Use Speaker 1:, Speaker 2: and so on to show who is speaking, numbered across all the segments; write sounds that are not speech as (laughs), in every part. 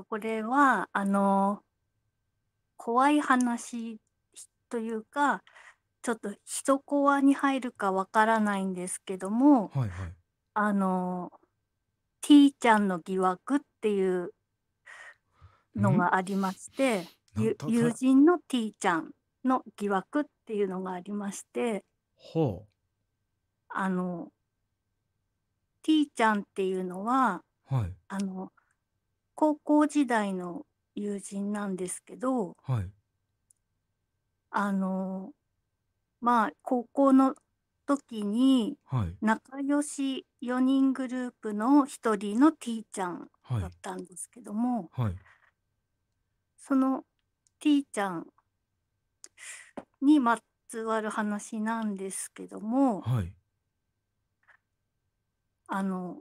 Speaker 1: と、これは、あの、怖い話というか、ちょっと人コアに入るかわからないんですけども、はいはい。あの、T ちゃんの疑惑っていうのがありまして、友人の T ちゃんの疑惑っていうのがありまして、ほあの、T ちゃんっていうのは、はい。あの、高校時代の友人なんですけど、はい。あの、まあ、高校の時に、仲良し4人グループの1人の T ちゃんだったんですけども、はい。その T ちゃんにまつわる話なんですけどもはい。あの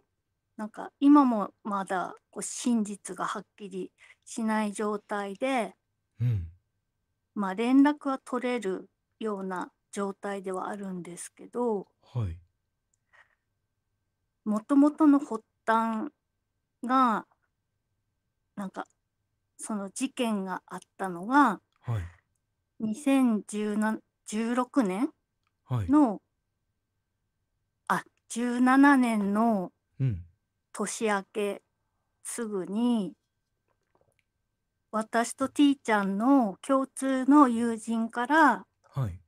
Speaker 1: なんか今もまだこう真実がはっきりしない状態で、うん、まあ連絡は取れるような状態ではあるんですけど、もともとの発端がなんかその事件があったのが、はい、2016年の、はい、あ17年の、うん、年明けすぐに私と T ちゃんの共通の友人からはい。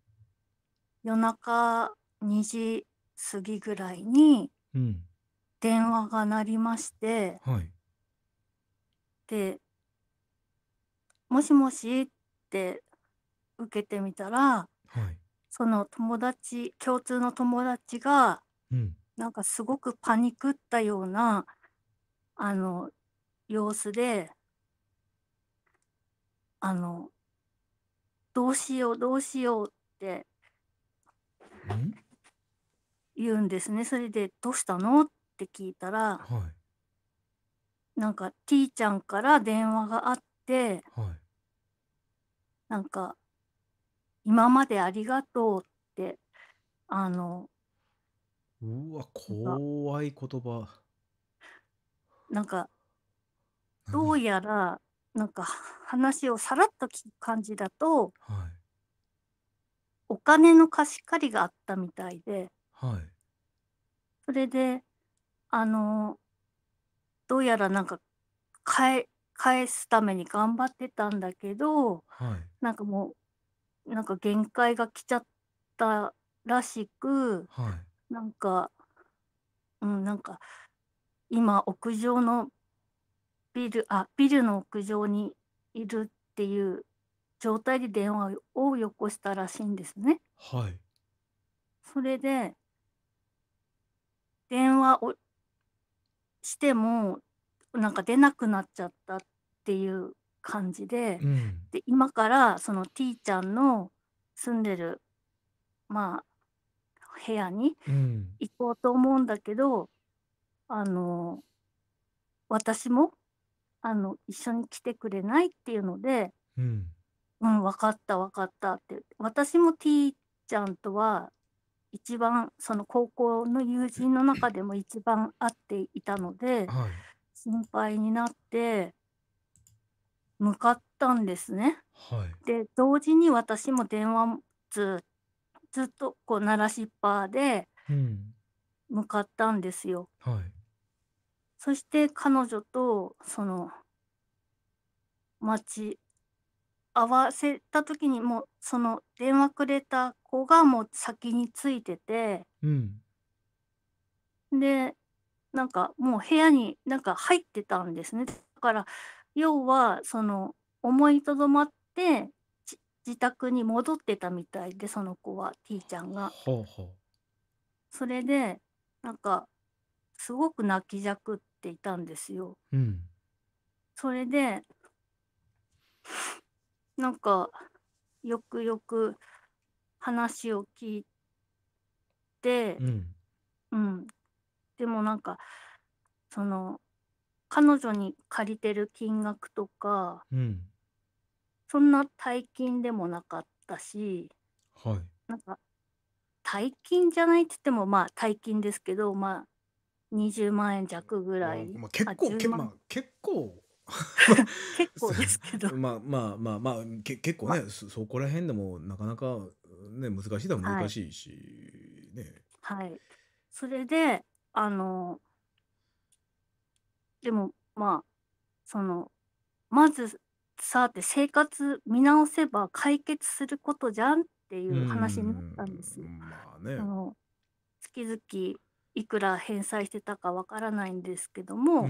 Speaker 1: 夜中2時過ぎぐらいに電話が鳴りましてはい。で「もしもし」って受けてみたらはい。その友達共通の友達がうん。なんかすごくパニクったようなあの様子であのどうしようどうしようって言うんですねそれで「どうしたの?」って聞いたら、はい、なんか T ちゃんから電話があって、はい、なんか「今までありがとう」ってあの
Speaker 2: うわ、か怖い言葉。
Speaker 1: なんか、どうやら、なんか話をさらっと聞く感じだと、はい。お金の貸し借りがあったみたいで、はい。それで、あの、どうやらなんか、返すために頑張ってたんだけど、はい。なんかもう、なんか限界が来ちゃったらしく、はい。なんか、うん、なんか、今、屋上のビル、あ、ビルの屋上にいるっていう状態で電話をよこしたらしいんですね。はい。それで、電話をしても、なんか出なくなっちゃったっていう感じで、うん、で今からその T ちゃんの住んでるまあ部屋に行こうと思うんだけど、うん、あの私もあの一緒に来てくれないっていうので、うん、うん、分かった分かったって私も T ちゃんとは一番その高校の友人の中でも一番会っていたので、はい、心配になって向かったんですね。はい、で同時に私も電話ずっずっとこう鳴らしっぱで向かったんですよ。うんはい、そして彼女とその待ち合わせた時にもうその電話くれた子がもう先についてて、うん、でなんかもう部屋になんか入ってたんですねだから要はその思いとどまって自宅に戻ってたみたいで、その子は、T ちゃんが。ほうほそれで、なんか、すごく泣きじゃくっていたんですよ。うん。それで、なんか、よくよく話を聞いて、うん。うん。でもなんか、その、彼女に借りてる金額とか、うん。そんな大金でもなかったし、はい。なんか、大金じゃないって言っても、まあ、大金ですけど、まあ、20万円弱ぐらい。ま
Speaker 3: あ、結構、けまあ、
Speaker 1: 結構、(laughs)
Speaker 2: 結構ですけど (laughs) まあまあまあまあけ結構ね、まあ、そこら辺でもなかなか、ね、難しいのは難しいし、はい、ね
Speaker 1: はいそれであのでもまあそのまずさって生活見直せば解決することじゃんっていう話になったんですよ。まあね、の月々いくら返済してたかわからないんですけども、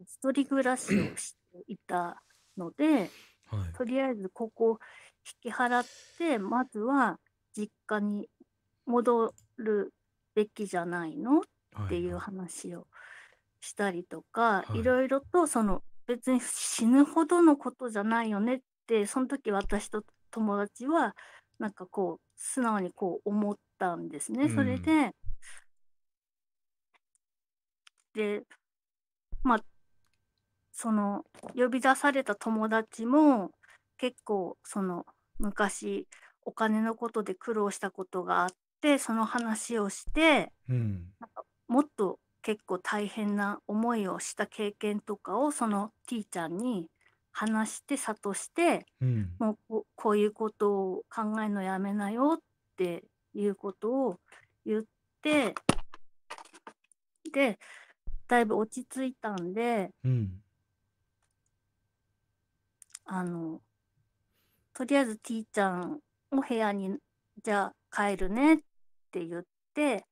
Speaker 1: 一人暮らしをしていたので、はい、とりあえずここ引き払ってまずは実家に戻るべきじゃないのっていう話をしたりとか、はい、いろいろとその別に死ぬほどのことじゃないよねってその時私と友達はなんかこう素直にこう思ったんですね。うん、それで、でまあその呼び出された友達も結構その昔お金のことで苦労したことがあってその話をして、うん、もっと結構大変な思いをした経験とかをそのティーちゃんに話して諭して、うん、もうこういうことを考えるのやめなよっていうことを言ってでだいぶ落ち着いたんで、うん、あのとりあえずティーちゃんを部屋にじゃあ帰るねって言って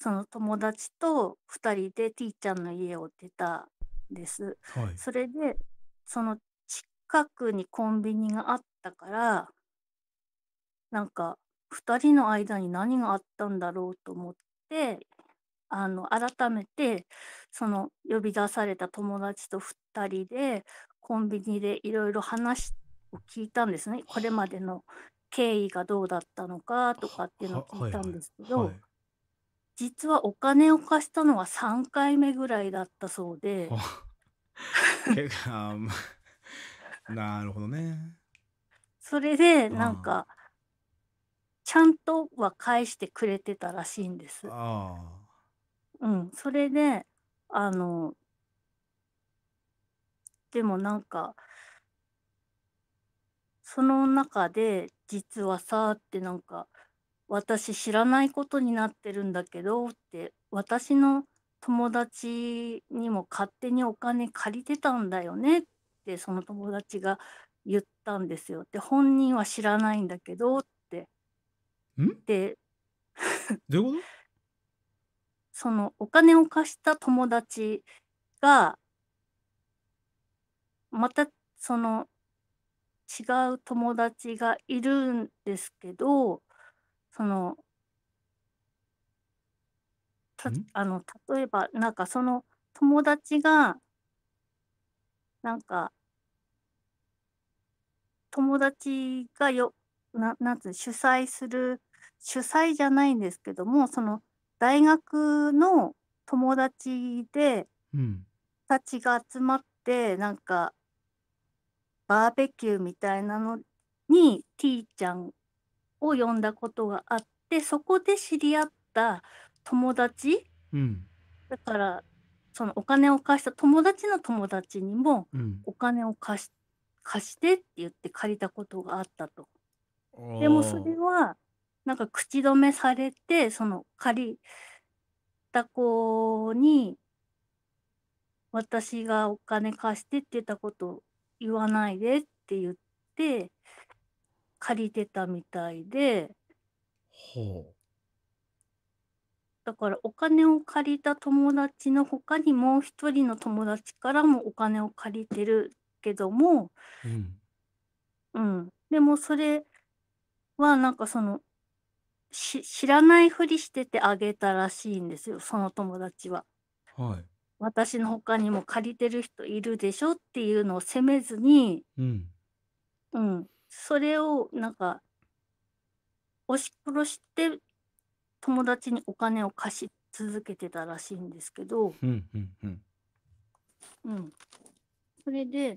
Speaker 1: その友達と2人で T ちゃんの家を出たんです。はい、それでその近くにコンビニがあったからなんか2人の間に何があったんだろうと思ってあの改めてその呼び出された友達と2人でコンビニでいろいろ話を聞いたんですねこれまでの経緯がどうだったのかとかっていうのを聞いたんですけど、はいはいはい、実はお金を貸したのは3回目ぐらいだったそうで。
Speaker 2: (laughs) (laughs) なるほどね。
Speaker 1: それでなんか、ちゃんとは返してくれてたらしいんです。あうん、それであのでもなんかその中で実はさってなんか私知らないことになってるんだけどって私の友達にも勝手にお金借りてたんだよねってその友達が言ったんですよ。で本人は知らないんだけどって。で
Speaker 2: (laughs) どういうこと
Speaker 1: そのお金を貸した友達がまたその違う友達がいるんですけどそのたあの例えばなんかその友達がなんか友達がよななんつう主催する主催じゃないんですけどもその大学の友達でうん。たちが集まってなんかバーベキューみたいなのにテーちゃんを読んだことがあってそこで知り合った友達、うん、だからそのお金を貸した友達の友達にもお金を貸しうん、貸してって言って借りたことがあったと。でもそれはなんか口止めされてその借りた子に私がお金貸してって言ったことを言わないでって言って借りてたみたいで、
Speaker 3: ほう。
Speaker 1: だからお金を借りた友達の他にもう一人の友達からもお金を借りてるけども、うん。うん、でもそれはなんかそのし知らないふりしててあげたらしいんですよその友達は。はい。私の他にも借りてる人いるでしょっていうのを責めずに、うん。うん、それをなんか、押し殺して友達にお金を貸し続けてたらしいんですけど、
Speaker 3: うんうんうん。
Speaker 1: うん。それで、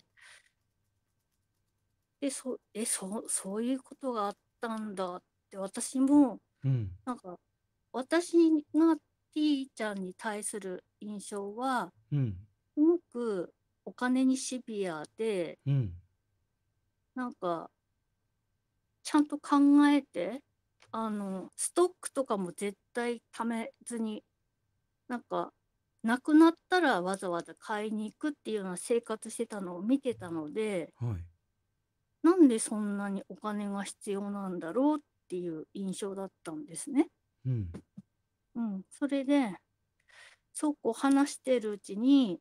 Speaker 1: え、そ、え、そ、そういうことがあったんだって私も、うん、なんか、私が T ちゃんに対する印象は、うん、すごくお金にシビアで、うん、なんかちゃんと考えてあのストックとかも絶対貯めずになんかなくなったらわざわざ買いに行くっていうような生活してたのを見てたので、はい、なんでそんなにお金が必要なんだろうっていう印象だったんですね。うん、うん、それでそうこう話してるうちに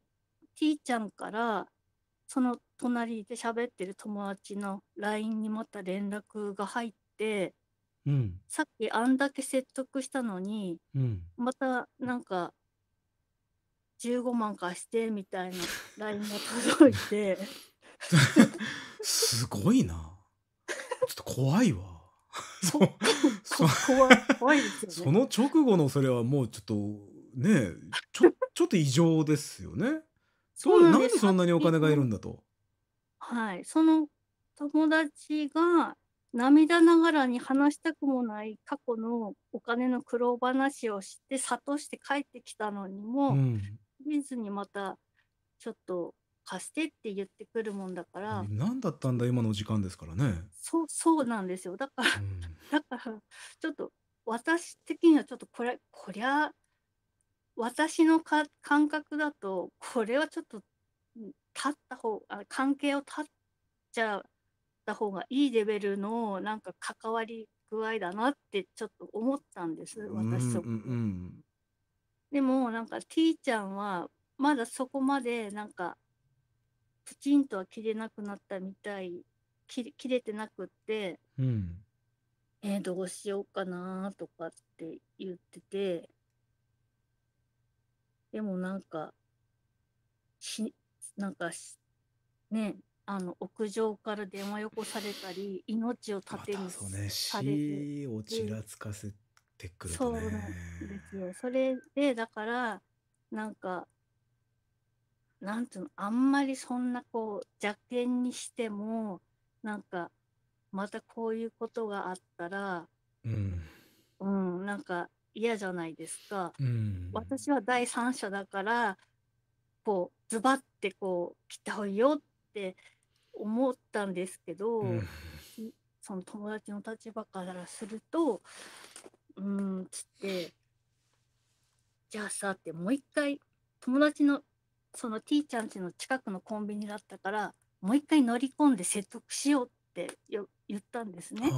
Speaker 1: T ちゃんからその隣で喋ってる友達の LINE にまた連絡が入って、うん、さっきあんだけ説得したのに、うん、またなんか15万貸してみたいな LINE が届いて
Speaker 2: (laughs) すごいなちょっと怖いわ (laughs) そ怖い怖いですよねその直後のそれはもうちょっとねちょちょっと異常ですよねそうなんなんでそんなにお金がいるんだと。
Speaker 1: はい、その友達が涙ながらに話したくもない過去のお金の苦労話をして諭して帰ってきたのにうもん。見ずにまたちょっと貸してって言ってくるもんだから
Speaker 2: 何だったんだ今の時間ですからね。
Speaker 1: そうそうなんですよだからうん。だからちょっと私的にはちょっとこれこりゃ私のか感覚だとこれはちょっと立った方あ関係を立っちゃった方がいいレベルのなんか関わり具合だなってちょっと思ったんです私と、うんう
Speaker 3: んうん、
Speaker 1: でもなんか T ちゃんはまだそこまでなんかプチンとは切れなくなったみたい切れてなくって、うん、えー、どうしようかなとかって言ってて。でもなんか、し、なんかね、あの屋上から電話よこされたり命を盾にされて、ね、
Speaker 2: 死をちらつかせてくる、ね、そうなんで
Speaker 1: すよそれでだからなんかなんていうのあんまりそんなこう邪険にしてもなんかまたこういうことがあったらうん、うん、なんか嫌じゃないですか。うん、私は第三者だからこうズバッてこう来た方がいいよって思ったんですけど、うん、その友達の立場からするとうんつってじゃあさってもう一回友達のその T ちゃんちの近くのコンビニだったからもう一回乗り込んで説得しようって言ったんですね。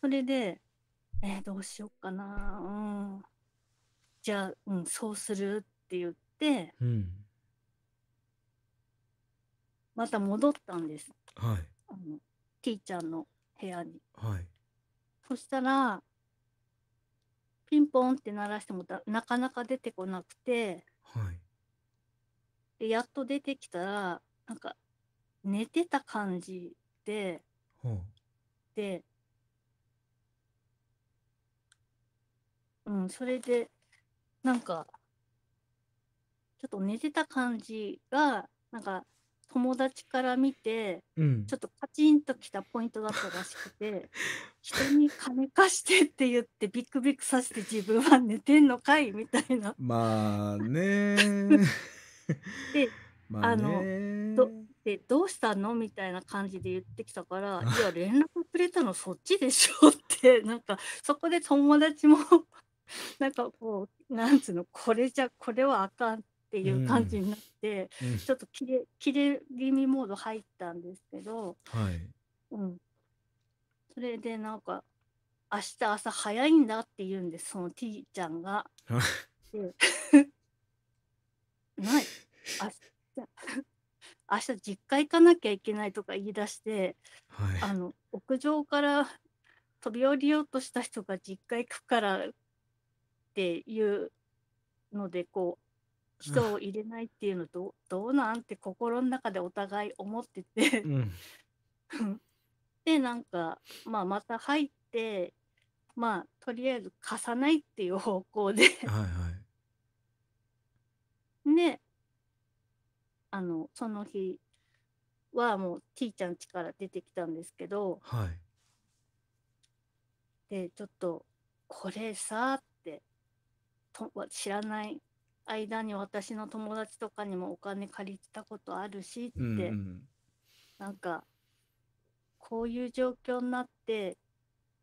Speaker 1: それでえー、どうしようかな、うん、じゃあ、うん、そうするって言って、うん、また戻ったんです、はい、あの T ちゃんの部屋に、はい、そしたらピンポンって鳴らしてもなかなか出てこなくて、はい、でやっと出てきたらなんか寝てた感じで、はあ、でうん、それで、なんか、ちょっと寝てた感じが、なんか、友達から見て、うん、ちょっとカチンときたポイントだったらしくて (laughs) 人に金貸してって言ってビクビクさせて自分は寝てんのかいみたいな。
Speaker 2: まあね (laughs) で、まあ、ね
Speaker 1: どでどうしたのみたいな感じで言ってきたから「(laughs) いや連絡くれたのそっちでしょ」ってなんかそこで友達も (laughs) なんかこうなんつうのこれじゃこれはあかんっていう感じになって、うん、ちょっと切れ切れ気味モード入ったんですけど、はいうん、それでなんか明日朝早いんだって言うんですその T ちゃんが。(laughs) (laughs) ない明日明日実家行かなきゃいけないとか言い出して、はい、あの屋上から飛び降りようとした人が実家行くからっていうのでこ
Speaker 3: う人を
Speaker 1: 入れないっていうのどどうなんて心の中でお互い思ってて (laughs) でなんか、まあ、また入ってまあとりあえず貸さないっていう方向で
Speaker 3: は
Speaker 1: い、で (laughs) あのその日はもうテーちゃん家から出てきたんですけど、はい、でちょっとこれさっと知らない間に私の友達とかにもお金借りてたことあるしって、うんうん、なんかこういう状況になって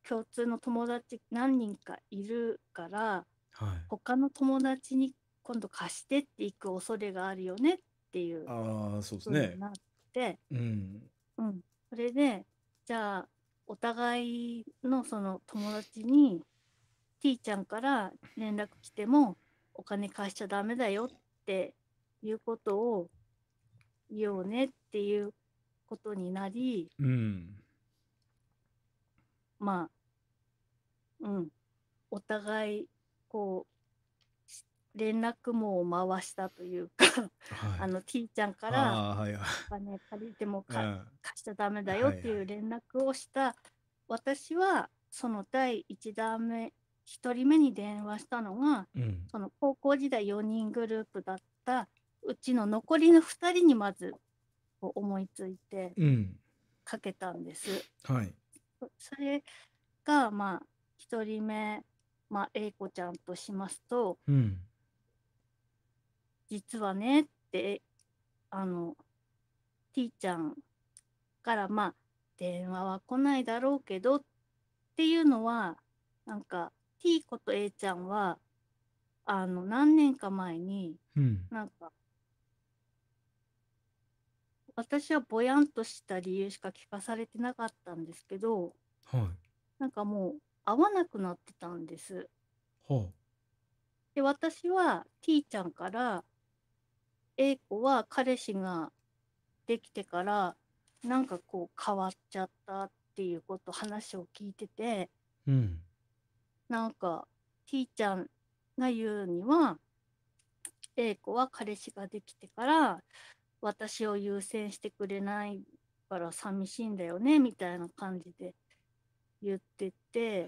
Speaker 1: 共通の友達何人かいるから、はい、他の友達に今度貸してっていく恐れがあるよねっていう
Speaker 2: あそうですねな
Speaker 1: って、うん、うん、それでじゃあお互いのその友達に T ちゃんから連絡来てもお金貸しちゃダメだよっていうことを言おうねっていうことになり、うん、まあうんお互いこう連絡網を回したというかはい、あの T ちゃんからお金借りても貸しちゃダメだよっていう連絡をした、私はその第1弾目1人目に電話したのが、うん、その高校時代4人グループだったうちの残りの2人にまず思いついてかけたんです。うん、はい、それが、まあ、1人目、まあ、A 子ちゃんとしますと「うん、実はね」ってあの T ちゃんからまあ電話は来ないだろうけどっていうのはなんか T 子と A ちゃんはあの何年か前に、うん、なんか私はぼやんとした理由しか聞かされてなかったんですけど、はい、なんかもう会わなくなってたんです。はあ、で私は T ちゃんから A 子は彼氏ができてからなんかこう変わっちゃったっていうこと話を聞いてて、うん、なんかひーちゃんが言うには A 子は彼氏ができてから私を優先してくれないから寂しいんだよねみたいな感じで言ってて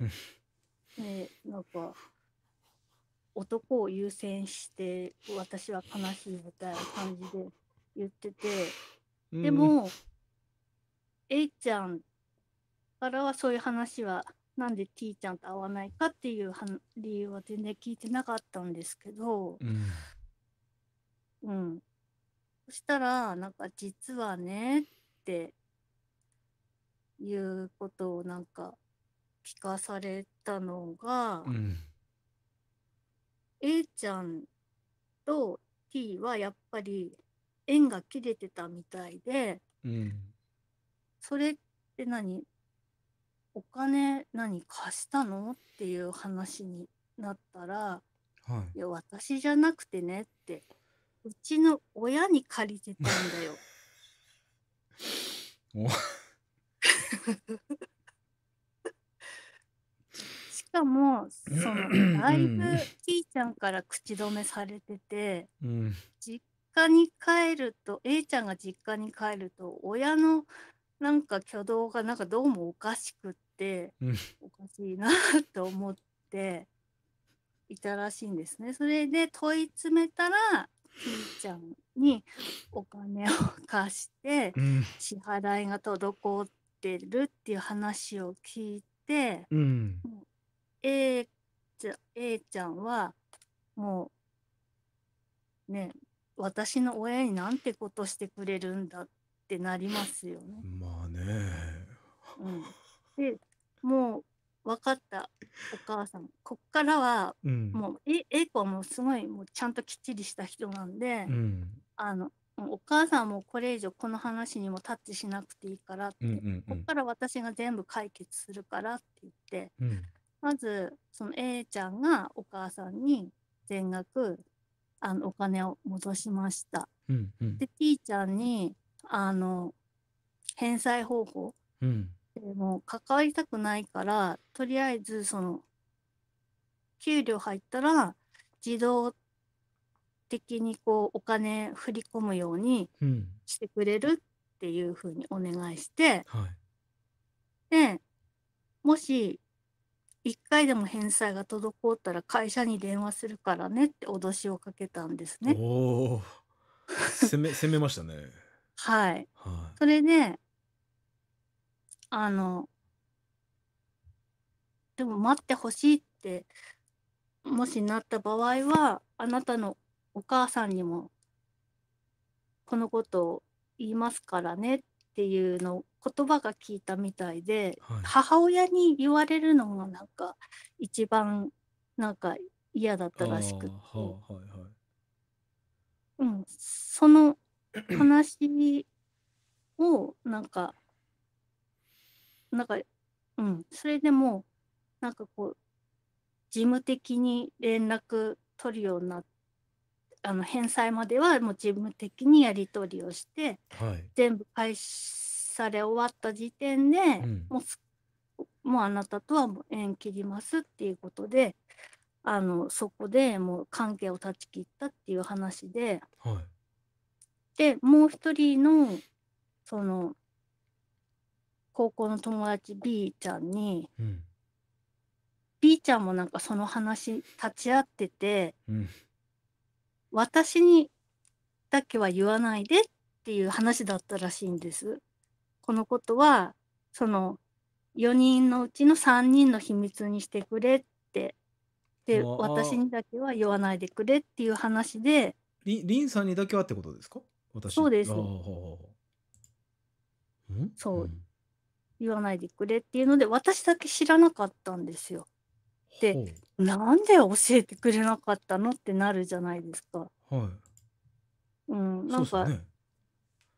Speaker 1: (laughs) でなんか男を優先して私は悲しいみたいな感じで言っててでも、A ちゃんからはそういう話はなんで T ちゃんと会わないかっていう理由は全然聞いてなかったんですけど、うん、うん、そしたらなんか「実はね」っていうことをなんか聞かされたのが、うん、A ちゃんと T はやっぱり縁が切れてたみたいで、うん、それって何お金何貸したのっていう話になったら、はい、いや私じゃなくてねってうちの親に借りてたんだよ。
Speaker 3: (laughs) (laughs)
Speaker 1: しかもそのだいぶきいちゃんから口止めされてて、うん、実家に帰ると A ちゃんが実家に帰ると親のなんか挙動がなんかどうもおかしくって、うん、おかしいなと思っていたらしいんですね。それで問い詰めたらひーちゃんにお金を貸して支払いが滞ってるっていう話を聞いて、うん、A, ちゃ A ちゃんはもうね私の親になんてことしてくれるんだっってなりますよね。
Speaker 2: まあね。
Speaker 1: うん、でもう分かったお母さんこっからはもう、うん、A 子はもうすごいもうちゃんときっちりした人なんで、うん、あのお母さんもこれ以上この話にもタッチしなくていいからって、
Speaker 3: うんうんうん、こっか
Speaker 1: ら私が全部解決するからって言って、うん、まずその A ちゃんがお母さんに全額あのお金を戻しました。うんうん、で T ちゃんにあの返済方法、うん、でも関わりたくないからとりあえずその給料入ったら自動的にこうお金振り込むようにしてくれるっていうふうにお願いして、うんはい、でもし1回でも返済が滞ったら会社に電話するからねって脅しをかけたんですね。
Speaker 2: 攻め攻めましたね。はい。は
Speaker 1: い。それで、あの、でも待ってほしいって、もしなった場合は、あなたのお母さんにもこのことを言いますからねっていうの言葉が聞いたみたいで、はい。母親に言われるのがなんか一番なんか嫌だったらしく
Speaker 3: て、は
Speaker 2: いはい。
Speaker 1: うん、その話をなんかなんかうんそれでもなんかこう事務的に連絡取るようなあの返済まではもう事務的にやり取りをして、はい、全部返され終わった時点で、うん、もうもうあなたとはもう縁切りますっていうことであのそこでもう関係を断ち切ったっていう話で。はいでもう一人のその高校の友達 B ちゃんに、うん、B ちゃんもなんかその話立ち会ってて、うん、私にだけは言わないでっていう話だったらしいんです。このことはその4人のうちの3人の秘密にしてくれって
Speaker 2: で私に
Speaker 1: だけは言わないでくれっ
Speaker 2: ていう話でりんさんにだけはってことですかそうです、そう、
Speaker 1: 言わないでくれっていうので私だけ知らなかったんですよ。でなんで教えてくれなかったのってなるじゃないですか。はい、うん、なんか、ね、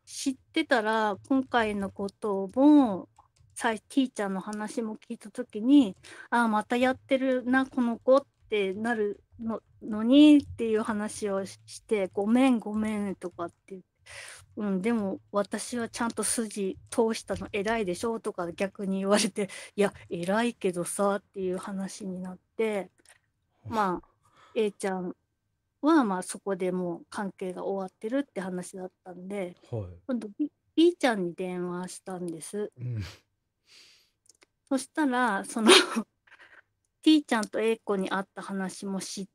Speaker 1: 知ってたら今回のことも近ティーちゃんの話も聞いた時にああまたやってるなこの子ってなるののにっていう話をして「ごめんごめん」とかって言ってうん、でも私はちゃんと筋通したの偉いでしょとか逆に言われていや偉いけどさっていう話になってまあ A ちゃんはまあそこでもう関係が終わってるって話だったんで、はい、今度 B, B ちゃんに電話したんです。うん、そしたらその T ちゃんと A 子に会った話も知っ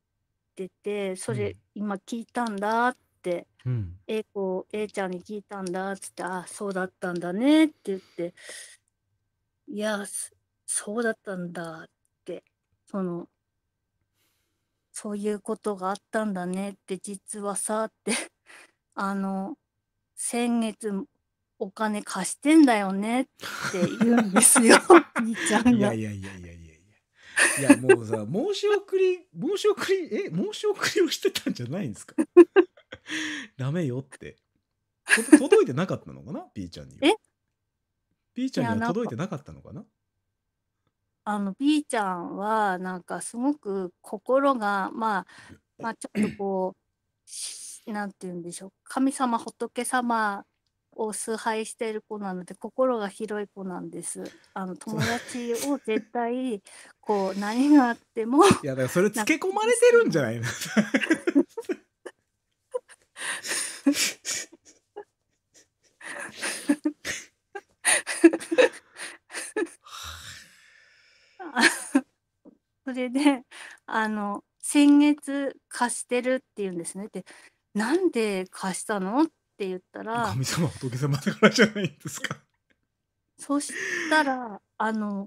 Speaker 1: ててそれ今聞いたんだって、うん、A 子 A ちゃんに聞いたんだっつって「あそうだったんだね」って言って「いやそうだったんだ」ってそのそういうことがあったんだねって実はさって (laughs) あの先月お金貸してんだよねって
Speaker 2: 言うんですよ (laughs) 兄ちゃんが。いやいやいやいやいやもうさ (laughs) 申し送り申し送りえ申し送りをしてたんじゃないんですか (laughs) ダメよって届いてなかったのかな ?B ちゃんにはえ ?B ちゃんには届いてなかったのかな
Speaker 1: あの B ちゃんはなんかすごく心がまあまあちょっとこうなんて言うんでしょう神様仏様を崇拝している子なので心が広い子なんです。あの友達を絶対 (laughs) こう何があってもいやだからそれつけ込まれてるんじゃないのそれであの先月貸してるって言うんですねでなんで貸したのっって言ったら神
Speaker 2: 様仏様だからじゃないんですか
Speaker 1: そしたらあの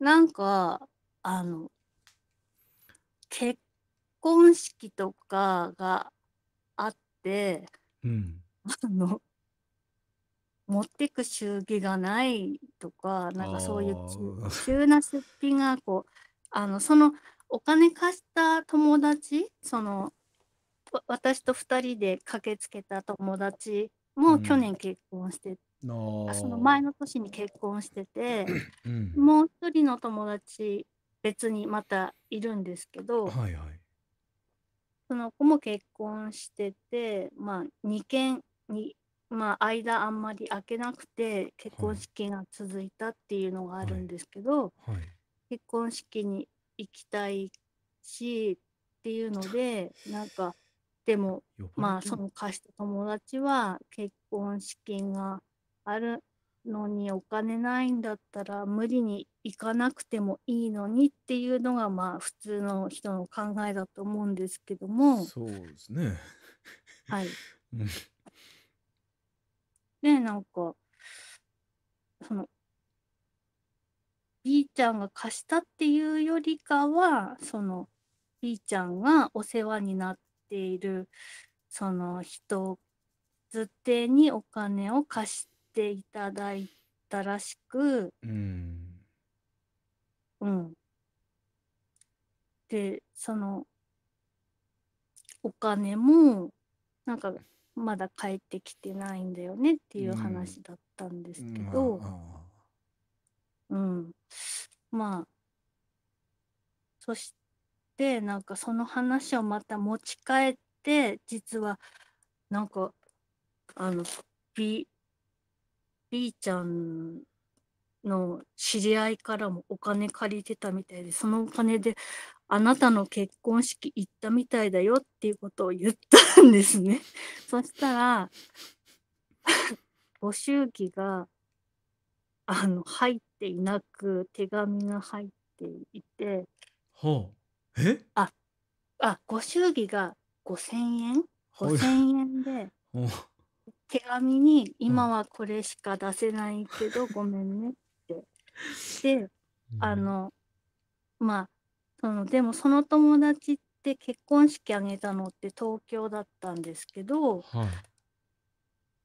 Speaker 1: なんかあの結婚式とかがあって、うん、あの持ってく祝儀がないとかなんかそういう急な出費がこうあのそのお金貸した友達その私と2人で駆けつけた友達も去年結婚して、うん、その前の年に結婚してて、うん、もう一人の友達別にまたいるんですけど、はいはい、その子も結婚してて、まあ、2件に、まあ、間あんまり空けなくて結婚式が続いたっていうのがあるんですけど、はいはい、結婚式に行きたいしっていうのでなんかでも、まあ、その貸した友達は結婚資金があるのにお金ないんだったら無理に行かなくてもいいのにっていうのがまあ普通の人の考えだと思うんですけどもそ
Speaker 3: う
Speaker 2: ですね
Speaker 1: はいねなんかその B ちゃんが貸したっていうよりかはその B ちゃんがお世話になっているその人づてにお金を貸していただいたらしく、うん、うん、でそのお金もなんかまだ返ってきてないんだよねっていう話だっ
Speaker 3: たんですけど、
Speaker 1: うん、うん、まあそしてなんかその話をまた持ち帰って実はなんかあの B, B ちゃんの知り合いからもお金借りてたみたいでそのお金であなたの結婚式行ったみたいだよっていうことを言ったんですね。(laughs) そしたら募集機があの入っていなく手紙が入っていて、えあ、あ、ご祝儀が5000円 ?5000 円で、手紙に今はこれしか出せないけど、(laughs) ごめんねって (laughs) で、うんあの、まあ、その、でもその友達って結婚式あげたのって東京だったんですけど、はい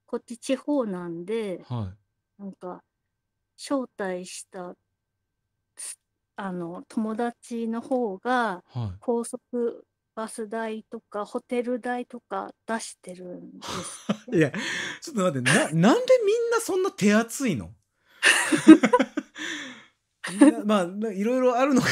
Speaker 1: こっち地方なんで、はいなんか、招待したスあの、友達の方が高速バス代とかホテル代とか出してるんです
Speaker 2: っ (laughs) いや、ちょっと待って、な、(laughs) なんでみんなそんな手厚いの (laughs) まあ、いろいろあるのか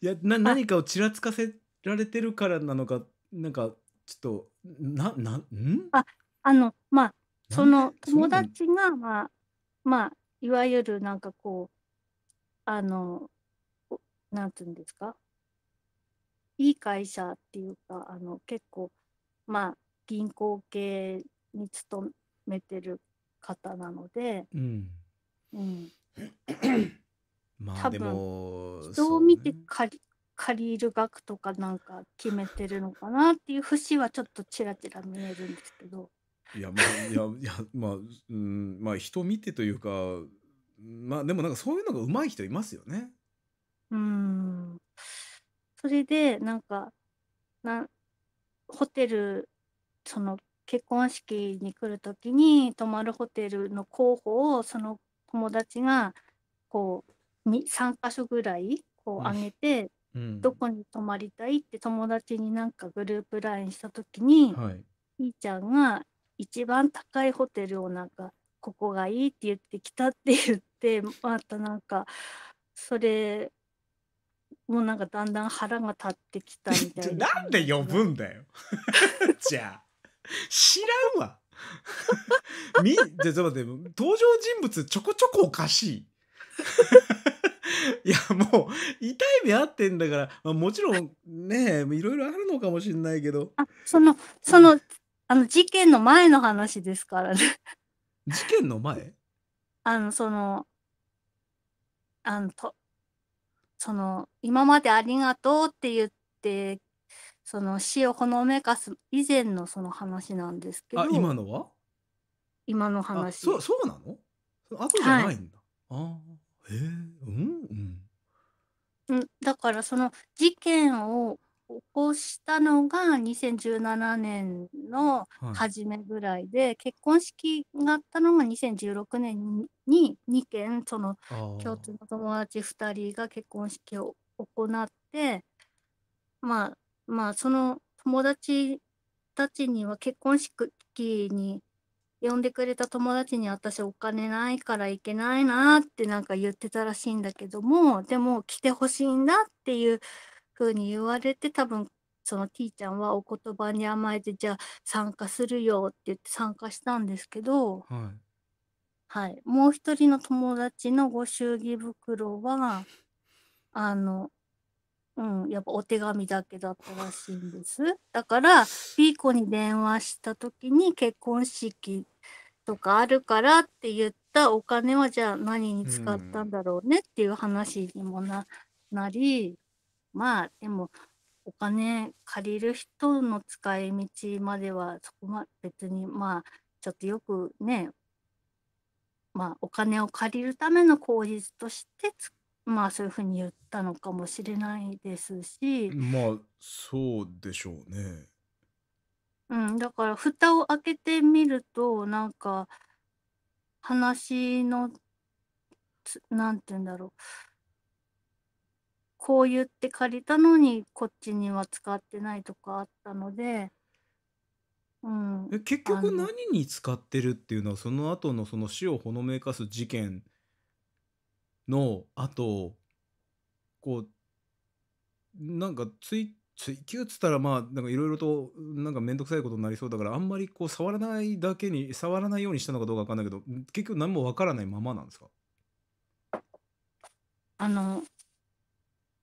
Speaker 2: いや、な、何かをちらつかせられてるからなのか、なんか、ちょっと、な、なん、んあ、
Speaker 1: あの、まあ、
Speaker 2: その友
Speaker 1: 達が、まあ、まあ、いわゆるなんかこう、あの、なんていうんですか、いい会社っていうか、あの結構、まあ、銀行系に勤めてる方なので、うん。(coughs)
Speaker 3: 多分、
Speaker 2: 人を
Speaker 1: 見て借り、借りる額とかなんか決めてるのかなっていう節はちょっとちらちら見えるんですけど。
Speaker 2: いやまあいやいやまあ、うん、まあ人見てというかまあでもなんかそういうのが上手い人いますよね。
Speaker 1: うん。それで、なんか、なんホテル、その結婚式に来る時に泊まるホテルの候補をその友達がこう3か所ぐらいこう上げて、うん、どこに泊まりたいって友達になんかグループ LINE した時に、はい、いーちゃんが一番高いホテルをなんかここがいいって言ってきたって言ってまたなんかそれもうなんかだんだん腹が立ってきたみたいな (laughs) なん
Speaker 2: で呼ぶんだよ (laughs) じゃあ知らんわ (laughs) みじゃあちょっと待って登場人物ちょこちょこおかしいいやもう痛い目あってんだから、まあ、もちろんねいろいろあるのかもしれないけどあ
Speaker 1: そのそのあの事件の前の話ですからね
Speaker 2: 事件の前
Speaker 1: あの、その、あの、と、その、今までありがとうって言って、その死をほのめかす以前のその話なんですけど。あ、今のは今の
Speaker 3: 話。そう、
Speaker 2: そうなのあとじゃないんだ。はい、ああ、へえ、うん、
Speaker 1: うん。だからその事件を起こしたのが2017年の初めぐらいで、はい、結婚式があったのが2016年に2件その共通の友達2人が結婚式を行ってまあまあその友達たちには結婚式に呼んでくれた友達に私お金ないから行けないなってなんか言ってたらしいんだけどもでも来てほしいんだっていうふうに言われて多分その T ちゃんはお言葉に甘えてじゃあ参加するよって言って参加したんですけど、はい、はい、もう一人の友達のご祝儀袋はあのうん、やっぱお手紙だけだったらしいんです。だから、ピーコに電話した時に結婚式とかあるからって言ったお金はじゃあ何に使ったんだろうねっていう話にもな,、なり、まあでもお金借りる人の使い道まではそこま別にまあちょっとよくねまあお金を借りるための口実としてまあそういうふうに言ったのかもしれないですし
Speaker 2: まあそうでしょうね。
Speaker 1: うん、だから蓋を開けてみるとなんか話のつなんて言うんだろうこう言って借りたのにこっちには使ってないとかあったので、うん、
Speaker 2: 結局何に使ってるっていうのはその後のその死をほのめかす事件のあとこうなんか追追求っつったらまあなんかいろいろとなんか面倒くさいことになりそうだからあんまりこう触らないだけに触らないようにしたのかどうかわかんないけど結局何もわからないままなんですか
Speaker 1: あの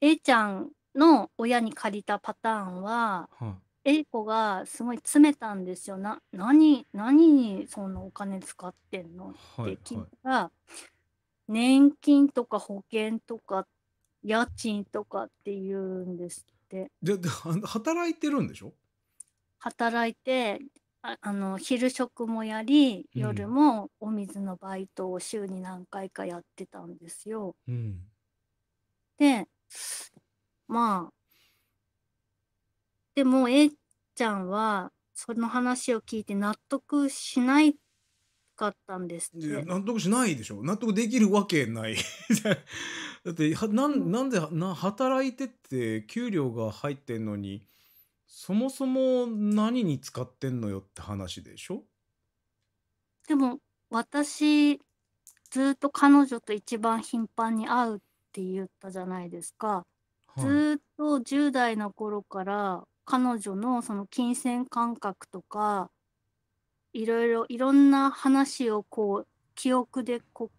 Speaker 1: A ちゃんの親に借りたパターンは、はい。A 子がすごい詰めたんですよ。な何何にそのお金使ってんのって聞いたら、年金とか保険とか家賃とかっていうんですって
Speaker 2: でで働いてるんでしょ
Speaker 1: 働いてああの昼食もやり夜もお水のバイトを週に何回かやってたんですよ。うんでまあ、でも A ちゃんはその話を聞いて納得しないかったんですって。
Speaker 2: 納得しないでしょ納得できるわけない (laughs) だってはなんなんでな働いてって給料が入ってんのにそもそも何に使ってんのよって話でしょ
Speaker 1: でも私ずっと彼女と一番頻繁に会うって言ったじゃないですか。はい、ずっと10代の頃から彼女のその金銭感覚とかいろいろいろんな話をこう記憶でこ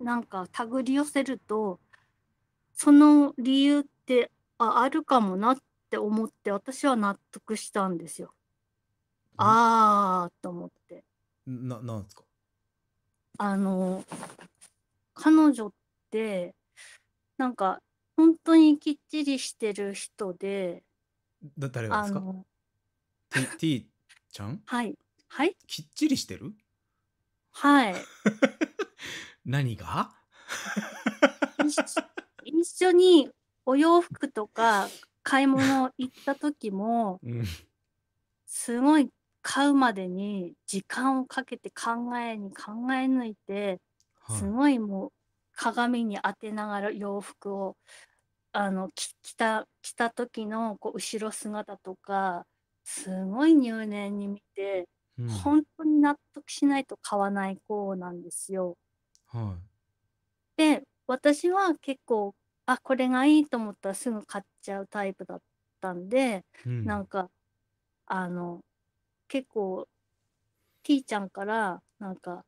Speaker 1: うなんか手繰り寄せるとその理由ってああるかもなって思って私は納得したんですよ。ああと思って。
Speaker 2: ななんですか
Speaker 1: あの彼女ってなんか本当にきっちりしてる人で
Speaker 2: だ誰がですかの T, ?T ちゃんはいはいきっちりしてるはい (laughs) 何が
Speaker 1: 一緒にお洋服とか買い物行った時も、うん、すごい買うまでに時間をかけて考えに考え抜いて、はい、すごいもう鏡に当てながら洋服をあの着た着た時のこう後ろ姿とかすごい入念に見て、うん、本当に納得しないと買わない子なんですよ。はい、で私は結構あこれがいいと思ったらすぐ買っちゃうタイプだったんで、うん、なんかあの結構 T ちゃんからなんか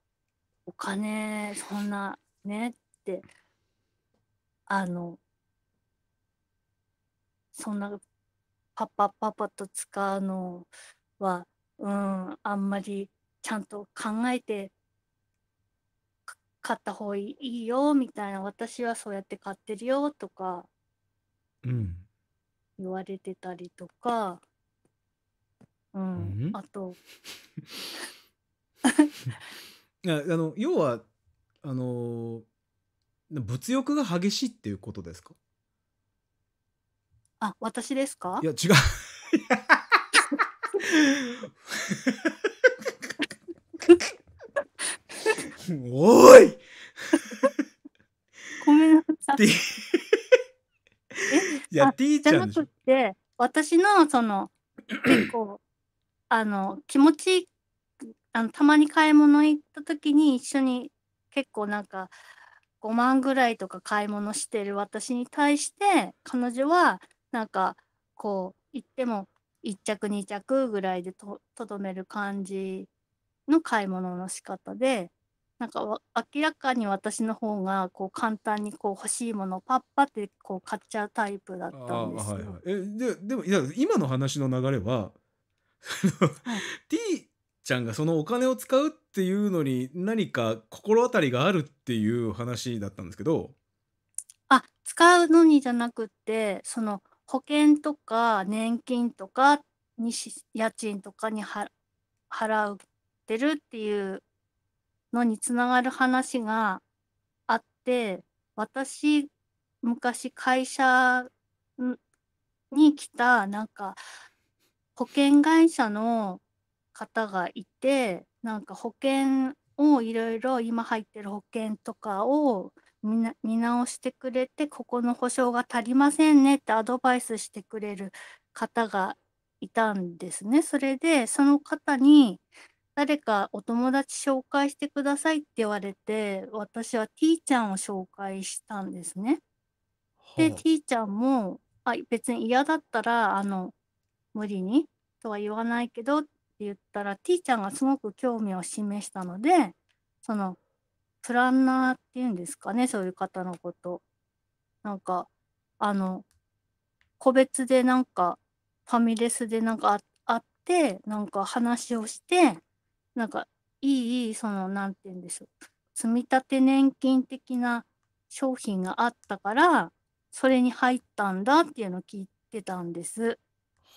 Speaker 1: お金そんなねってあのそんなパパパパと使うのはうんあんまりちゃんと考えて買った方がいいよみたいな私はそうやって買ってるよとか言われてたりとか、
Speaker 2: うん、うん、あと (laughs) いやあの要はあの物欲が激しいっていうことですか
Speaker 1: あ、私ですかいや、
Speaker 2: 違う。
Speaker 3: おーいごめんなさい。えや、っていいでしょ。じゃなく
Speaker 1: て、私のその、結構、(clears throat) あの、気持ちあの、たまに買い物行った時に一緒に結構なんか、5万ぐらいとか買い物してる私に対して彼女はなんかこう言っても1着2着ぐらいでとどめる感じの買い物の仕方でなんか明らかに私の方がこう簡単にこう欲しいものをパッパってこう買っちゃうタイプだったんですよ。はい
Speaker 2: はい、えででもいや今の話の流れははい、(laughs) T ちゃんがそのお金を使うっていうのに何か心当たりがあるっていう話だったんですけど
Speaker 1: あ使うのにじゃなくてその保険とか年金とかにし家賃とかに払ってるっていうのにつながる話があって私昔会社に来たなんか保険会社の方がいてなんか保険をいろいろ今入ってる保険とかを見直してくれてここの保証が足りませんねってアドバイスしてくれる方がいたんですね。それでその方に誰かお友達紹介してくださいって言われて私は T ちゃんを紹介したんですね。で、T ちゃんもあ別に嫌だったらあの無理にとは言わないけど言ったらーちゃんがすごく興味を示したのでそのプランナーっていうんですかねそういう方のことなんかあの個別でなんかファミレスでなんか会ってなんか話をしてなんかいいその何て言うんでしょう積立年金的な商品があったからそれに入ったんだっていうのを聞いてたんです。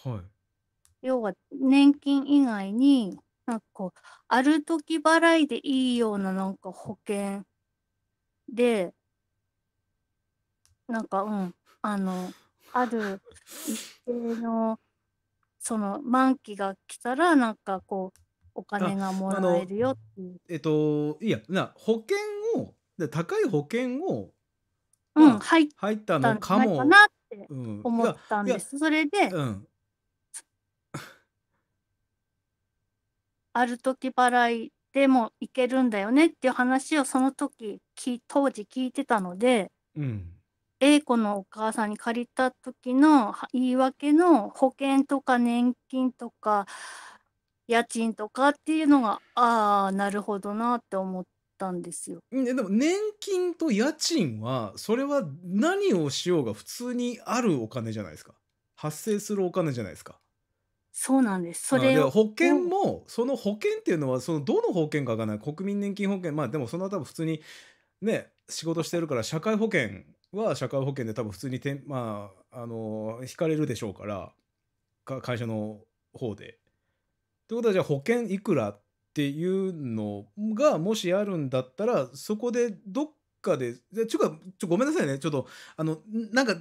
Speaker 1: はい要は年金以外に、なんかこう、ある時払いでいいようななんか保険で、なんか、うん、あの、ある一定の、その満期が来たら、なんかこう、お金がもらえるよっ
Speaker 2: ていう。えっと、いや、な保険を、で高い保険を、うん、入ったのかも。かな
Speaker 1: っ
Speaker 3: て
Speaker 2: 思
Speaker 1: ったんです。それで、うん、ある時払いでもいけるんだよねっていう話をその時き当時聞いてたので、うん、A 子のお母さんに借りた時の言い訳の保険とか年金とか家賃とかっていうのがああなるほどなって思っ
Speaker 2: たんですよ。でも年金と家賃はそれは何をしようが普通にあるお金じゃないですか発生するお金じゃないですか。そ
Speaker 1: うなんです。それ保
Speaker 2: 険も、その保険っていうのはそのどの保険かがない国民年金保険まあでもその多分普通にね仕事してるから社会保険は社会保険で多分普通にてまああの引かれるでしょうからか会社の方で。ってことはじゃあ保険いくらっていうのがもしあるんだったらそこでどっかでちょっとごめんなさいねちょっとあのなんか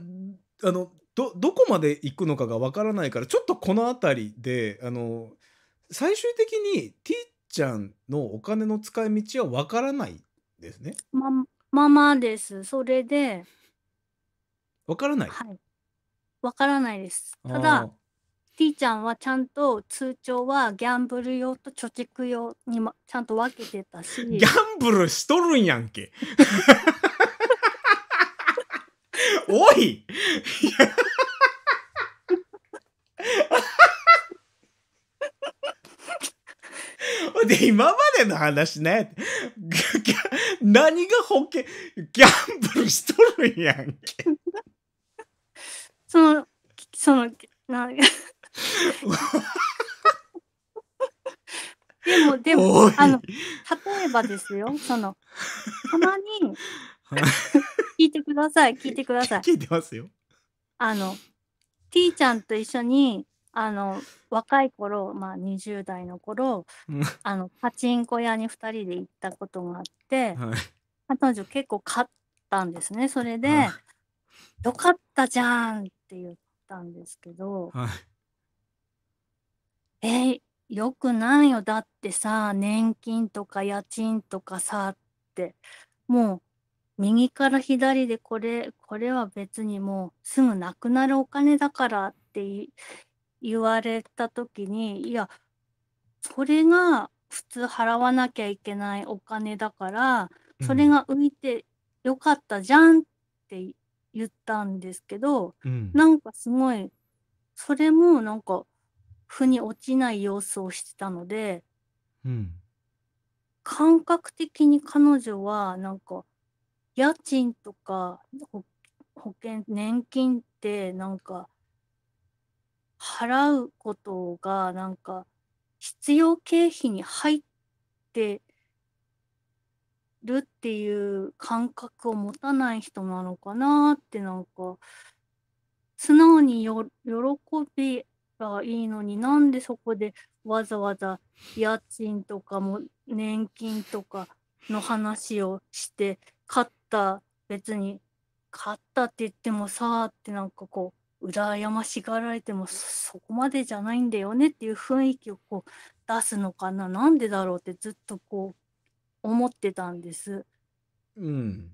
Speaker 2: あのどどこまで行くのかがわからないからちょっとこの辺りであの最終的に T ちゃんのお金の使い道はわからないですね。
Speaker 1: まままです。それで。
Speaker 2: わからない。はい。
Speaker 1: わからないです。ただ、T ちゃんはちゃんと通帳はギャンブル用と貯蓄用に、ま、ちゃんと分けてたし。ギャ
Speaker 2: ンブルしとるんやんけ。おいで、今までの話ね、何が保険、ギャンブルしとるんやんけ。
Speaker 1: その、その、な、(laughs) でも、でも、あの、例えばですよ、その、たまに、(laughs) 聞いてください、聞いてください。聞いてますよ。あの、T ちゃんと一緒に、あの、若い頃、まあ20代の頃、あの、パチンコ屋に2人で行ったことがあって、はい、彼女結構勝ったんですね。それで、よかったじゃんって言ったんですけど、はい、えー、よくないよ。だってさ、年金とか家賃とかさ、って、もう右から左でこれこれは別にもうすぐなくなるお金だからって言われた時にいやそれが普通払わなきゃいけないお金だからそれが浮いてよかったじゃんって言ったんですけど、うん、なんかすごいそれもなんか腑に落ちない様子をしてたので、うん、感覚的に彼女はなんか家賃とか保保険年金ってなんか払うことがなんか必要経費に入ってるっていう感覚を持たない人なのかなってなんか素直によ喜びがいいのになんでそこでわざわざ家賃とかも年金とかの話をしてカった別に勝ったって言ってもさってなんかこう羨ましがられてもそこまでじゃないんだよねっていう雰囲気をこう出すのかななんでだろうってずっとこう思ってたんです。うん、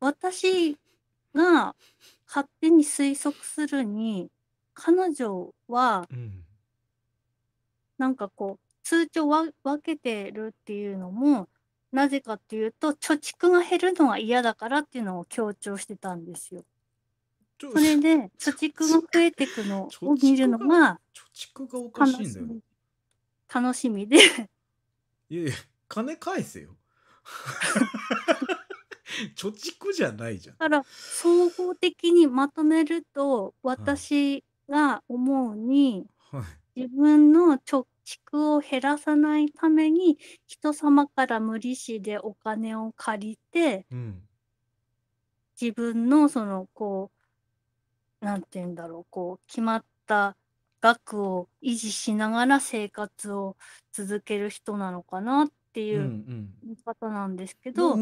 Speaker 1: 私が勝手に推測するに彼女は、なんかこう通帳分けてるっていうのもなぜかっていうと、貯蓄が減るのは嫌だからっていうのを強調してたんですよ。それで、貯蓄が増えていくのを見るのが、
Speaker 3: 貯蓄がお
Speaker 1: かしいんだよ。楽しみで。いや
Speaker 2: いや、金返せよ。(laughs) 貯蓄じゃないじゃん。
Speaker 1: だから総合的にまとめると私が思うに、はい、自分の直蓄を減らさないために人様から無利子でお金を借りて、うん、自分のそのこう何て言うんだろうこう決まった額を維持しながら生活を続ける人なのかなっていう見方なんですけど、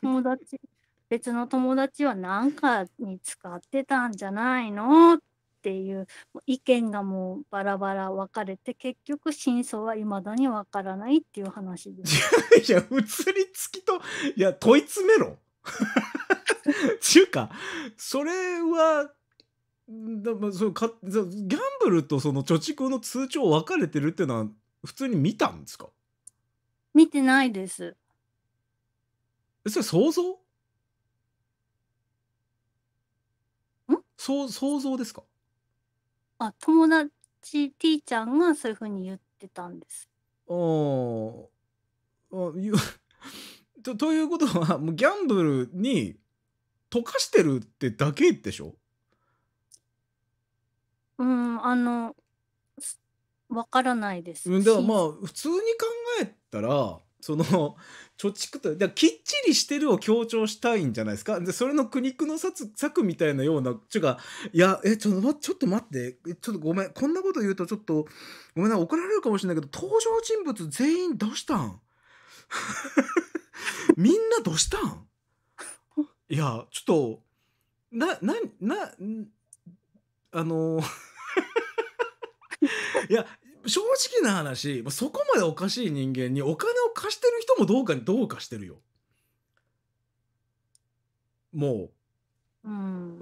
Speaker 1: 友達別の友達は何かに使ってたんじゃないのっっていう意見がもうバラバラ分かれて結局真相はいまだに分からないっていう話
Speaker 2: です。(laughs) いや移りつきといや問い詰めろ (laughs) ちゅうかそれはだ、まあ、そかギャンブルとその貯蓄の通帳分かれてるっていうのは普通に見たんですか
Speaker 1: 見てないです。
Speaker 2: それ想像想
Speaker 1: 想像ですかあ、友達 T ちゃんがそういうふうに言ってたんです。
Speaker 2: ああゆ (laughs) とということはもうギャンブルに溶かしてるってだけでしょ
Speaker 1: うん、あの、わからないです。だからまあ普通に考え
Speaker 2: たらその貯蓄とだきっちりしてるを強調したいんじゃないですかでそれの苦肉の策みたいなようなちゅうかいやえちょちょっと待ってちょっとごめんこんなこと言うとちょっとごめんな怒られるかもしれないけど登場人物全員どうしたん (laughs) みんなどうしたんいやちょっとなななあの (laughs) いや正直な話そこまでおかしい人間にお金を貸してる人もどうかどうかしてるよもううん、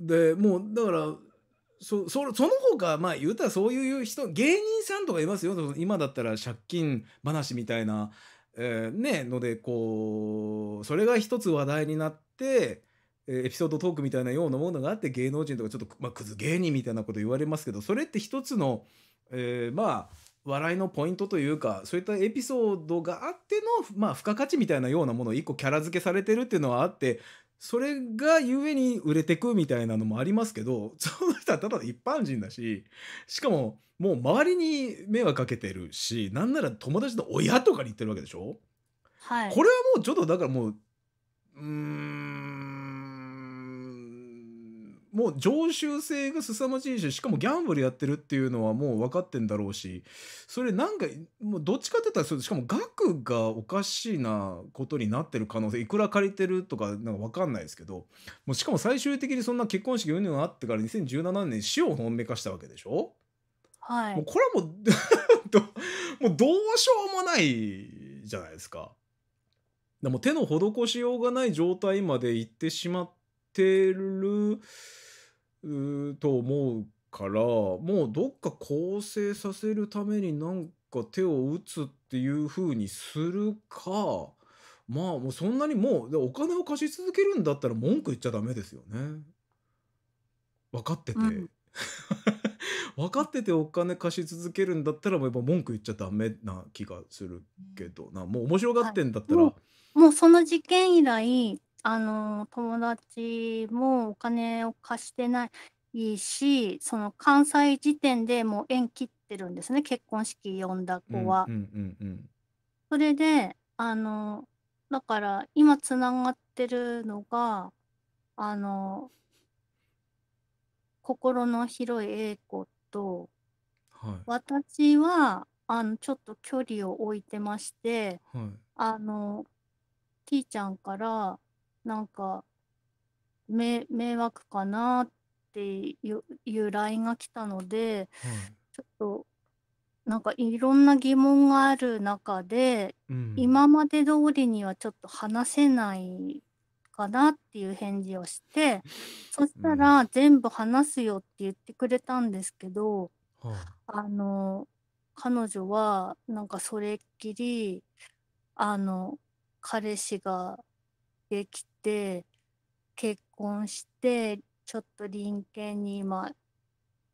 Speaker 2: うん、でもうだからそそその他まあ言うたらそういう人芸人さんとかいますよ今だったら借金話みたいな、えー、ねのでこうそれが一つ話題になってエピソードトークみたいなようなものがあって芸能人とかちょっと、まあ、クズ芸人みたいなこと言われますけどそれって一つの、えー、まあ笑いのポイントというかそういったエピソードがあっての、まあ、付加価値みたいなようなものを一個キャラ付けされてるっていうのはあってそれがゆえに売れてくみたいなのもありますけどその人はただ一般人だししかももう周りに迷惑かけてるしなんなら友達の親とかに言ってるわけでしょ、はい、これはもうちょっとだからもううんもう常習性が凄まじいししかもギャンブルやってるっていうのはもう分かってんだろうしそれなんかもうどっちかって言ったらしかも額がおかしいなことになってる可能性いくら借りてるとかなんか分かんないですけどもうしかも最終的にそんな結婚式うんぬんあってから2017年死をほんめかしたわけでしょはい、もうこれはもう (laughs) もうどうしようもないじゃないですか。でも手の施しようがない状態まで行ってしまっってると思うからもうどっか構成させるためになんか手を打つっていう風にするかまあもうそんなにもうお金を貸し続けるんだったら文句言っちゃダメですよね。分かってて、うん、(laughs) 分かっててお金貸し続けるんだったらもうやっぱ文句言っちゃダメな気がするけどなもう面白がってんだったら、はい、も
Speaker 1: うもうその事件以来あの、友達もお金を貸してないし、その関西時点でもう縁切ってるんですね、結婚式呼んだ子は。うん
Speaker 3: うんうん。
Speaker 1: それで、あの、だから今つながってるのが、あの心の広い英子と、はい。私は、あの、ちょっと距離を置いてまして、はい。あの、T ちゃんからなんか迷惑かなっていう LINE が来たので、ちょっとなんかいろんな疑問がある中で、うん、今まで通りにはちょっと話せないかなっていう返事をして、(laughs) そしたら全部話すよって言ってくれたんですけど、うん、あの彼女はなんかそれっきりあの彼氏ができて結婚してちょっと隣県に今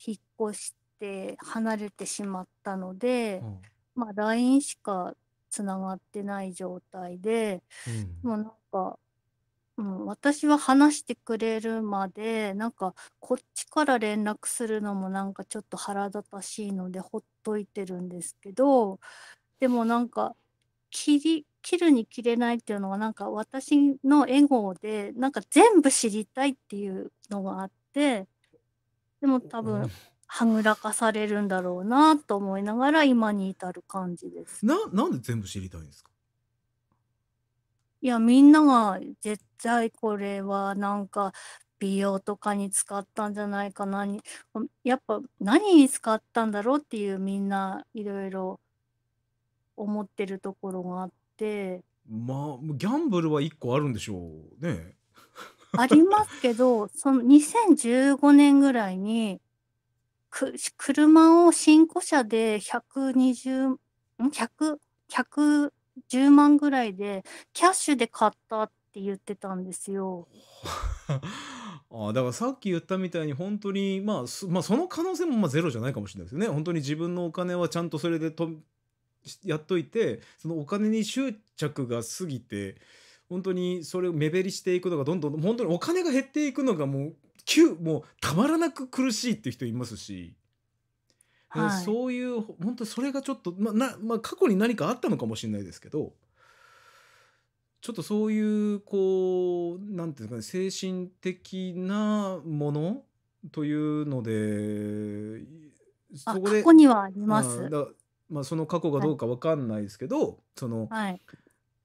Speaker 1: 引っ越して離れてしまったので、うん、まあ LINE しかつながってない状態で、うん、もうなんか、うん、私は話してくれるまでなんかこっちから連絡するのもなんかちょっと腹立たしいのでほっといてるんですけどでもなんか切り切るに切れないっていうのはなんか私のエゴでなんか全部知りたいっていうのがあってでも多分はぐらかされるんだろうなと思いながら今に至る感じです。
Speaker 2: ななんで全部知りたいんですか
Speaker 1: いやみんなが絶対これはなんか美容とかに使ったんじゃないかなやっぱ何に使ったんだろうっていうみんないろいろ思ってるところがあって。て
Speaker 2: まあギャンブルは1個あるんでしょうね
Speaker 1: (laughs) ありますけどその2015年ぐらいにく車を新古車で120 1 0 110万ぐらいでキャッシュで買ったって言ってたんですよ。
Speaker 2: (laughs) あだからさっき言ったみたいに本当に、まあ、まあその可能性もまあゼロじゃないかもしれないですよね。本当に自分のお金はちゃんとそれでとやっといてそのお金に執着が過ぎて本当にそれを目減りしていくのがどんどん本当にお金が減っていくのがもう急もうたまらなく苦しいっていう人いますし。はい、そういう本当それがちょっと、まなまあ、過去に何かあったのかもしれないですけどちょっとそういうこう何て言うんですかね精神的なものというのでそこで過去に
Speaker 1: はあります。
Speaker 2: まあ、その過去がどうか分かんないですけど、はい、その、はい、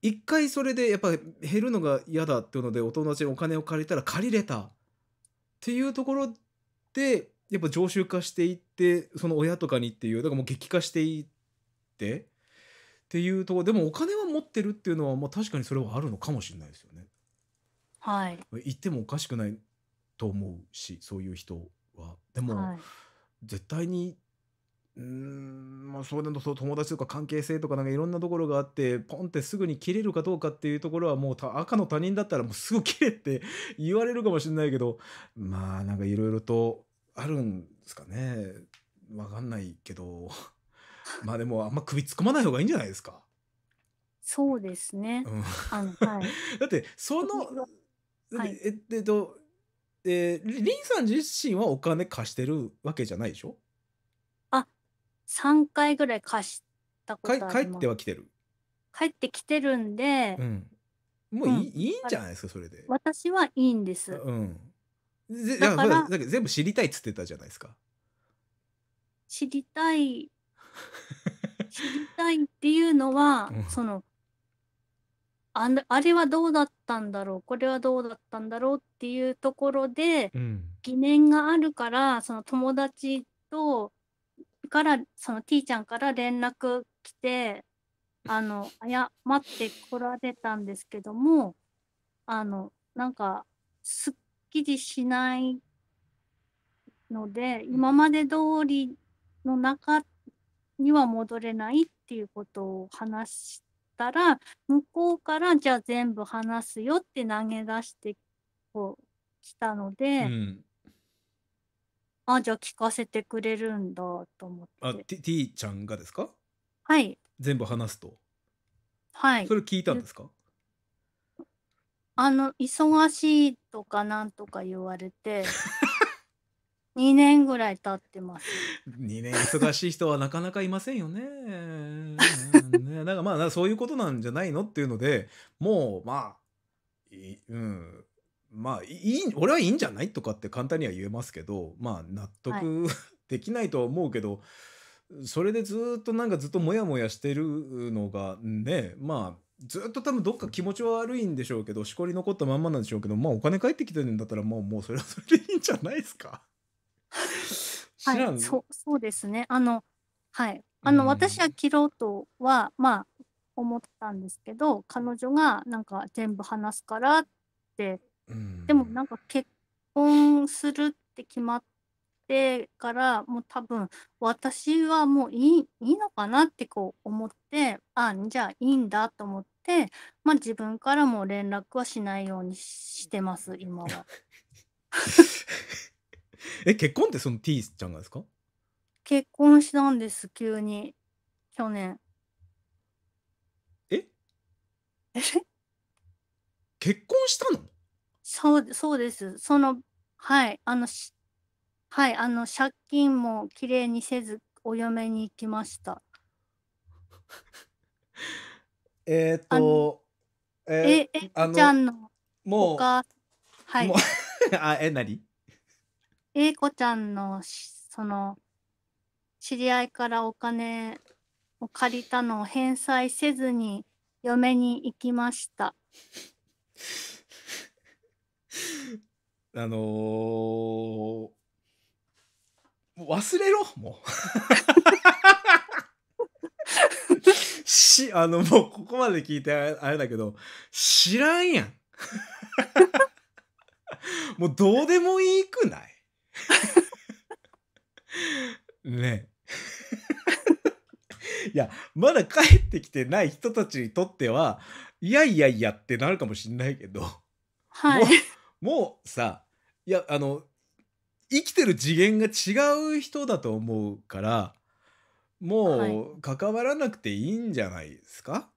Speaker 2: 一回それでやっぱ減るのが嫌だっていうのでお友達にお金を借りたら借りれたっていうところでやっぱ常習化していってその親とかにっていうだからもう激化していってっていうとこでもお金は持ってるっていうのは、まあ、確かにそれはあるのかもしれないですよね。はい、言ってもおかしくないと思うしそういう人は。でも、はい、絶対にうん、まあ、それのと友達とか関係性とかなんかいろんなところがあって、ポンってすぐに切れるかどうかっていうところはもうた赤の他人だったらもうすぐ切れって言われるかもしれないけど、まあなんかいろいろとあるんですかね。わかんないけど、(laughs) まあでもあんま首突っ込まない方がいいんじゃないですか。
Speaker 1: そうですね。うん、あのはい、(laughs) だってその、
Speaker 2: はい、えっと、えー、リンさん自身はお金貸してるわけじゃないでしょ
Speaker 1: 3回ぐらい貸したことあります帰っては来てる帰ってきてるんで、うん、
Speaker 2: もういいうん、いいんじゃないですかそれで
Speaker 1: 私はいいんです、う
Speaker 2: ん、だから全部知りたいっつってたじゃないですか
Speaker 1: 知りたい (laughs) 知りたいっていうのは、うん、そのああれはどうだったんだろうこれはどうだったんだろうっていうところで、うん、疑念があるからその友達とからその T ちゃんから連絡来てあの謝ってこられたんですけどもあのなんかすっきりしないので今まで通りの中には戻れないっていうことを話したら向こうからじゃあ全部話すよって投げ出してこう来たので、うん、あ、じゃあ聞かせてくれるんだと思っ
Speaker 2: あ、て。T, T ちゃんがですかはい。全部話すと。はい。それ聞いたんですか
Speaker 1: あの、忙しいとかなんとか言われて、(laughs) 二年ぐらい経って
Speaker 2: ます。二年忙しい人はなかなかいませんよね。ねなんかまあそういうことなんじゃないのっていうのでもうまあいうんまあいい俺はいいんじゃないとかって簡単には言えますけどまあ納得、はい、(laughs) できないとは思うけどそれでずっとなんかずっとモヤモヤしてるのがねまあずっと多分どっか気持ち悪いんでしょうけどしこり残ったまんまなんでしょうけどまあお金返ってきてるんだったらもうもうそれはそれでいいんじゃないですか。(laughs) はい、そ
Speaker 1: そうですねあのはいあの、うん、私は切ろうとはまあ思ったんですけど彼女がなんか全部話すからってでもなんか結婚するって決まってからもう多分私はもういいいいのかなってこう思ってあじゃあいいんだと思って、まあ、自分からも連絡はしないようにしてます今は。
Speaker 2: (laughs) え結婚ってその T ちゃんがですか
Speaker 1: 結婚したんです急に去年。え (laughs) 結婚したのそうそうです。その、はい、あの、はい、あの、借金もきれいにせず、お嫁に行きました。(laughs)
Speaker 2: えっあと、ええ、えーちゃんのもう、はい、(laughs) あ、え、に
Speaker 1: えいこちゃんのその、知り合いからお金を借りたのを返済せずに嫁に行きました。(laughs)
Speaker 2: あのー、忘れろもう (laughs) しあのもうここまで聞いてあれだけど知らんやん (laughs) もうどうでもいいくない (laughs) ねえいやまだ帰ってきてない人たちにとってはいやいやいやってなるかもしんないけど、はい、もうさいやあの生きてる次元が違う人だと思うからもう関わらなくていいんじゃないですか、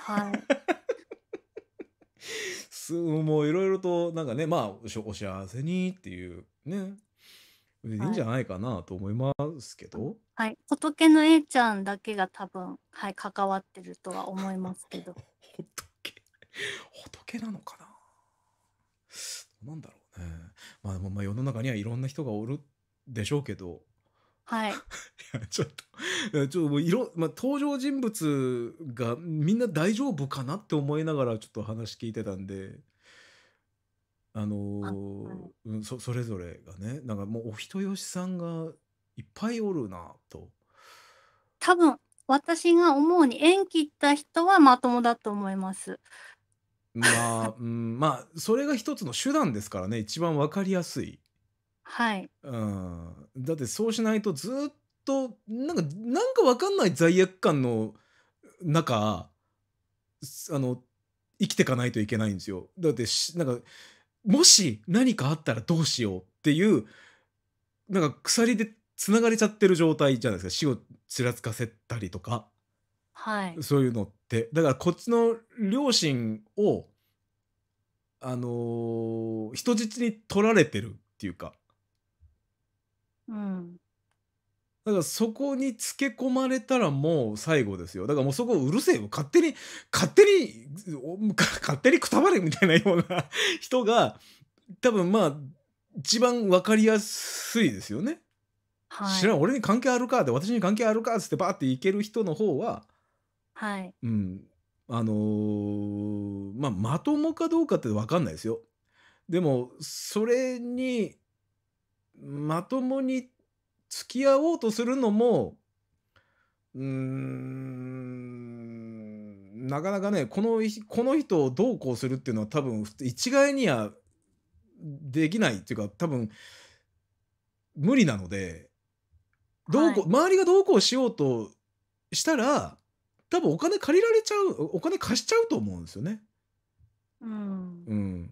Speaker 1: はい (laughs)
Speaker 2: すもういろいろとなんかねまあお幸せにっていうねいいんじゃないかなと思いますけど、はい、
Speaker 1: はい、仏の A ちゃんだけが多分はい関わってるとは思いますけど (laughs) 仏仏なのかな
Speaker 2: なんだろうね。まあ、まあ、世の中にはいろんな人がおるでしょうけど。はい。(laughs) いや、ちょっと、ちょっともうまあ、登場人物がみんな大丈夫かなって思いながらちょっと話聞いてたんで。あのーうん、そそれぞれがねなんかもうお人よしさんがいっぱいおるなと
Speaker 1: 多分私が思うに縁切った人はまともだと思います
Speaker 2: まあ、うん、まあそれが一つの手段ですからね一番分かりやすい、はいうん、だってそうしないとずっとなんかなんか分かんない罪悪感の中あの生きていかないといけないんですよだってなんかもし何かあったらどうしようっていうなんか鎖でつながれちゃってる状態じゃないですか死をちらつかせたりとか。はい、そういうのってだからこっちの両親をあのー、人質に取られてるっていうか、うん、だからそこにつけ込まれたらもう最後ですよだからもうそこうるせえよ勝手に勝手に勝手にくたばれみたいなような (laughs) 人が多分まあ一番分かりやすいですよね。はい、知らん俺に関係あるかって私に関係あるかっつってバーっていける人の方は
Speaker 1: は
Speaker 3: い。
Speaker 2: うん、あのー、まあまともかどうかって分かんないですよ。でもそれにまともに付き合おうとするのもうんなかなかねこのこの人をどうこうするっていうのは多分一概にはできないっていうか多分無理なのでどうこう、はい、周りがどうこうしようとしたら多分お金借りられちゃうお金貸しちゃうと思うんですよね。
Speaker 3: うん、
Speaker 2: うん、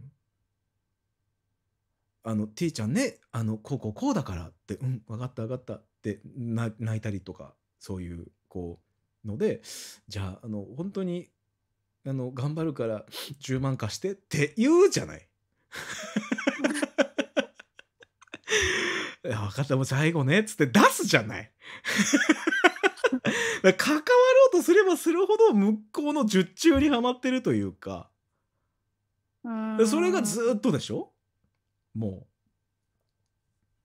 Speaker 2: あの T ちゃんねあのこうこうこうだからって「うん分かった分かった」って泣いたりとかそういうこうのでじゃああの本当にあの頑張るから10万貸してって言うじゃない。分 (laughs) かったもう最後ねっつって出すじゃない。関 (laughs) すればするほど向こうの術中にはまってるというかそれがずっとでしょもう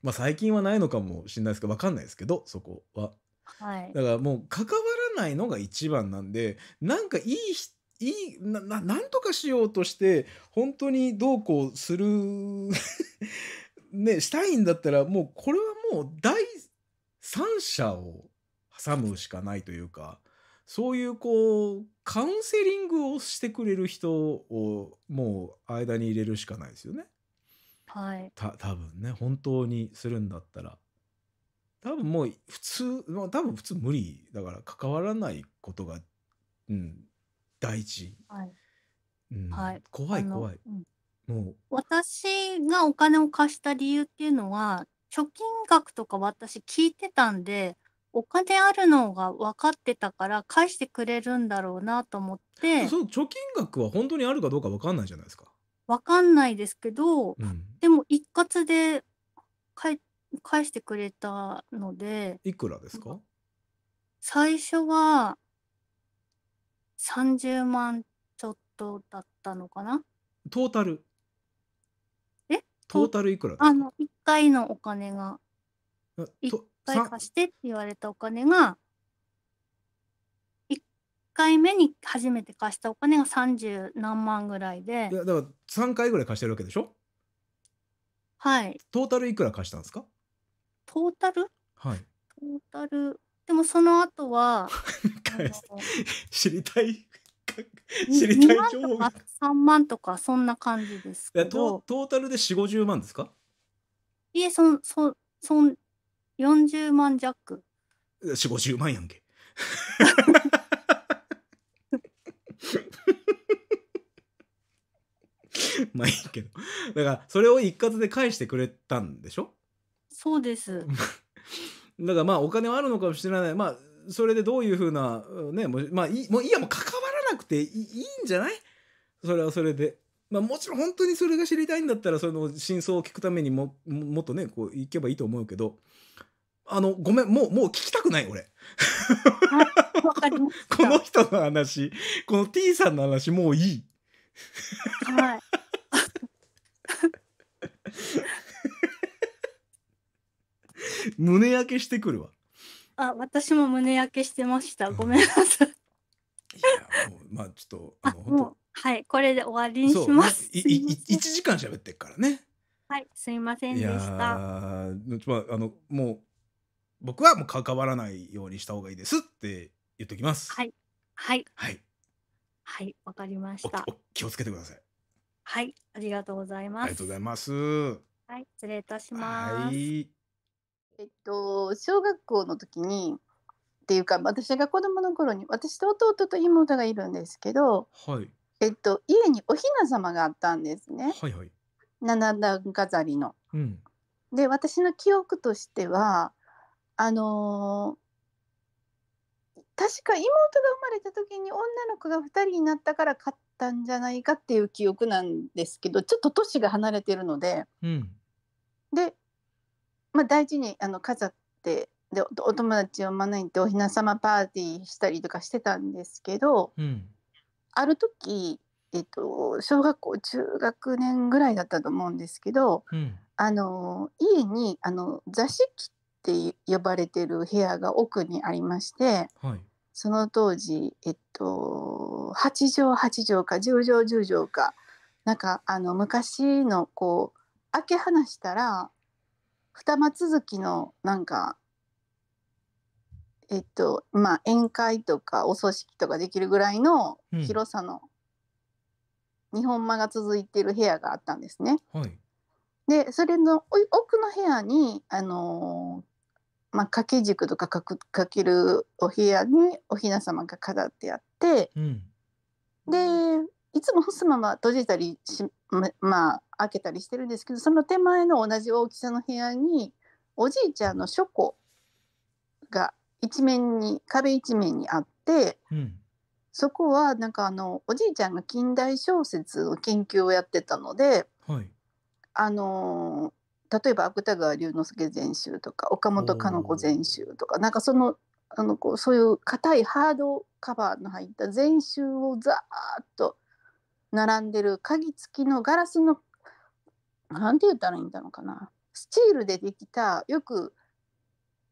Speaker 2: まあ最近はないのかもしれないですけど分かんないですけどそこは、はい、だからもう関わらないのが一番なんでなんかいいいいなななんとかしようとして本当にどうこうする (laughs) ねしたいんだったらもうこれはもう第三者を挟むしかないというかそういうこうカウンセリングをしてくれる人をもう間に入れるしかないですよね。はい、た多分ね本当にするんだったら多分もう普通多分普通無理だから関わらないことが、うん、大事、はいうん、はい、怖い怖い、もう
Speaker 1: 私がお金を貸した理由っていうのは貯金額とか私聞いてたんでお金あるのが分かってたから返してくれるんだろうなと思っ
Speaker 2: てその貯金額は本当にあるかどうか分かんないじゃないですか。
Speaker 1: 分かんないですけど、うん、でも一括で返返してくれたので
Speaker 2: いくらですか
Speaker 1: 最初は30万ちょっとだったのかな
Speaker 2: トータルえトータルいくら
Speaker 1: あの1回のお金が1回貸してって言われたお金が1回目に初めて貸したお金が30何万ぐらいでいや
Speaker 2: だから3回ぐらい貸してるわけでしょはいトータルいくら貸したんですか
Speaker 1: トータルはいトータルでもその後は
Speaker 2: (laughs) 知りたい
Speaker 1: 知りたい情報が3万とかそんな感じですけど
Speaker 2: トータルで4 5 0万ですか
Speaker 1: いえそそそん40万弱。
Speaker 2: 4、50万やんけ。(laughs) まあいいけど。だからそれを一括で返してくれたんでしょ
Speaker 1: そうです。(laughs)
Speaker 2: だからまあお金はあるのかもしれない。まあそれでどういうふうなねもう,、まあ、いもういやもう関わらなくていいんじゃないそれはそれで。まあ、もちろん本当にそれが知りたいんだったら、その真相を聞くためにも、もっとね、こう、行けばいいと思うけど、あの、ごめん、もう、もう聞きたくない、俺。(laughs) この人の話、この T さんの話、もういい。はい。胸焼けしてくるわ。
Speaker 1: あ、私も胸焼けしてました。ごめんなさい。い
Speaker 2: や、もう、まあ、ちょっと、あ
Speaker 1: の、本当。はい、これで終わりにします。
Speaker 2: 一時間喋ってからね。
Speaker 1: はい、すみませんでした。
Speaker 2: まああのもう僕はもう関わらないようにした方がいいですって言っておきます。はい、はい、はい、
Speaker 1: はい、わかりました。
Speaker 2: 気をつけてください。
Speaker 1: はい、ありがとうござい
Speaker 2: ます。ありがとうございます。は
Speaker 1: い、失礼いたし
Speaker 4: ます。えっと小学校の時に。っていうか私が子供の頃に私と弟と妹がいるんですけど、はい、えっと、家におひな様があったんですね、はいはい、七段飾りの。うん、で私の記憶としてはあのー、確か妹が生まれた時に女の子が2人になったから買ったんじゃないかっていう記憶なんですけどちょっと年が離れてるので、うん、で、まあ、大事にあの飾ってでお友達を招いておひな様パーティーしたりとかしてたんですけど。うんある時、えと、小学校中学年ぐらいだったと思うんですけど、うん、あの家にあの座敷って呼ばれてる部屋が奥にありまして、はい、その当時、えと、8畳8畳か10畳10畳かなんかあの昔のこう開け放したら二間続きのなんかえっとまあ、宴会とかお葬式とかできるぐらいの広さの日本間が続いてる部屋があったんですね。はい、でそれの奥の部屋に、あのー、まあ、掛け軸とかかけるお部屋におひな様が飾ってあって、うん、でいつもすまま閉じたりし、ま、まあ開けたりしてるんですけどその手前の同じ大きさの部屋におじいちゃんの書庫が一面に壁一面にあって、うん、そこはなんかあのおじいちゃんが近代小説の研究をやってたので、はい、あの例えば芥川龍之介全集とか岡本かの子全集とかなんかそのあのこうそういう硬いハードカバーの入った全集をざーっと並んでる鍵付きのガラスの何て言ったらいいんだろうかなスチールでできたよく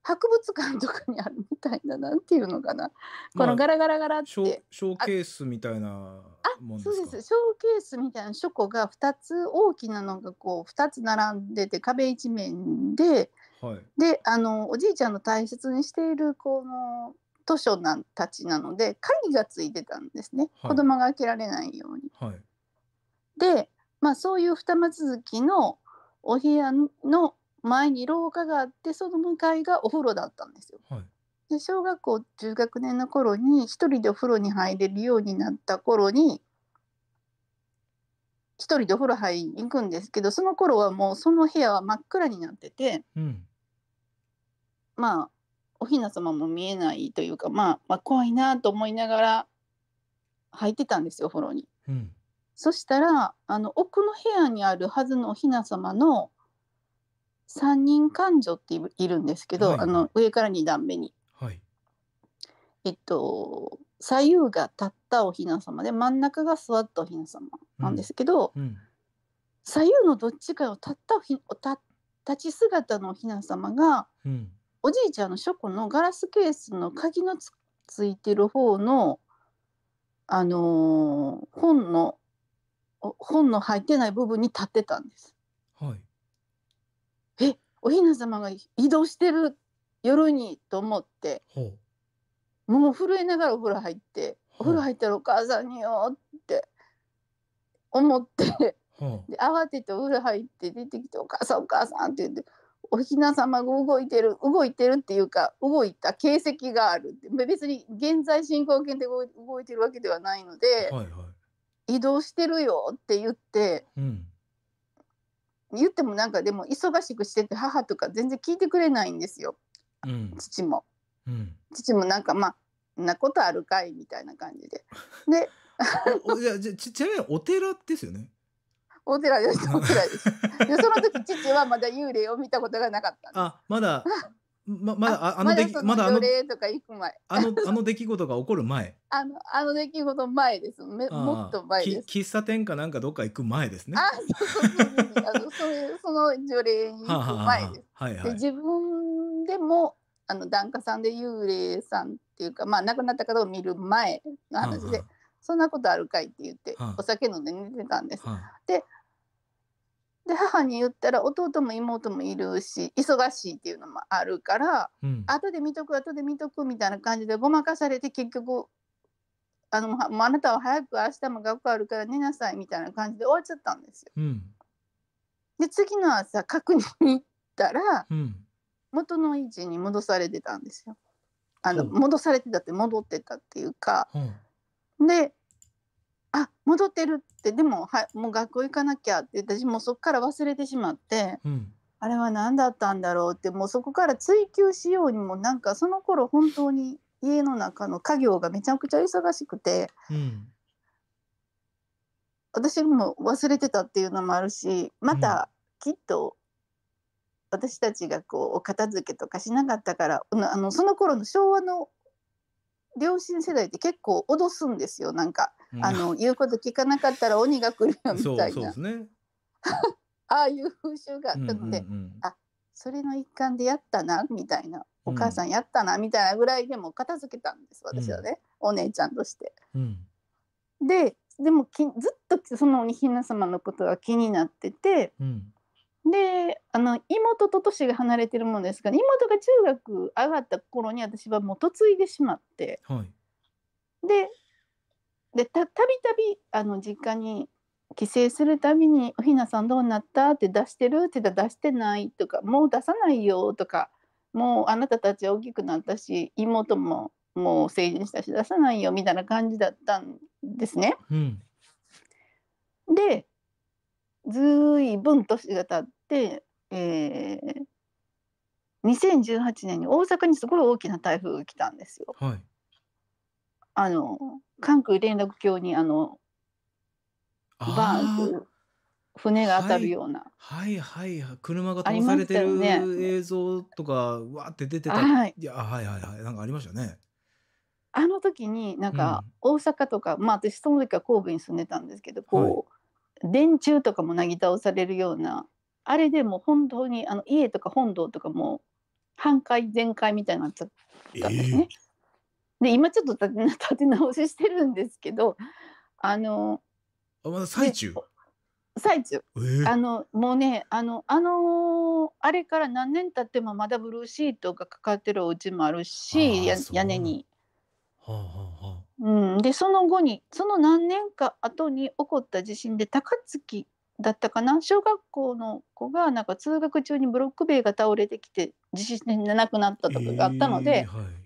Speaker 4: 博物館とかにあるみたいななんていうのかな、まあ、このガラガラガラってショ
Speaker 2: ショーケースみたいなあんそうで
Speaker 4: すショーケースみたいな書庫が2つ大きなのがこう2つ並んでて壁一面で、はい、であのおじいちゃんの大切にしているこの図書なんたちなので鍵がついてたんですね、はい、子供が開けられないように。はい、で、まあ、そういう二間続きのお部屋の前に廊下があってその向かいがお風呂だったんですよ。はい、で小学校中学年の頃に一人でお風呂に入れるようになった頃に一人でお風呂入りに行くんですけどその頃はもうその部屋は真っ暗になってて、うん、まあお雛様も見えないというか、まあ、まあ怖いなと思いながら入ってたんですよお風呂に。うん、そしたらあの奥の部屋にあるはずのお雛様の3人勘定っているんですけど、はい、あの上から2段目に、はい、えっと左右が立ったおひな様で真ん中が座ったおひな様なんですけど、うんうん、左右のどっちかを立ったおひ立立ち姿のおひな様が、うん、おじいちゃんの書庫のガラスケースの鍵のつついてる方の、あのー、本の本の入ってない部分に立ってたんです。はいえお雛様が移動してる夜にと思ってもう震えながらお風呂入ってお風呂入ったらお母さんによって思ってで慌ててお風呂入って出てきて「お母さんお母さん」って言って「お雛様が動いてる動いてる」っていうか動いた形跡があるって別に現在進行形で動いてるわけではないので、はいはい、移動してるよって言って、うん、言ってもなんかでも忙しくしてて母とか全然聞いてくれないんですよ、うん、父も、うん、父もなんかまあなことあるかいみたいな感じで
Speaker 2: (laughs) で (laughs) いやちちなみにお寺ですよね
Speaker 4: お寺ですお寺ですでその時父はまだ幽霊を見たことがなかった
Speaker 2: あまだままだあの出来まだあの
Speaker 4: あ
Speaker 2: のあの出来事が起こる前
Speaker 4: (laughs) あのあの出来事前ですめもっと前です
Speaker 2: 喫茶店かなんかどっか行く前ですね
Speaker 4: あそうそうそうそう (laughs) その除霊に行く前ですはいはい、で自分でもあの檀家さんで幽霊さんっていうかまあ亡くなった方を見る前の話で、そんなことあるかいって言って、お酒飲んで寝てたんです、でで母に言ったら弟も妹もいるし忙しいっていうのもあるから、うん、後で見とく後で見とくみたいな感じでごまかされて結局あのあなたは早く明日も学校あるから寝なさいみたいな感じで終わっちゃったんですよ。うん、で次の朝確認に行ったら、うん、元の位置に戻されてたんですよ。あの戻されてたって戻ってたっていうか、であ戻ってるってでもはもう学校行かなきゃって私もうそこから忘れてしまって、うん、あれは何だったんだろうってもうそこから追求しようにもなんかその頃本当に家の中の家業がめちゃくちゃ忙しくて、うん、私も忘れてたっていうのもあるしまたきっと私たちがこうお片付けとかしなかったからあのその頃の昭和の両親世代って結構脅すんですよなんか。あの言うこと聞かなかったら鬼が来るよみたいな。ね、(laughs) ああいう風習があったので、うんうんうん、あそれの一環でやったなみたいなお母さんやったなみたいなぐらいでも片付けたんです私はね、うん、お姉ちゃんとして。うん、ででもきずっとそのひな様のことが気になってて、うん、であの妹と年が離れてるもんですから妹が中学上がった頃に私はもう嫁いでしまって、はい、ででたたびたびあの実家に帰省するたびに「おひなさんどうなった?」って出してるって言ったら出してないとかもう出さないよとかもうあなたたち大きくなったし妹ももう成人したし出さないよみたいな感じだったんですね。うん、でずいぶん年が経って、えー、2018年に大阪にすごい大きな台風が来たんですよ。はい、あの関空連絡橋にあのバーン船が当たる
Speaker 2: ような、はい、はいはい車が飛されてる、映像とか、わって出てた、はい、いやはいはいはいなんかありましたね。
Speaker 4: あの時になんか大阪とか、うん、まあ私その時は神戸に住んでたんですけどこう、はい、電柱とかもなぎ倒されるようなあれでも本当にあの家とか本堂とかも半壊全壊みたいになっちゃっ
Speaker 3: たんですね。えー
Speaker 4: で今ちょっと (laughs) 立て直ししてるんですけどあの
Speaker 3: あまだ最中
Speaker 4: 最中、えー、あのもうねあのあのー、あれから何年経ってもまだブルーシートがかかってるお家もあるしや屋根に。うん、でその後にその何年か後に起こった地震で高槻だったかな小学校の子がなんか通学中にブロック塀が倒れてきて地震で亡くなったとかがあったので、えーはい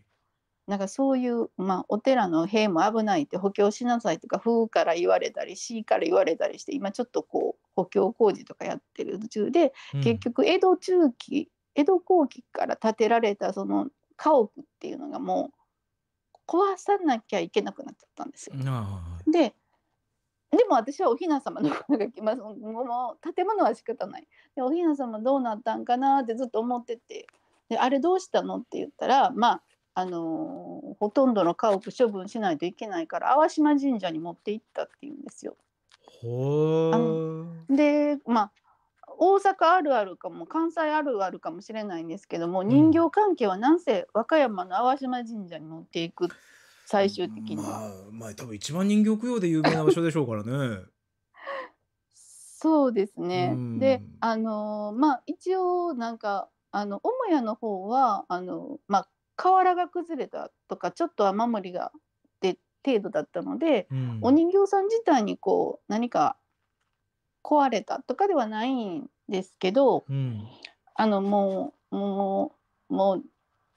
Speaker 4: なんかそういう、まあ、お寺の兵も危ないって補強しなさいとか風から言われたり死から言われたりして今ちょっとこう補強工事とかやってる途中で、うん、結局江戸中期江戸後期から建てられたその家屋っていうのがもう壊さなきゃいけなくなっちゃったんですよ。ででも私はおひな様の声が来ますもう建物は仕方ないでおひな様どうなったんかなってずっと思っててであれどうしたのって言ったらまああのほとんどの家屋処分しないといけないから淡島神社に持って行ったっていうんですよ。でまあ大阪あるあるかも関西あるあるかもしれないんですけども、人形関係はなんせ和歌山の淡島神社に持っていく最終的には。
Speaker 2: まあ、まあ、多分一番人形供養で有名な場所でしょうからね。
Speaker 4: そうですね、うん、であのまあ一応なんかあの母屋の方はあのまあ瓦が崩れたとかちょっと雨漏りがっ程度だったの
Speaker 3: で、うん、お
Speaker 4: 人形さん自体にこう何か壊れたとかではないんですけど、うん、あのもうもうも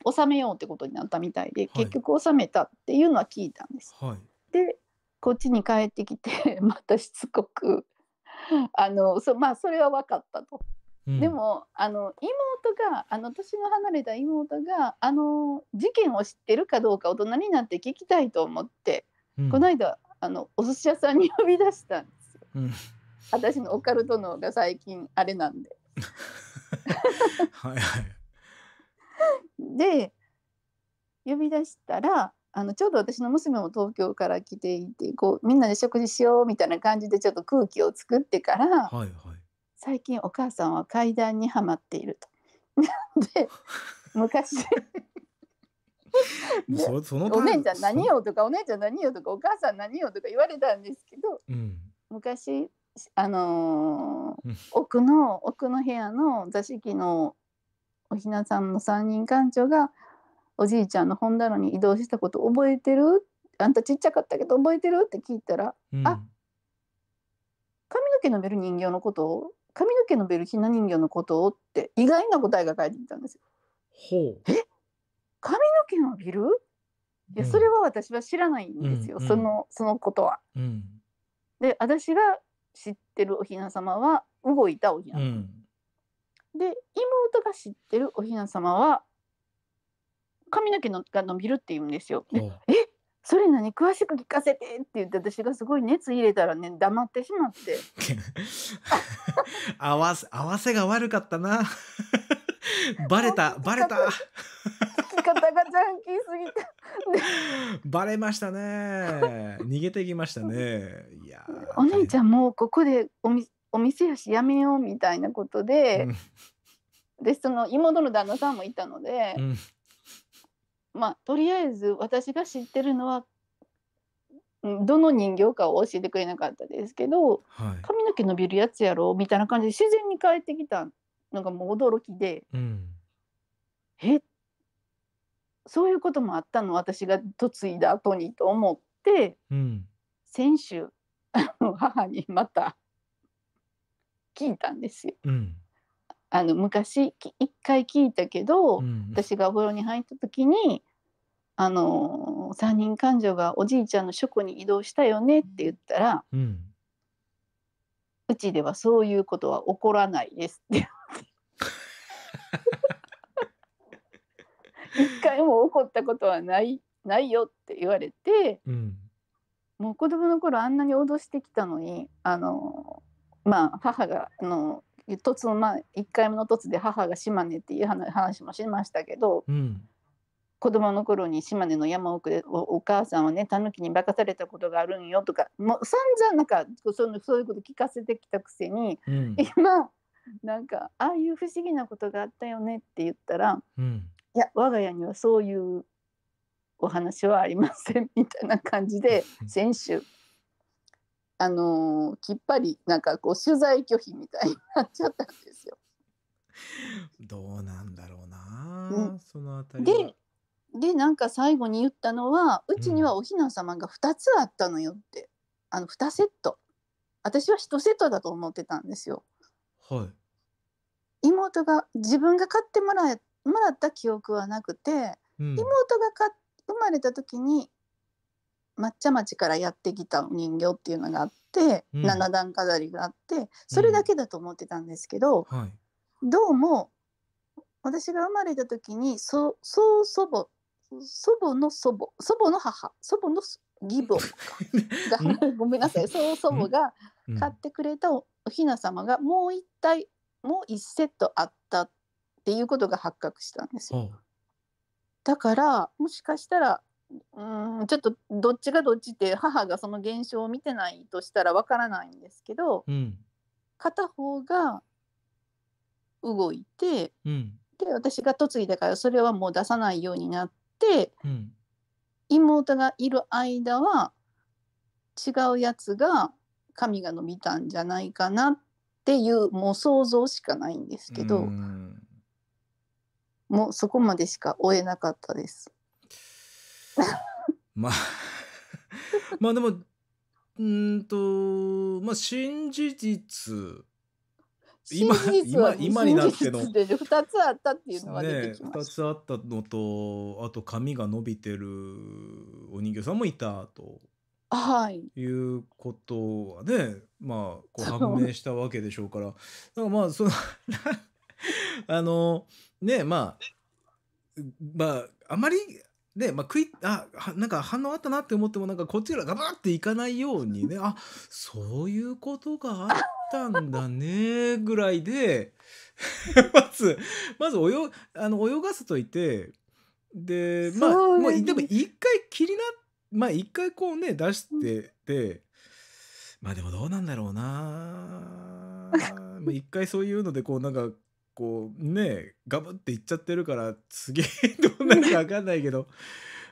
Speaker 4: う収めようってことになったみたいで、はい、結局収めたっていうのは聞いたんです。はい、でこっちに帰ってきて (laughs) またしつこくあのそまあそれは分かったと。でもあの妹があの年の離れた妹があの事件を知ってるかどうか大人になって聞きたいと思って、うん、この間あのお寿司屋さんに呼び出したんですよ。うん、私のオカルト脳が最近あれなんで。はいはい、で呼び出したらあのちょうど私の娘も東京から来ていてこうみんなで食事しようみたいな感じでちょっと空気を作ってから、はいはい、最近お母さんは階段にはまっていると。(laughs) で昔 (laughs)
Speaker 2: そそのお姉ちゃん何よ
Speaker 4: とかお姉ちゃん何よとかお母さん何よとか言われたんですけど、うん、昔あのー、奥の奥の部屋の座敷のおひなさんの3人館長がおじいちゃんの本棚に移動したこと覚えてるあんたちっちゃかったけど覚えてるって聞いたら、うん、あ髪の毛のびる人形のことを髪の毛のベルひな人形のことをって意外な答えが返ってきたんですよ。ほうえ髪の毛のビルいやそれは私は知らないんですよ、うん、そのそのことは。うん、で私が知ってるおひな様は動いたおひなうん、で妹が知ってるおひな様は髪の毛のが伸びるって言うんですよ。えそれ何詳しく聞かせてって言って私がすごい熱入れたらね黙ってしまって
Speaker 2: (laughs) 合わせ合わせが悪かったな (laughs) バレたバレた聞
Speaker 3: き方がジャンキーす
Speaker 2: ぎた、(laughs) バレましたね逃げてきましたねいや
Speaker 4: お姉ちゃんもうここでおみお店やしやめようみたいなことで、うん、でその妹の旦那さんもいたので、うんまあとりあえず私が知ってるのはどの人形かを教えてくれなかったですけど、はい、髪の毛伸びるやつやろみたいな感じで自然に帰ってきたのがもう驚きで、うん、えそういうこともあったの私が嫁いだ後にと思って、うん、先週母にまた聞いたんですよ。うん、あの昔一回聞いたけど、私がお風呂に入った時にあの三人勘定がおじいちゃんの書庫に移動したよねって言ったら、うん、うちではそういうことは起こらないですって一回も起こったことはないないよって言われて、うん、もう子供の頃あんなに脅してきたのにあのまあ母があの突の、まあ、1回目の凸で母が島根っていう話もしましたけど、うん子供の頃に島根の山奥でお母さんはねタヌキに化かされたことがあるんよとかもう散々なんかそのそういうこと聞かせてきたくせに、うん、今なんかああいう不思議なことがあったよねって言ったら、うん、いや我が家にはそういうお話はありませんみたいな感じで (laughs) 先週。あのー、きっぱりなんかこう取材拒否みたいになっちゃったんですよ。ど
Speaker 2: うなんだろうな、うん、そのあた
Speaker 3: り
Speaker 4: でなんか最後に言ったのはうちにはおひな様が2つあったのよって、うん、あの2セット私は1セットだと思ってたんですよ。はい、妹が自分が買ってもらもらった記憶はなくて、うん、妹が買生まれた時に抹茶町からやってきた人形っていうのがあって、うん、七段飾りがあってそれだけだと思ってたんですけど、はい、どうも私が生まれた時に曽祖母祖母の祖母祖母の母祖母の義母 (laughs) ごめんなさい祖母が買ってくれたおひな様がもう一体もう一セットあったっていうことが発覚したんですよ。だからもしかしたらうんちょっとどっちがどっちって母がその現象を見てないとしたらわからないんですけど、うん、片方が動いて、うん、で私が嫁いだからそれはもう出さないようになっ、うん、妹がいる間は違うやつが神が伸びたんじゃないかなっていうもう想像しかないんですけど、うもうそこまでしか追えな
Speaker 2: かったです。まあ (laughs) まあでもうんとまあ真実今今今になっての
Speaker 4: 2つあったっていうのは出て
Speaker 2: きま、ね、2つあったのとあと髪が伸びてるお人形さんもいたと。はい、いうことはね、まあ、こう判明したわけでしょうから、なんかまあ、その (laughs) あの、ね、まあ、まあ、あまり、ね、まあ、クいあ、なんか反応あったなって思っても、なんかこっちからガバっていかないようにね、あ、そういうことがあったんだねぐらいで (laughs) まずまず泳あの泳がせといてでまあもうでも一回気になまあ一回こうね出してて、まあでもどうなんだろうな一回そういうのでこうなんかこうねガブっていっちゃってるから次 (laughs) どうなるか分かんないけど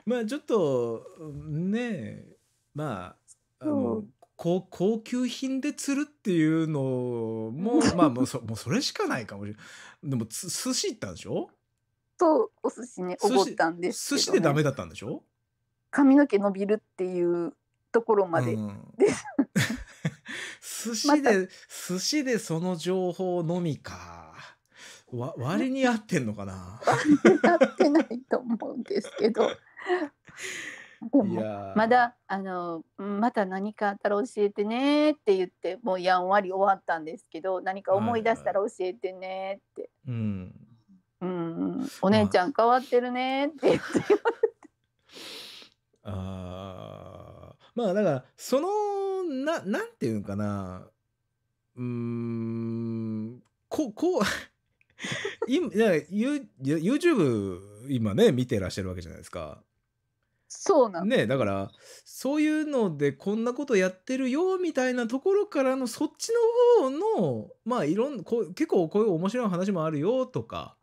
Speaker 2: まあちょっとねまああの高高級品で釣るっていうのもまあもうそもうそれしかないかもしれないでも寿司行ったんでしょ
Speaker 4: とお寿司におごったん
Speaker 2: ですけど、ね、寿司でダメだったんでしょ
Speaker 4: 髪の毛伸びるっていうところま
Speaker 2: で、うん、寿司で、(laughs) ま、寿司でその情報のみかわ割に合ってんのかな合ってないと
Speaker 4: 思うんですけどで
Speaker 2: もま
Speaker 4: だあのまた何かあったら教えてねって言ってもうやんわり終わったんですけど何か思い出したら教えてねって、はいはい、うんうん、お姉ちゃん変わってるねって言って
Speaker 2: ああまあだからそのななんていうんかなうんここう (laughs) 今 YouTube 今ね見てらっしゃるわけじゃないですか。そうなんねだからそういうのでこんなことやってるよみたいなところからのそっちの方のまあいろんこう結構こういう面白い話もあるよとか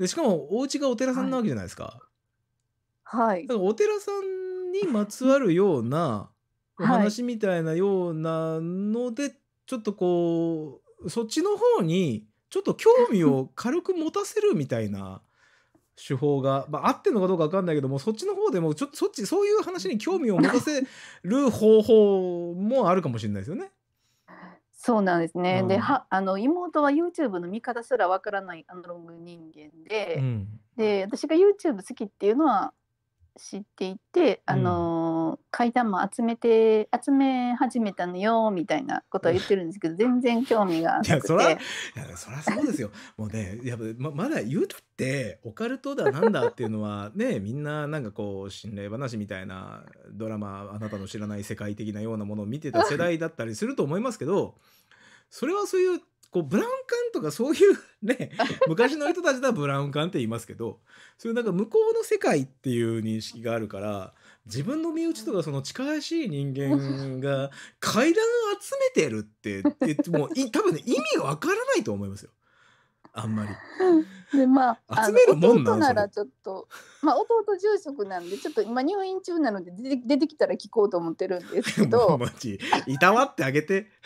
Speaker 2: でしかもお家がお寺さんなわけじゃないですか。はい、だからお寺さんにまつわるようなお話みたいなようなので、はい、ちょっとこうそっちの方にちょっと興味を軽く持たせるみたいな手法が、まあ、合ってるのかどうか分かんないけどもそっちの方でもちょっとそっちそういう話に興味を持たせる方法もあるかもしれないですよね。
Speaker 4: そうなんですね、うん、ではあの妹は YouTube の見方すらわからないアナログ人間でうん、で私が YouTube 好きっていうのは知っていて、あのー、階段も集めて集め始めたのよみたいなことを言ってるんですけど (laughs) 全然興味がなくていやそらい
Speaker 2: やそらそうですよもうねやっままだ言うとってオカルトだなんだっていうのは (laughs) ねみんななんかこう心霊話みたいなドラマあなたの知らない世界的なようなものを見てた世代だったりすると思いますけどそれはそういうこうブラウン管とかそういうね昔の人たちではブラウン管って言いますけどそういうなんか向こうの世界っていう認識があるから自分の身内とかその近しい人間が階段集めてるって言っても多分ね意味わからないと思いますよ。あんまり。でまあ集めるもんなら
Speaker 4: ちょっとまあ弟住職なんでちょっと今入院中なので出て出てきたら聞こうと思ってるんですけ
Speaker 2: ど。(laughs) いたわってあげて。(laughs)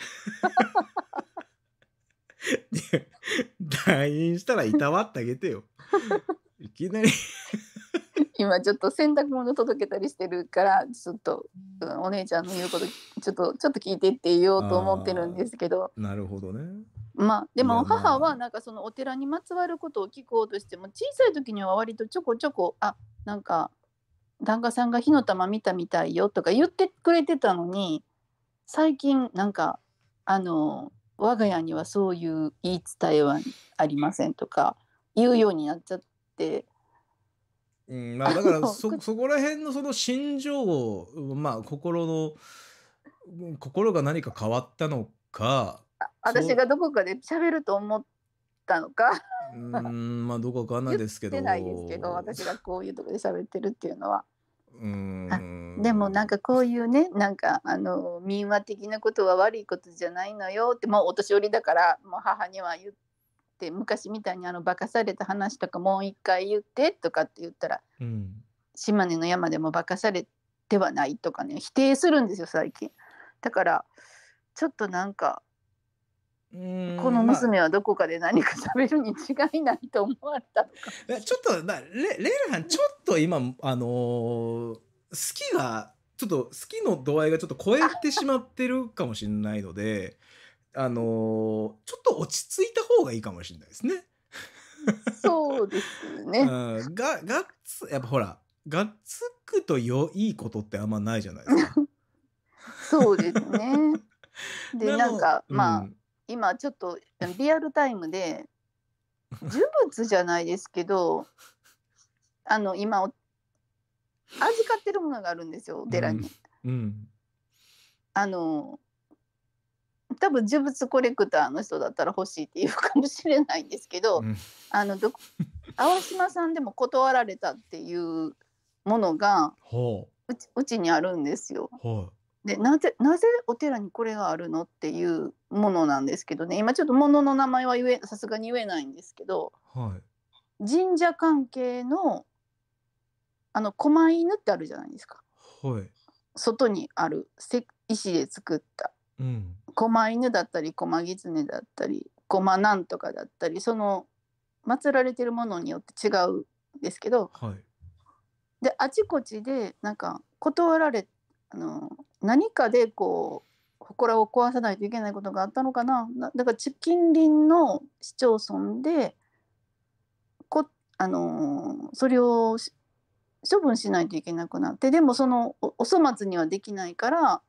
Speaker 2: 退院したらいたわってあげてよ。(laughs) いきなり
Speaker 4: 今ちょっと洗濯物届けたりしてるからちょっと、うん、お姉ちゃんの言うことちょっとちょっと聞いてって言おうと思ってるんですけど
Speaker 2: なるほどね
Speaker 4: まあでも母はなんかそのお寺にまつわることを聞こうとしても小さい時には割とちょこちょこあなんか旦那さんが火の玉見たみたいよとか言ってくれてたのに最近なんかあの我が家にはそういう言い伝えはありませんとか言うようになっちゃって。
Speaker 2: うんまあ、だからそそこら辺のその心情を、まあ、心の心が何か変わったのか私が
Speaker 4: どこかで喋ると思ったのか
Speaker 2: うんまあどこかわかんないですけど言ってないですけど
Speaker 4: 私がこういうとこで喋ってるっていうのは
Speaker 2: うん
Speaker 4: でもなんかこういうねなんかあの民話的なことは悪いことじゃないのよってもうお年寄りだからもう母には言って昔みたいにあの化かされた話とかもう一回言ってとかって言ったら、うん、島根の山でも化かされてはないとかね否定するんですよ最近。だからちょっとなんかこの娘はどこかで何か喋るに違いないと思われたと
Speaker 2: かちょっとなレレイラさんちょっと今あのー、好きがちょっと好きの度合いがちょっと超えてしまってるかもしれないのであのー、ちょっと落ち着いた方がいいかもしれないですね。そうですね。(laughs) うん、ががっつやっぱほらがっつくとよいいことってあんまないじゃないですか。(laughs) そ
Speaker 4: うですね。で (laughs) なんかまあ、うん今ちょっと (laughs) リアルタイムで呪物じゃないですけどあの今預かってるものがあるんですよお寺に。うん、うん、あの多分呪物コレクターの人だったら欲しいって言うかもしれないんですけど、うん、あのど淡島さんでも断られたっていうものがうちにあるんですよ。でなぜなぜお寺にこれがあるのっていうものなんですけどね今ちょっとものの名前は言えさすがに言えないんですけど、はい、神社関係のあの狛犬ってあるじゃないですか、はい、外にある石で作った狛、うん、犬だったり狛狐だったり狛なんとかだったりその祀られてるものによって違うんですけど、
Speaker 3: はい、
Speaker 4: であちこちでなんか断られあの何かでこう祠を壊さないといけないことがあったのかなだから近隣の市町村でこ、あのそれを処分しないといけなくなってでもそのお粗末にはできないから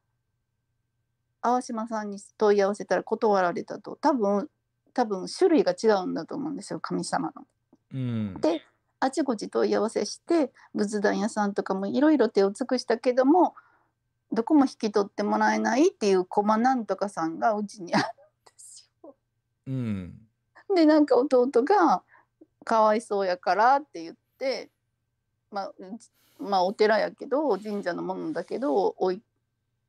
Speaker 4: 淡島さんに問い合わせたら断られたと多分多分種類が違うんだと思うんですよ神様の。
Speaker 3: うん、で
Speaker 4: あちこち問い合わせして仏壇屋さんとかもいろいろ手を尽くしたけどもどこも引き取ってもらえないっていう駒なんとかさんがうちにあるんです
Speaker 3: よ。うん、
Speaker 4: でなんか弟が「かわいそうやから」って言って、まあ、まあお寺やけど神社のものだけど置い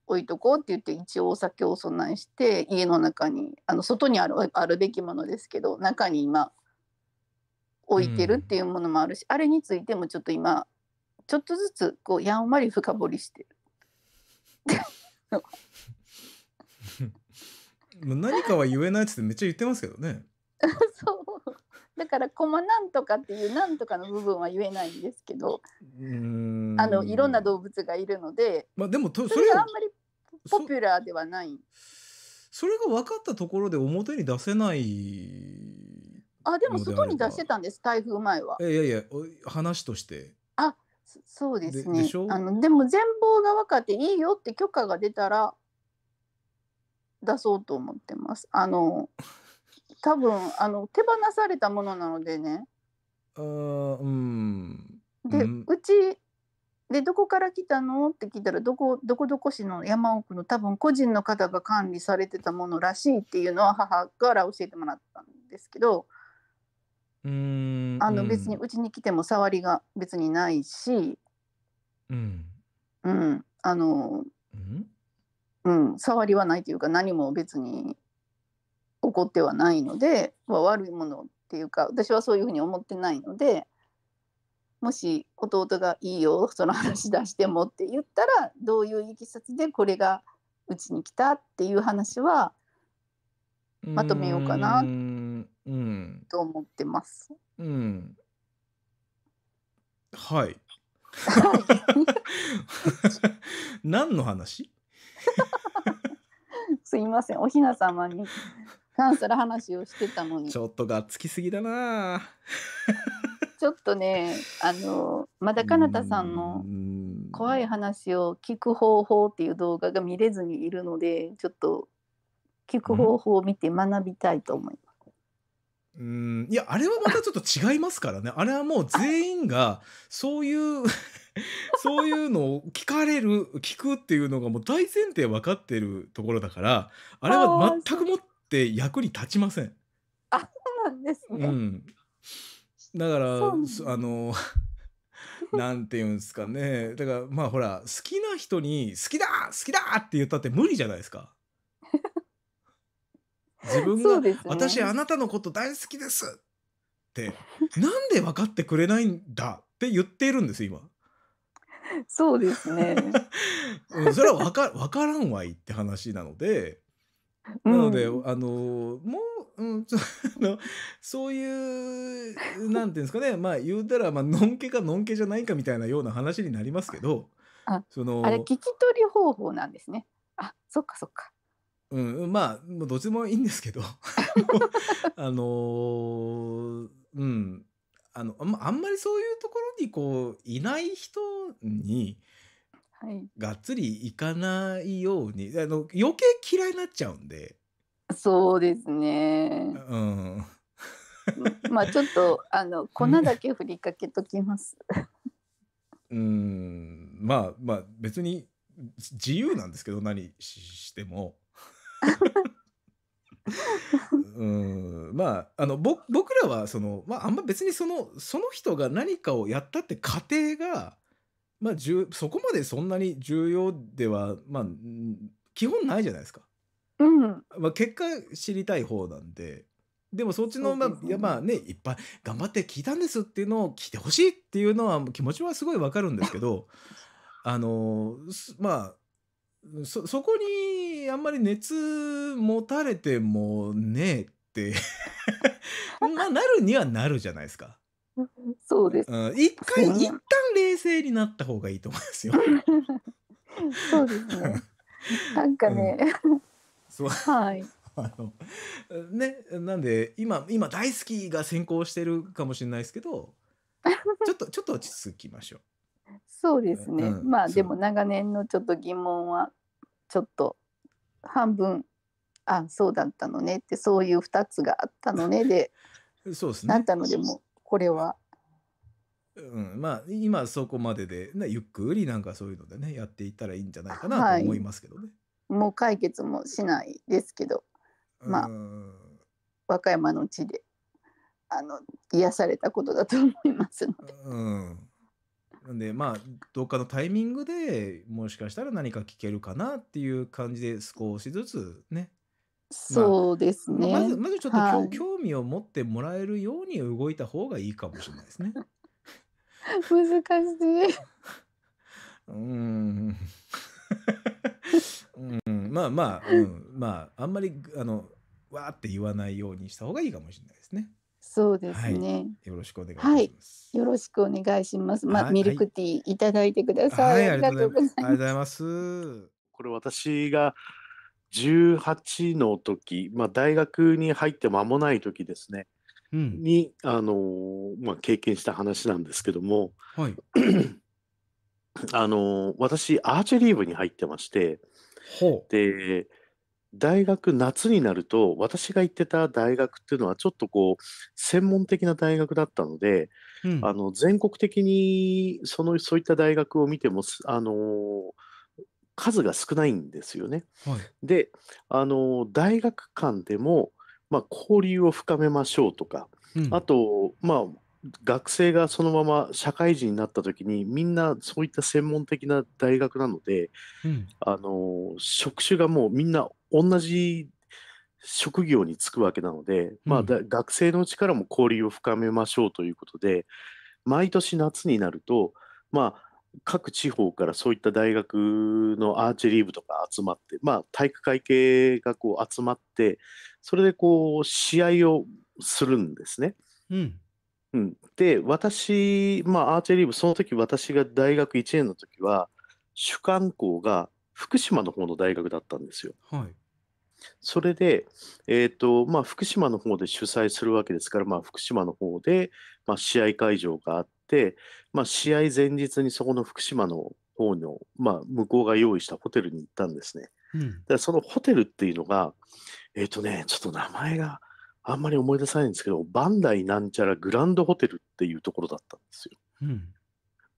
Speaker 4: 置いとこうって言って一応お酒をお供えして家の中にあの外にあるあるべきものですけど中に今置いてるっていうものもあるし、うん、あれについてもちょっと今ちょっとずつこうやんわり深掘りしてる。(laughs)
Speaker 2: 何かは言えないっつってめっちゃ言ってますけどね。(laughs) そ
Speaker 4: うだから「コマなんとか」っていう「なんとか」の部分は言えないんですけ
Speaker 2: どあのい
Speaker 4: ろんな動物がいるので、
Speaker 2: まあ、でもそれがあん
Speaker 4: まりポピュラーではない
Speaker 2: それが分かったところで表に出せない
Speaker 4: あでも外に出してたんです台風前は。い
Speaker 2: やいや話として。
Speaker 4: そうですねでであのでも全貌が分かっていいよって許可が出たら出そうと思ってますあの多分あの手放されたものなのでね
Speaker 2: あうんで、
Speaker 3: うん、
Speaker 4: うちでどこから来たのって聞いたらどこどこどこ市の山奥の多分個人の方が管理されてたものらしいっていうのは母から教えてもらったんですけど
Speaker 3: うんあの別に
Speaker 4: うちに来ても触りが別にないし、
Speaker 3: うん、うん、
Speaker 4: あの、うん、うん、触りはないというか何も別に起こってはないので、まあ、悪いものっていうか私はそういうふうに思ってないのでもし弟が「いいよその話出しても」って言ったらどういういきさつでこれがうちに来たっていう話はまとめようかなって、
Speaker 2: うん、
Speaker 4: と思ってます。
Speaker 2: うん、はい。何の話
Speaker 4: (laughs) すいませんおひな様に関する話をしてたのに
Speaker 2: ちょっとがっつきすぎだな
Speaker 4: ちょっとねあのまだかなたさんの怖い話を聞く方法っていう動画が見れずにいるのでちょっと聞く方法を見て学びたいと思います
Speaker 2: うんいやあれはまたちょっと違いますからねあれはもう全員がそういう (laughs) そういうのを聞かれる聞くっていうのがもう大前提分かってるところだからあれは全くもって役に立ちません。
Speaker 3: あそうなんですね、う
Speaker 2: ん、だからあの (laughs) なんていうんですかねだからまあほら好きな人に「好きだ好きだ!」って言ったって無理じゃないですか。自分が、ね、私あなたのこと大好きですってなんで分かってくれないんだって言っているんです今。そうですね。(laughs) それは分か分からんわいって話なので、なので、うん、あのもう、うん、そ (laughs) のそういうなんていうんですかねまあ言うたら、まあのんけかのんけじゃないかみたいなような話になりますけど。あそのあれ聞き
Speaker 4: 取り方法なんですね。あ
Speaker 5: そっかそっか。
Speaker 2: うん、まあどっちもいいんですけど (laughs) あのー、うんあのあんまりそういうところにこういない人に、はい、がっつりいかないようにあの余計嫌いになっちゃうんで
Speaker 4: そうですねうんまあちょっとあの粉だけ振りかけときます
Speaker 2: うんまあまあ別に自由なんですけど何してもうんまああの僕らはその、まあ、あんま別にそのその人が何かをやったって過程が、まあ、じゅそこまでそんなに重要では、まあ、基本ないじゃないですか。うんまあ、結果知りたい方なんででもそっちの、まあ、ね、いやまあねいっぱい頑張って聞いたんですっていうのを聞いてほしいっていうのは気持ちはすごいわかるんですけど (laughs) あのまあそそこにあんまり熱持たれてもねえって (laughs) まあなるにはなるじゃないですか。そうです、うん、一回、一旦冷静になった方がいいと思いますよ。(laughs) そうですね。なんかね、うん、そうはい。(laughs) あのね、なんで今今大好きが先行してるかもしれないですけどちょっとちょっと落ち着きましょ
Speaker 4: うそうですね、うん、まあでも長年のちょっと疑問はちょっと半分あそうだったのねってそういう2つがあったのねで
Speaker 2: (laughs) そうですねなったのでもこれは。うん、まあ今そこまでで、ね、ゆっくりなんかそういうのでねやっていったらいいんじゃないかなと思いますけど
Speaker 4: ね。はい、もう解決もしないですけどまあ和歌山の地であの癒されたことだと思いますので。
Speaker 2: うんなんでまあどっかのタイミングでもしかしたら何か聞けるかなっていう感じで少しずつね
Speaker 4: そうですね、まあ、まずまずちょっと、はい、
Speaker 2: 興味を持ってもらえるように動いた方がいいかもしれないですね。(laughs)
Speaker 1: 難し
Speaker 3: い
Speaker 2: うん (laughs) うん、まあまあ、うん、まああんまりあのわーって言わないようにした方がいいかもしれないです
Speaker 4: ね。そうですね、よろしくお願いします。よろしくお願いします。まあ、ミルクティーいただいてください。ありがとうご
Speaker 6: ざいます。これ私が18の時、まあ、大学に入って間もない時ですね、うん、にあのー、まあ、経験した話なんですけども、はい、(clears throat) あのー、私アーチェリー部に入ってましてほで大学、夏になると、私が行ってた大学っていうのは、ちょっとこう、専門的な大学だったので、うん。あの、全国的に、その、そういった大学を見ても、あの、数が少ないんですよね。はい。で、あの、大学間でも、ま、交流を深めましょうとか、うあと、ま、学生がそのまま社会人になった時に、みんなそういった専門的な大学なので、うん。あの、職種がもうみんな同じ職業に就くわけなので、まあ、学生のうちからも交流を深めましょうということで、毎年夏になると、まあ、各地方からそういった大学のアーチェリー部とか集まって、まあ、体育会系がこう集まってそれでこう試合をするんですね。うん、うん、で私、まあ、アーチェリー部その時私が大学1年の時は主幹校が福島の方の大学だったんですよ。はい、それで、えーとまあ、福島の方で主催するわけですから、まあ、福島の方で、まあ、試合会場があって、まあ、試合前日にそこの福島の方の、まあ、向こうが用意したホテルに行ったんですね。うん、でそのホテルっていうのが、えっ、ー、とね、ちょっと名前があんまり思い出さないんですけど、バンダイなんちゃらグランドホテルっていうところだったんですよ。うん、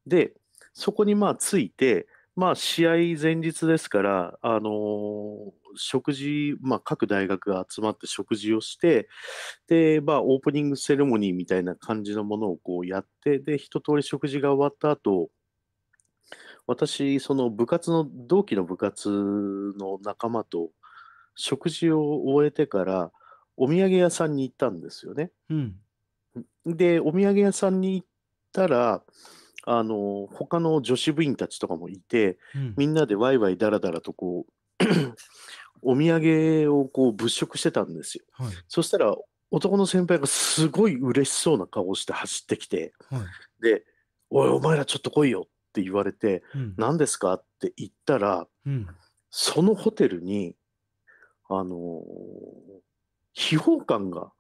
Speaker 6: で、そこにまあ着いて、まあ、試合前日ですから、あのー、食事、まあ、各大学が集まって食事をして、で、まあ、オープニングセレモニーみたいな感じのものをこうやって、で、一通り食事が終わった後、私、その部活の、同期の部活の仲間と食事を終えてから、お土産屋さんに行ったんですよね。うん、で、お土産屋さんに行ったら、あの他の女子部員たちとかもいて、うん、みんなでワイワイだらだらとこう (clears throat) お土産をこう物色してたんですよ、はい、そしたら男の先輩がすごい嬉しそうな顔をして走ってきて、はい、で「おいお前らちょっと来いよ」って言われて「うん、何ですか?」って言ったら、うん、そのホテルにあのー、秘宝館が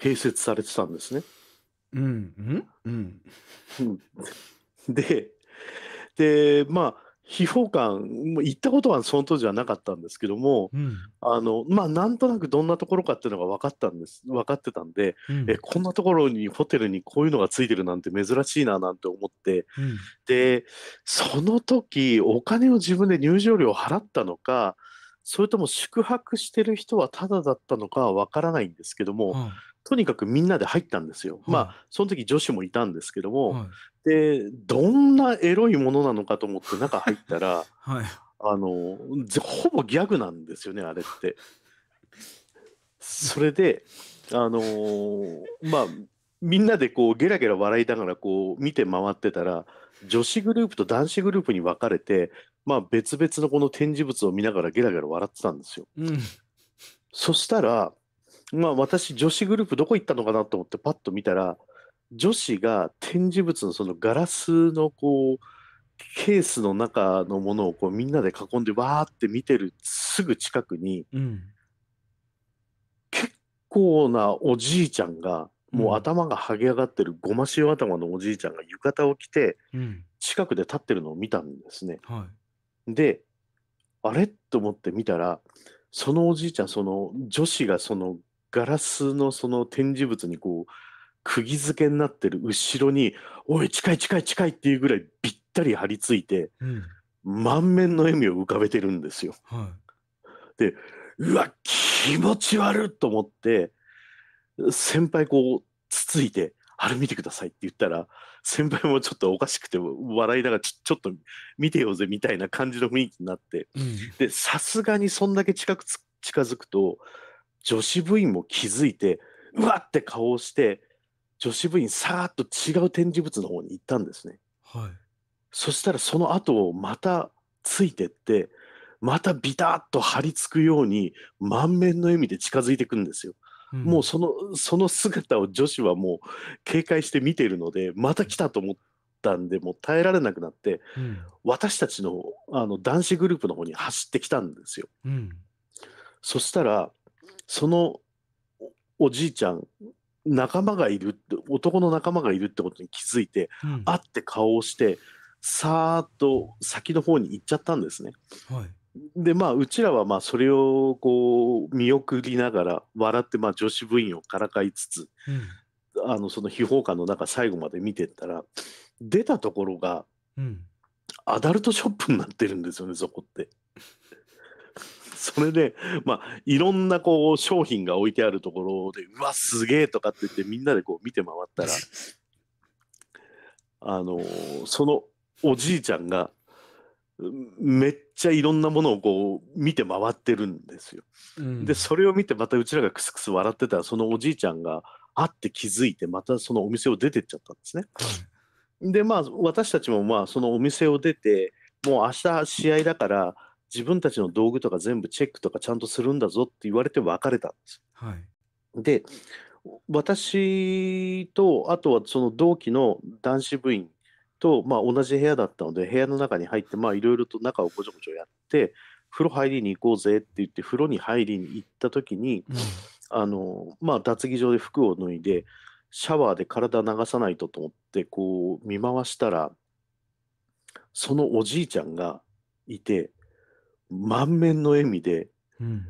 Speaker 6: 併設されてたんですね。うん、うん、うん。(laughs) で、で、まあ、秘宝館、行ったことはその当時はなかったんですけども、うん、あの、まあ、なんとなくどんなところかっていうのが分かったんです、分かってたんで、うん、え、こんなところに、ホテルにこういうのがついてるなんて珍しいな、なんて思って、うん、で、その時、お金を自分で入場料を払ったのか、それとも宿泊してる人はタダだったのかは分からないんですけども、とにかくみんなで入ったんですよ。はい、まあその時女子もいたんですけども、はい、でどんなエロいものなのかと思って中入ったら、(laughs) はい、あのほぼギャグなんですよねあれって。それであのー、まあみんなでこうゲラゲラ笑いながらこう見て回ってたら女子グループと男子グループに分かれて、まあ、別々のこの展示物を見ながらゲラゲラ笑ってたんですよ。うん、そしたらまあ私、女子グループどこ行ったのかなと思ってパッと見たら、女子が展示物のそのガラスのこう、ケースの中のものをこうみんなで囲んでわーって見てるすぐ近くに、うん、結構なおじいちゃんが、もう頭がはげ上がってるごま塩頭のおじいちゃんが浴衣を着て、近くで立ってるのを見たんですね。うんはい、で、あれと思って見たら、そのおじいちゃん、その女子がそのガラスのその展示物にこう釘付けになってる後ろに「おい近い近い近い」っていうぐらいぴったり張り付いて、うん、満面の笑みを浮かべてるんですよ。
Speaker 3: はい、
Speaker 6: でうわ気持ち悪いと思って先輩こうつついて「あれ見てください」って言ったら先輩もちょっとおかしくて笑いながらちょっと見てようぜみたいな感じの雰囲気になって、でさすがにそんだけ近く近づくと女子部員も気づいてうわって顔をして女子部員さーっと違う展示物の方に行ったんですね。はい、そしたらその後をまたついてってまたビタッと張り付くように満面の笑みで近づいてくんですよ。うん、もうそのその姿を女子はもう警戒して見ているのでまた来たと思ったんでもう耐えられなくなって、うん、私たちのあの男子グループの方に走ってきたんですよ。うん、そしたらそのおじいちゃん仲間がいるって男の仲間がいるってことに気づいて、うん、あって顔をしてさーっと先の方に行っちゃったんですね。はいでまあうちらはまあそれをこう見送りながら笑ってまあ女子部員をからかいつつ、うん、あのその秘宝館の中最後まで見てったら出たところが、アダルトショップになってるんですよねそこって。それで、まあ、いろんなこう商品が置いてあるところで、うわ、すげえとかって言って、みんなでこう見て回ったら、(laughs) あのー、そのおじいちゃんが、めっちゃいろんなものをこう見て回ってるんですよ。うん、でそれを見てまたうちらがクスクス笑ってたらそのおじいちゃんがあって気づいてまたそのお店を出てっちゃったんですね。でまあ私たちもまあそのお店を出てもう明日試合だから自分たちの道具とか全部チェックとかちゃんとするんだぞって言われて別れたんです。はい、で私とあとはその同期の男子部員と、まあ、同じ部屋だったので部屋の中に入っていろいろと中をごちょごちょやって風呂入りに行こうぜって言って風呂に入りに行った時に、うん、あのまあ、脱衣場で服を脱いでシャワーで体流さないとと思ってこう見回したらそのおじいちゃんがいて満面の笑みで、うん、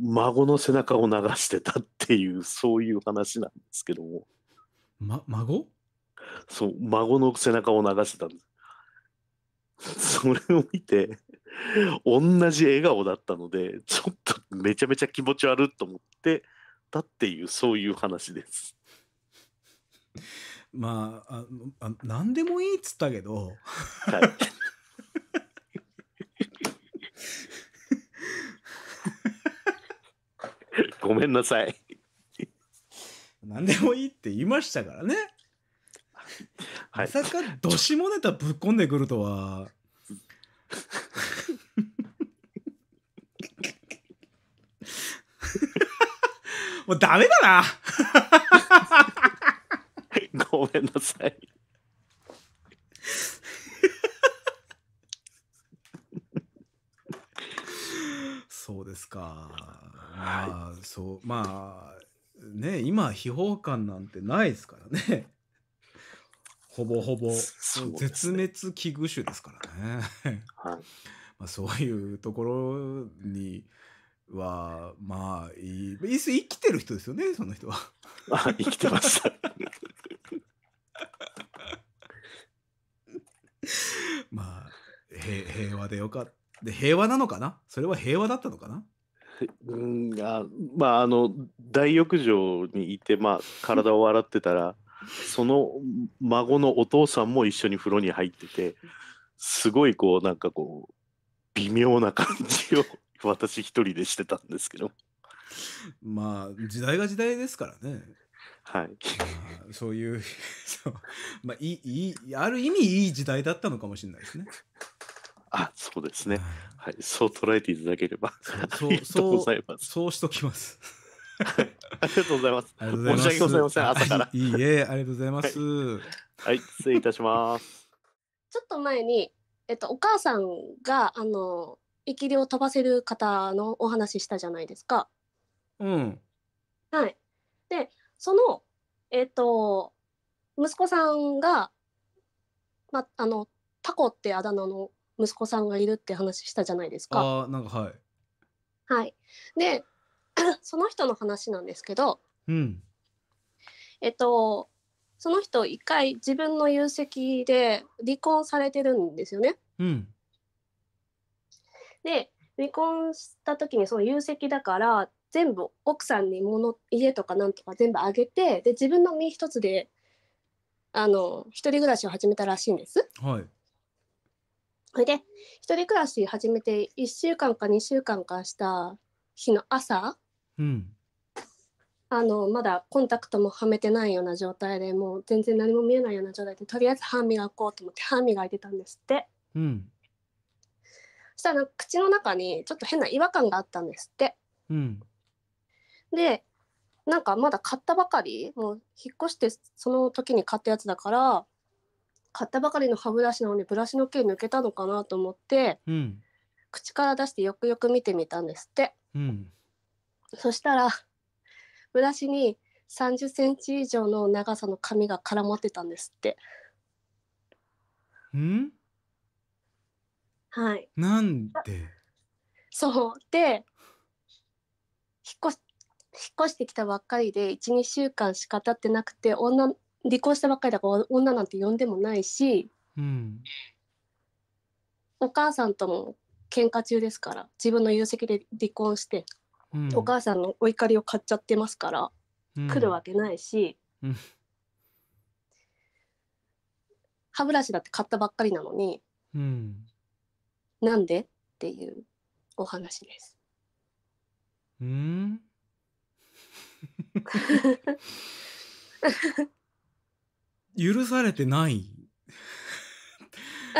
Speaker 6: 孫の背中を流してたっていうそういう話なんですけども、
Speaker 2: ま、孫
Speaker 6: そう孫の背中を流してたんですそれを見て同じ笑顔だったのでちょっとめちゃめちゃ気持ち悪いと思ってたっていうそういう話です
Speaker 2: まあああ何でもいいっつったけど、はい (laughs)
Speaker 6: ごめんなさい。
Speaker 2: 何でもいいって言いましたからね。はい、まさか、どしもネタぶっ込んでくるとは。もうダメだな
Speaker 6: ごめんなさい
Speaker 2: そうですか。まあ、そう、まあ、ね、今、秘宝館なんてないですからね。(laughs) ほぼほぼ、ね、絶滅危惧種ですからね。はい、(laughs) まあそういうところには、まあいい、生きてる人ですよね、その人は。あ生きてました。(laughs) まあ、平和でよかった。で、平和なのかなそれは平和だったのかなうんあ
Speaker 6: まああの大浴場にいて、まあ、体を洗ってたらその孫のお父さんも一緒に風呂に入っててすごいこうなんかこう微妙な感じを (laughs) 私一人でしてたんですけど
Speaker 2: まあ時代が時代ですからねはい、まあ、そういうそう、まあ、いいある意味いい時代だったのかもしれないですね
Speaker 6: あ、そうですね。はい、そう捉えていただければ。そう、そう、(laughs)
Speaker 2: そうしときます。
Speaker 6: ありがとうございます。申し訳ございません、朝から。いいえ、ありがとうございます。はい、失礼いたします。
Speaker 5: ちょっと前に、えっと、お母さんが、あの、生きを飛ばせる方のお話したじゃないですか。うん。はい。で、その、えっと、息子さんが、ま、あの、タコってあだ名の息子さんがいるって話したじゃないですか。あなんかはい。はい。で、(clears throat) その人の話なんですけど、うん。えっと、その人一回自分の有責で離婚されてるんですよね。うん。で、離婚した時にその有責だから全部奥さんに物家とかなんとか全部あげてで自分の身一つであの一人暮らしを始めたらしいんです。はい、それで一人暮らし始めて1週間か2週間かした日の朝、うん、あのまだコンタクトもはめてないような状態でもう全然何も見えないような状態でとりあえず歯磨こうと思って歯磨いてたんですって、うん、そしたら口の中にちょっと変な違和感があったんですって、うん、でなんかまだ買ったばかりもう引っ越してその時に買ったやつだから買ったばかりの歯ブラシなのにブラシの毛抜けたのかなと思って、うん、口から出してよくよく見てみたんですって、うん、そしたらブラシに30センチ以上の長さの髪が絡まってたんですっ
Speaker 3: てんはいなんで
Speaker 5: そうで引っ越し引っ越してきたばっかりで12週間しか経ってなくて女離婚したばっかりだから女なんて呼んでもないし、うん、お母さんとも喧嘩中ですから自分の有責で離婚して、うん、お母さんのお怒りを買っちゃってますから、うん、来るわけないし、うん、歯ブラシだって買ったばっかりなのに、うん、なんでっていうお話
Speaker 3: です。
Speaker 2: うん (laughs) 許されてない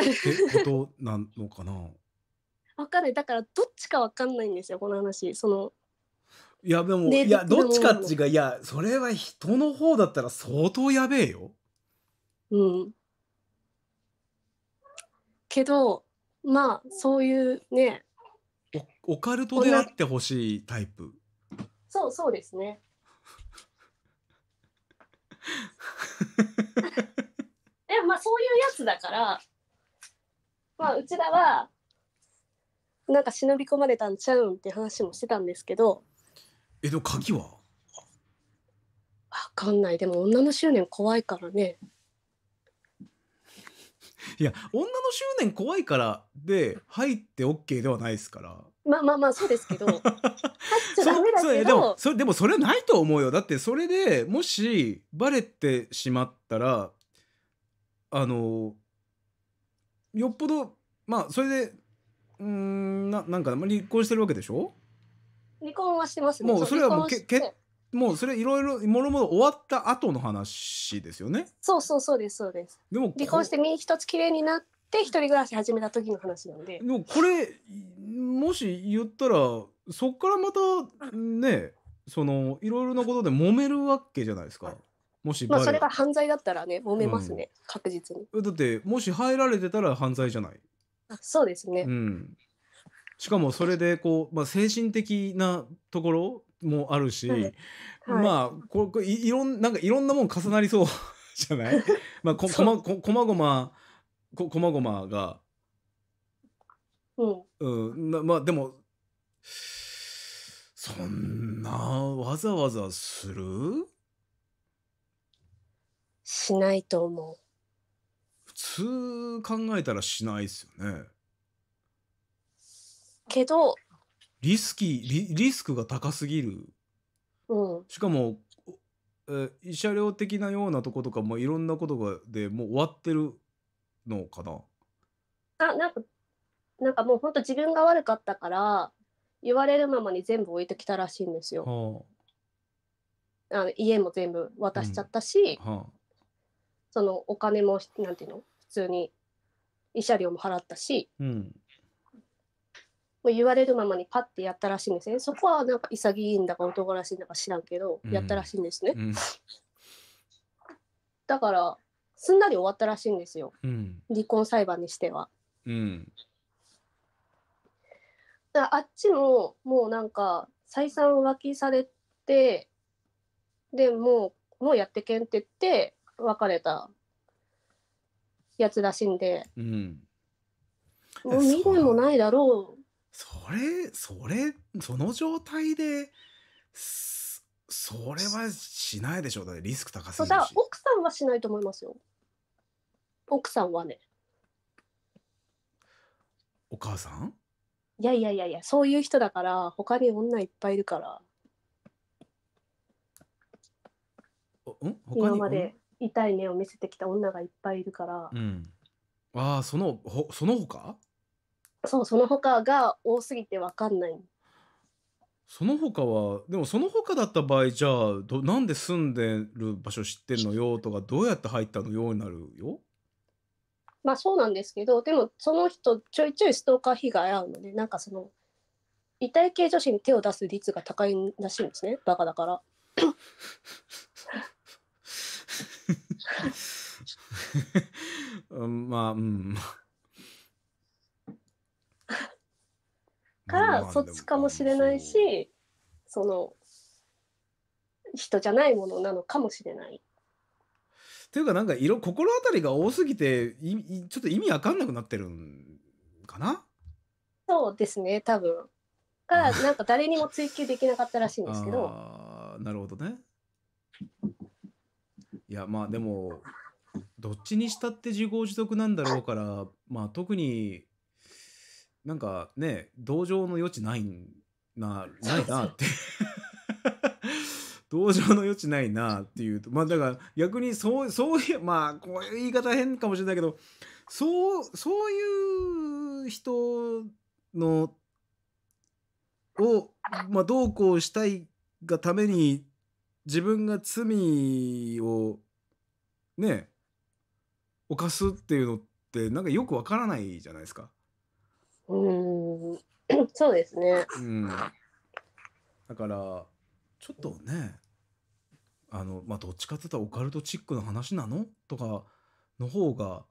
Speaker 5: ってこ
Speaker 2: となのかな
Speaker 5: (laughs) わかんないだからどっちか分かんないんですよこの話その
Speaker 2: いやでもいやどっちかっちがいやそれは人の方だったら相当やべえよ
Speaker 5: うんけどまあそういうね
Speaker 2: オカルトであってほしいタイプ
Speaker 5: そうそうですね (laughs) でもまあそういうやつだから、まあ、うちらはなんか忍び込まれたんちゃうんって話もしてたんですけど
Speaker 2: えでも鍵はわ
Speaker 5: かんないでも女の執念怖いからね
Speaker 2: いや女の執念怖いからで入って OK ではないですから
Speaker 5: まあまあまあそうですけどでも
Speaker 2: それでもそれはないと思うよだってそれでもしバレてしまったらあのよっぽどまあそれでうんななんか離婚してるわけでしょ
Speaker 5: 離婚はしてます、ね、もうそれはもうけけ
Speaker 2: もうそれいろいろもろもろ終わった後の話ですよね
Speaker 5: そうそうそうですそうですでも離婚して身一つ綺麗になって一人暮らし始めた時の話なのでで
Speaker 2: もこれもし言ったらそっからまたねそのいろいろなことで揉めるわけじゃないですか。もしまあそれが
Speaker 5: 犯罪だったらね揉めますね、うん、確実に
Speaker 2: だってもし入られてたら犯罪じゃない
Speaker 5: あそうですね、う
Speaker 2: ん、しかもそれでこう、まあ、精神的なところもあるし、はいまあこれいろんなんかいろんなもん重なりそう (laughs) じゃない (laughs) まあここまここまごまここまごまがうん、うん、まあでもそんなわざわざする
Speaker 5: しないと思う
Speaker 2: 普通考えたらしないですよねけどリスキリリスクが高すぎる、
Speaker 3: うん、
Speaker 5: し
Speaker 2: かもえ慰謝料的なようなとことかもいろんなことがでもう終わってるのかな
Speaker 5: あなんかなんかもう本当自分が悪かったから言われるままに全部置いてきたらしいんですよ。はあの家も全部渡しちゃったし、うんはあ、そのお金もなんていうの普通に慰謝料も払ったし、うん、もう言われるままにパッてやったらしいんですねそこはなんか潔いんだか男らしいんだか知らんけど、うん、やったらしいんですね、だからすんなり終わったらしいんですよ、うん、離婚裁判にしては。うん、あっちももうなんか再三浮気されてでもうもうやってけんって言って別れたやつらしいんで、うん、もう見るもないだろう
Speaker 2: それそれその状態でそれはしないでしょう。だリスク高す
Speaker 5: そうぎだから奥さんはしないと思いますよ奥さんはねお母さんいやいやいやいやそういう人だから他に女いっぱいいるから
Speaker 2: おん他に今まで
Speaker 5: 痛い目を見せてきた女がいっぱいいるから、
Speaker 2: うん。ああ、その、ほその他
Speaker 5: そうその他が多すぎてわかんない
Speaker 2: その他はでもその他だった場合じゃあどなんで住んでる場所知ってんのよとかどうやって入ったのようになるよ
Speaker 5: まあそうなんですけどでもその人ちょいちょいストーカー被害合うのでなんかその遺体系女子に手を出す率が高いらしいんですねバカだから。(laughs) (laughs)
Speaker 2: うん、まあうん。か
Speaker 3: らそっち
Speaker 5: かもしれないしその人じゃないものなのかもしれない。
Speaker 2: というかなんか色心当たりが多すぎていちょっと意味わかんなくなってるんかな
Speaker 5: そうですね多分。が (laughs) なんか誰にも追求できなかったらしいんですけど。あ
Speaker 2: なるほどね。いやまあでもどっちにしたって自業自得なんだろうからまあ特になんかね同情の余地ないなないなって同情の余地ないなっていうまあだから逆にそうそういうまあこういう言い方変かもしれないけどそうそういう人のを、まあ、どうこうしたいがために自分が罪をね犯すっていうのってなんかよくわからないじゃないですか。
Speaker 5: うんそうですね。
Speaker 2: うん、だからちょっとねあの、まあ、どっちかって言ったらオカルトチックの話なのとかの方が。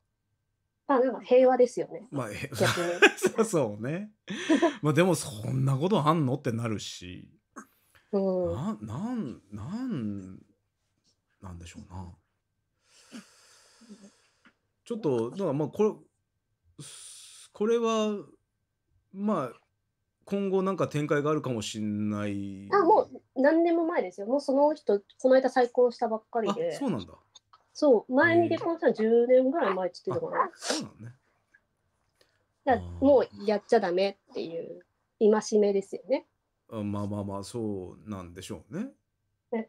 Speaker 5: まあ、平和ですよね。
Speaker 2: まあ、逆に (laughs) そうそうね。まあ、でも、そんなことあんのってなるし。うん、な、なん、なん、なんでしょうな。ちょっと、だから、まあ、これ。これはまあ今後なんか展開があるかもしれない
Speaker 5: あもう何年も前ですよもうその人この間再婚したばっかりでそうなんだそう前に結婚したの10年ぐらい前って言ってたからそうなんねだもうやっちゃダメっていう戒めですよね
Speaker 2: あまあまあまあそうなんでしょうね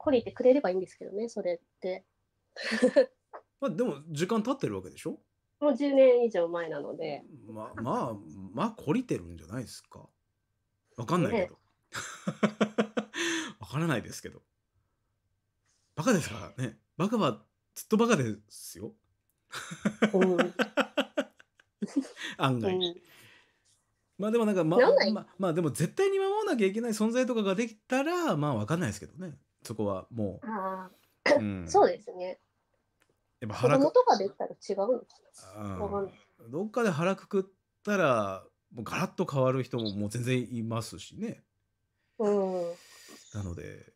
Speaker 5: 懲りてくれればいいんですけどねそれって (laughs)
Speaker 2: まあでも時間経ってるわけでしょ
Speaker 5: もう10年以上前なので。
Speaker 2: まあ、まあ、まあ、懲りてるんじゃないですか。わかんないけ
Speaker 3: ど。(laughs)
Speaker 2: わからないですけど。バカですからね。バカはずっとバカですよ。(laughs) 案外。まあでもなんかまままあでも絶対に守らなきゃいけない存在とかができたらまあ分かんないですけどねそこはもう、うん、そうですねやっぱ腹子供とか
Speaker 5: でたら違うのか
Speaker 2: な、うん、どっかで腹くくったらもうガラッと変わる人ももう全然いますしね。うん、なので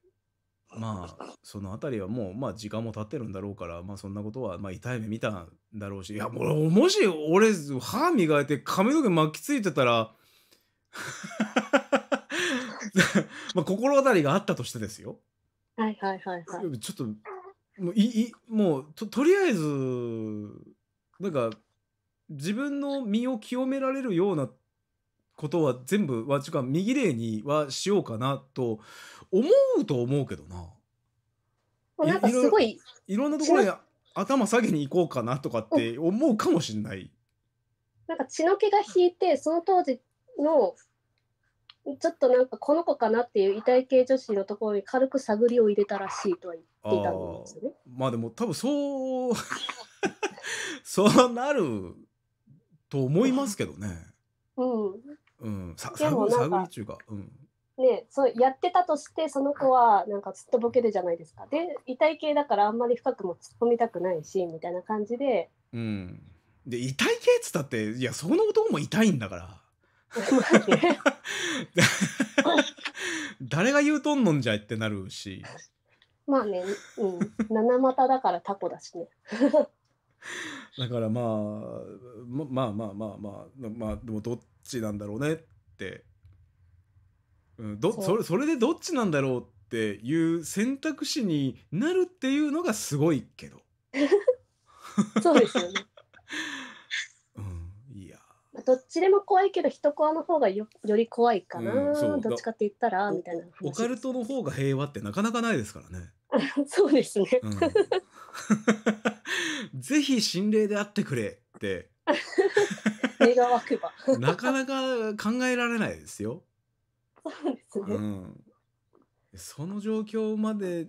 Speaker 2: まあその辺りはもう、まあ、時間も経ってるんだろうから、まあ、そんなことは、まあ、痛い目見たんだろうしいやもうもし俺歯磨いて髪の毛巻きついてたら (laughs) まあ心当たりがあったとしてですよ。
Speaker 3: はいはいはいはい、
Speaker 2: ちょっともういいもうととりあえずなんか自分の身を清められるようなことは全部はちか右霊にはしようかなと思うと思うけどな。
Speaker 3: なんかすごい
Speaker 2: いろんなところに頭下げに行こうかなとかって思うかもしんない。
Speaker 5: なんか血の気が引いてその当時のちょっとなんかこの子かなっていう遺体系女子のところに軽く探りを入れたらしいとは言
Speaker 3: っていたんですよね。
Speaker 2: まあでも多分そうそうなると思いますけどね。うん。うん。探りっていうか。うん。
Speaker 5: ね、そうやってたとしてその子はなんかずっとボケるじゃないですかで遺体系だからあんまり深くも突っ込みたくないしみたいな感じで、
Speaker 2: うん、で遺体系っつったっていやその男も痛いんだから (laughs) 誰が言うとんのんじゃいってなるし
Speaker 5: まあね、うん、七股だからタコだしね。
Speaker 2: だからまあ、まあまあまあまあまあでもどっちなんだろうねって、うん、どそれそれでどっちなんだろうっていう選択肢になるっていうのがすごいけど。(laughs) そうですよね。
Speaker 5: どっちでも怖いけど人コアの方がよより怖いかな、うん、どっちかって言ったらみたいなオ
Speaker 2: カルトの方が平和ってなかなかないですからね
Speaker 5: (laughs) そうですね、
Speaker 3: うん、
Speaker 2: (laughs) ぜひ心霊であってくれって願わくば (laughs) なかなか考えられないですよそうですね、うん、その状況まで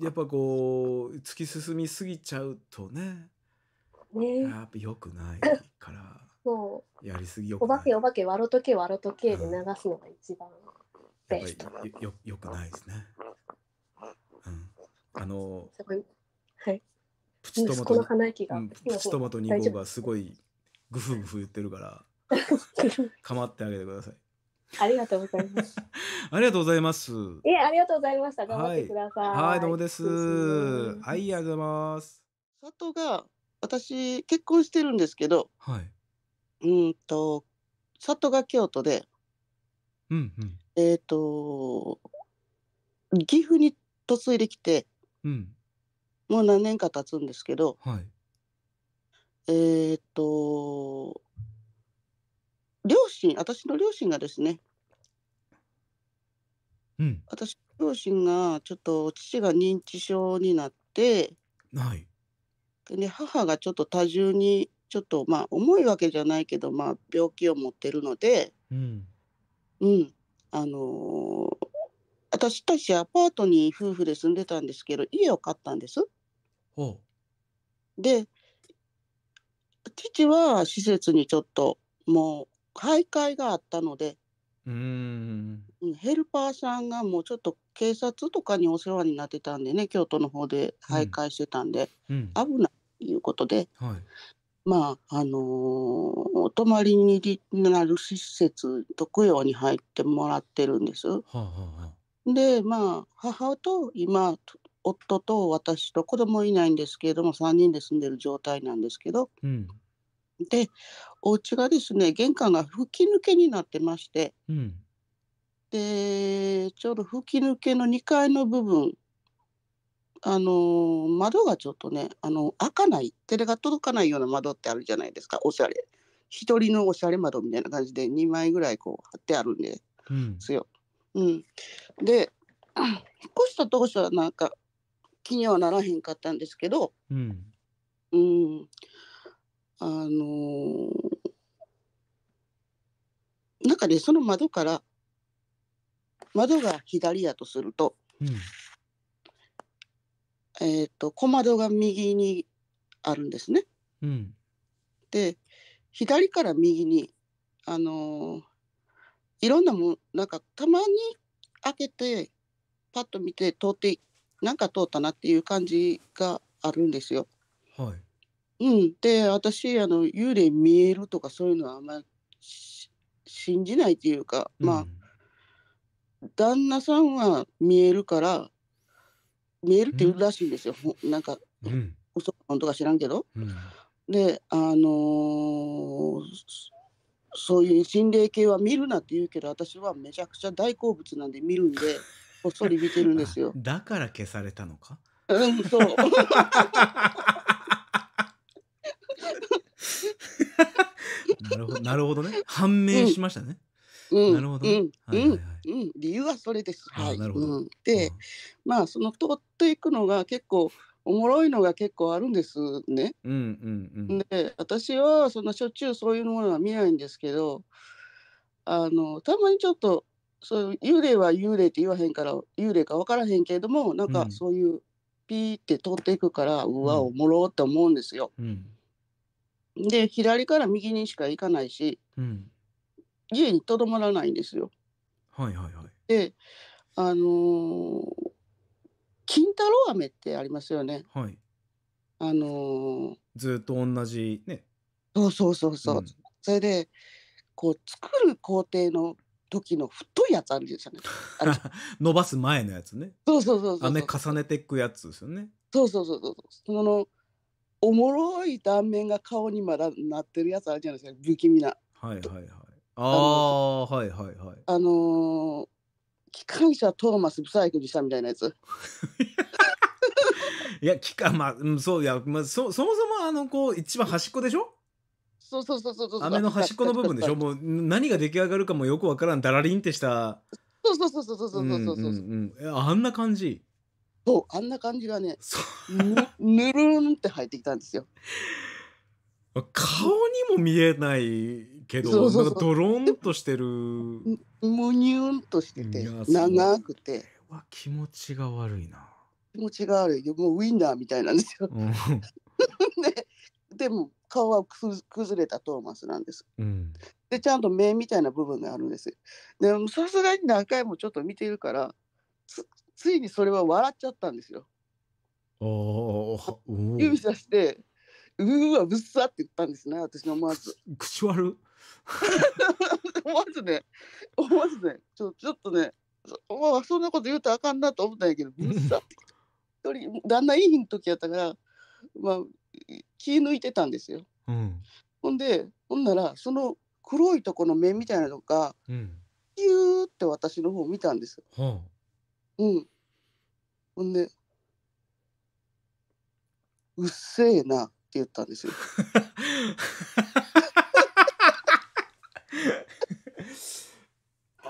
Speaker 2: やっぱこう突き進みすぎちゃうとねねやっぱ良くない
Speaker 3: か
Speaker 5: らそう。やりすぎよお化けお化けわ笑とけろとけで流すのが一番
Speaker 2: ベスト。よよくないですね。うん。あの、
Speaker 3: すごい。はい。プチトマト。の鼻息が、うん、プチトマト2号が
Speaker 2: すごいぐふぐふ言ってるから、か (laughs) まってあげてください。
Speaker 5: ありがとうございます。
Speaker 2: (laughs) ありがとうございます。
Speaker 5: え、ありがとうございました。頑張ってくださ
Speaker 7: い。はい、はい、どうも
Speaker 2: です。はい、ありがとうございます。
Speaker 7: 佐藤が私結婚してるんですけど、はい、うんと、里が京都で、うんうん。えっと、岐阜に嫁いできて、うん。もう何年か経つんですけど、はい。えっと、両親、私の両親がですね、うん。私の両親がちょっと父が認知症になって、はい。で、ね、母がちょっと多重にちょっとまあ重いわけじゃないけど、まあ、病気を持ってるので、うん、うん、あのー、私たちアパートに夫婦で住んでたんですけど家を買ったんです。で父は施設にちょっともう徘徊があったのでうんヘルパーさんがもうちょっと警察とかにお世話になってたんでね京都の方で徘徊してたんで、うんうん、危ないということで、はい、まああのー、お泊まりになる施設特養に入ってもらってるんです。はあはあ、でまあ母と今夫と私と子供いないんですけれども3人で住んでる状態なんですけど、うん、でお家がですね玄関が吹き抜けになってまして、うん、でちょうど吹き抜けの2階の部分あの窓がちょっとねあの開かない手が届かないような窓ってあるじゃないですかおしゃれ一人のおしゃれ窓みたいな感じで2枚ぐらいこう貼ってあるんですよ。うん、うん、で引っ越した当初はなんか気にはならへんかったんですけど、うん、うん、あのー、なんかねその窓から窓が左やとすると。うんえーと、小窓が右にあるんですね。うん、で左から右にあのー、いろんなもなんかたまに開けてパッと見て通ってなんか通ったなっていう感じがあるんですよ。はい、うん、で私あの幽霊見えるとかそういうのはあんまり信じないというか、まあ、旦那さんは見えるから見えるって言うらしいんですよ、うん、なんか、うん、嘘本当か知らんけど。うん、であのー、そういう心霊系は見るなって言うけど私はめちゃくちゃ大好物なんで見るんで (laughs) こっそり見てるんですよ。(laughs)
Speaker 2: だから消されたのか
Speaker 7: うん
Speaker 3: そう。(laughs)
Speaker 2: なるほどなるほどね判明しましたね。
Speaker 3: うん、うん、うん、
Speaker 7: 理由はそれです。
Speaker 2: はい。うん、
Speaker 7: で、まあその通っていくのが結構おもろいのが結構あるんですね。
Speaker 3: うんうんう
Speaker 7: ん、で私はそんなしょっちゅうそういうものは見ないんですけどあのたまにちょっとそう幽霊は幽霊って言わへんから幽霊か分からへんけれどもなんかそういうピーって通っていくから、うん、わおもろって思うんですよ。うん、で左から右にしか行かないし、うん、家にとどまらないんですよ。はいはいはい。で、あのー、金太郎飴ってありますよね。はい。あのー、
Speaker 2: ずっと同じ
Speaker 7: ね。そうそうそうそう。うん、それでこう作る工程の時の太いやつあるんですよね。
Speaker 2: (laughs) 伸ばす前のやつね。
Speaker 7: そうそうそうそう飴
Speaker 2: 重ねていくやつですよね。
Speaker 7: そうそうそうそう。そのおもろい断面が顔にまだなってるやつあるじゃないですか。不気味な。
Speaker 2: はいはいはい。ああはいはいはい。
Speaker 7: あのー機関車トーマスブサイクにしたみたいなやつ。
Speaker 2: いや、機関、まあ、うんそう、いや、まあ、そ、そもそもあの、こう、一番端っこでしょ
Speaker 7: そうそうそうそうそう。うの端っこの部分でしょ
Speaker 2: もう、何が出来上がるかもよくわからん、だらりんってした。
Speaker 7: そうそうそうそうそうそうそうそうそ
Speaker 2: う,、うんうんうあんな感じ。そう、
Speaker 7: あんな感じがね、ぬぬるんって入ってきたんですよ。
Speaker 2: 顔にも見えないけどそうそうそうドローンとしてるむ
Speaker 7: にゅんと
Speaker 2: してて長くてわ気持ちが悪いな
Speaker 7: 気持ちが悪いもうウィンナーみたいなんですよ、うん (laughs) ででも顔は崩れたトーマスなんです、うん、でちゃんと目みたいな部分があるんですでもさすがに何回もちょっと見ているからついにそれは笑っちゃったんですよ
Speaker 3: ああ指
Speaker 7: さして「うわぶっさ」って言ったんですね私の思わず口悪 (laughs) 思わずね、思わずね、ちょちょっとね、お前はそんなこと言うとあかんなと思ったんやけど、ぶっさって、一人、旦那いい日の時やったから、まあ、気抜いてたんですよ。うん、ほんで、ほんなら、その黒いとこの目みたいなのが、うん、ューって私の方を見たんです。はあ、うん。ほんで、うっせえなって言ったんですよ。(laughs)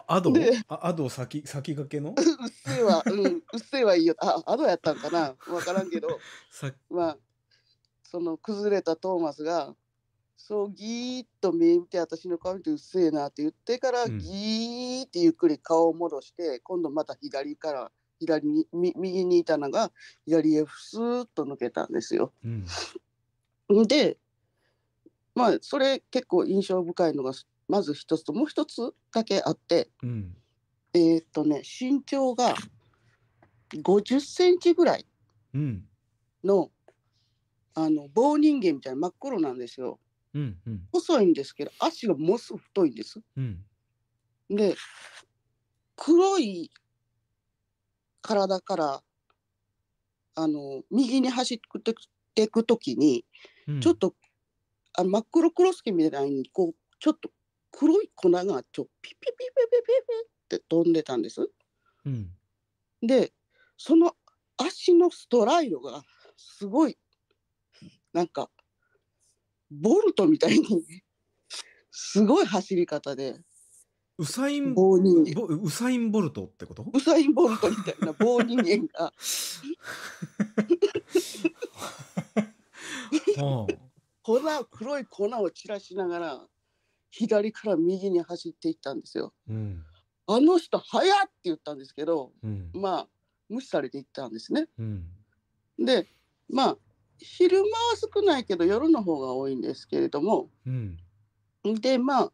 Speaker 7: アド
Speaker 2: アド先先駆けの (laughs) うっ
Speaker 7: せえは、うん、うっせえはいいよあアドやったんかな分からんけど
Speaker 2: (laughs)
Speaker 7: まあその崩れたトーマスがそうギーッと目見て私の顔見てうっせえなって言ってから、うん、ギ
Speaker 3: ー
Speaker 7: ってゆっくり顔を戻して今度また左から左に右にいたのが左へふすーっと抜けたんですよ。うん、でまあそれ結構印象深いのがまず一つともう一つだけあって、うん、えー、っとね身長が50センチぐらいのうん、あの棒人間みたいな真っ黒なんですよ。うんうん、細いんですけど足がもす太いんです。うん、で黒い体からあの右に走っていく時に、うん、ちょっとあ真っ黒クロスケみたいにこうちょっと黒い粉がちょピピピピピピピって飛んでたんです。うん、でその足のストライドがすごいなんかボルトみたいにすごい走り方で。ウサインボウサイ
Speaker 2: ンボルトってこと
Speaker 7: ウサインボルトみたいな棒人間が粉黒い粉を散らしながら左から右に走っていったんですよ。うん、あの人早って言ったんですけど、うん、まあ無視されていったんですね。うん、でまあ昼間は少ないけど夜の方が多いんですけれども、でまあ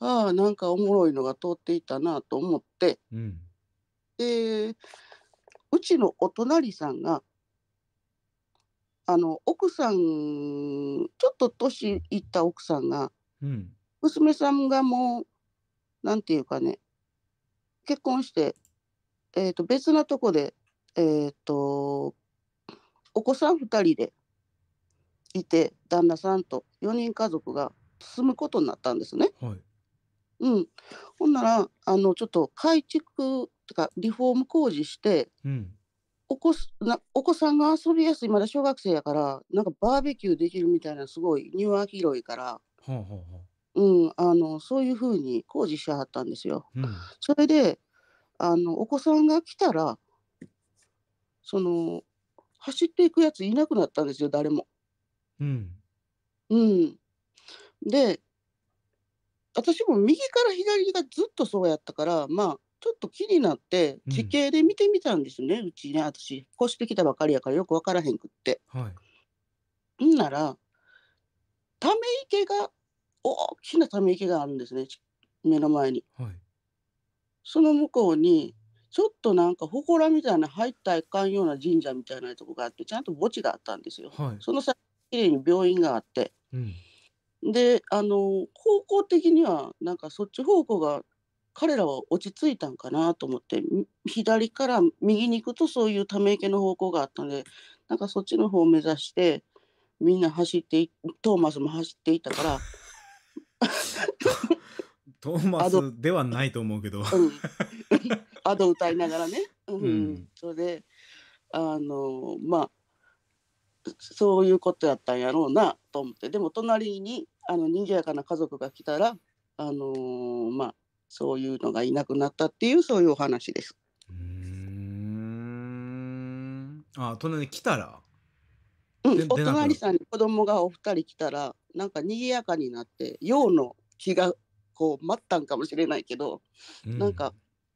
Speaker 7: ああなんかおもろいのが通っていたなと思って、でうちのお隣さんがあの奥さんちょっと年いった奥さんが、うん、娘さんがもうなんていうかね結婚して、えー、と別なとこで、えー、とお子さん2人でいて旦那さんと4人家族が住むことになったんですね。はい、うん、ほんならあのちょっと改築とかリフォーム工事して、うん、お子なお子さんが遊びやすいまだ小学生やからなんかバーベキューできるみたいなすごい庭広いから。は
Speaker 3: あはあ
Speaker 7: うん、あのそういうふうに工事しはったんですよ。うん、それであのお子さんが来たらその走っていくやついなくなったんですよ誰も。うん、うん、で私も右から左がずっとそうやったからまあちょっと気になって地形で見てみたんですね、うん、うちね私越してきたばかりやからよく分からへんくって。はい、んならため池が大きなため池があるんですね目の前に。はい。その向こうにちょっとなんか祠みたいな入ったいかんような神社みたいなとこがあってちゃんと墓地があったんですよ。はい。その先きれいに病院があってうん。であの方向的にはなんかそっち方向が彼らは落ち着いたんかなと思って左から右に行くとそういうため池の方向があったんでなんかそっちの方を目指してみんな走ってトーマスも走っていったから
Speaker 2: (laughs) トーマスではないと思うけど、うん、
Speaker 7: アド歌いながらね、うん、うん、それであのまあそういうことやったんやろうなと思ってでも隣にあの賑やかな家族が来たらあのー、まあそういうのがいなくなったっていうそういうお話です。う
Speaker 2: んあ隣に来た
Speaker 7: らう
Speaker 3: ん、お隣さんに
Speaker 7: 子供がお二人来たらなんか賑やかになってうの気がこう待ったんかもしれないけど、うん、なんか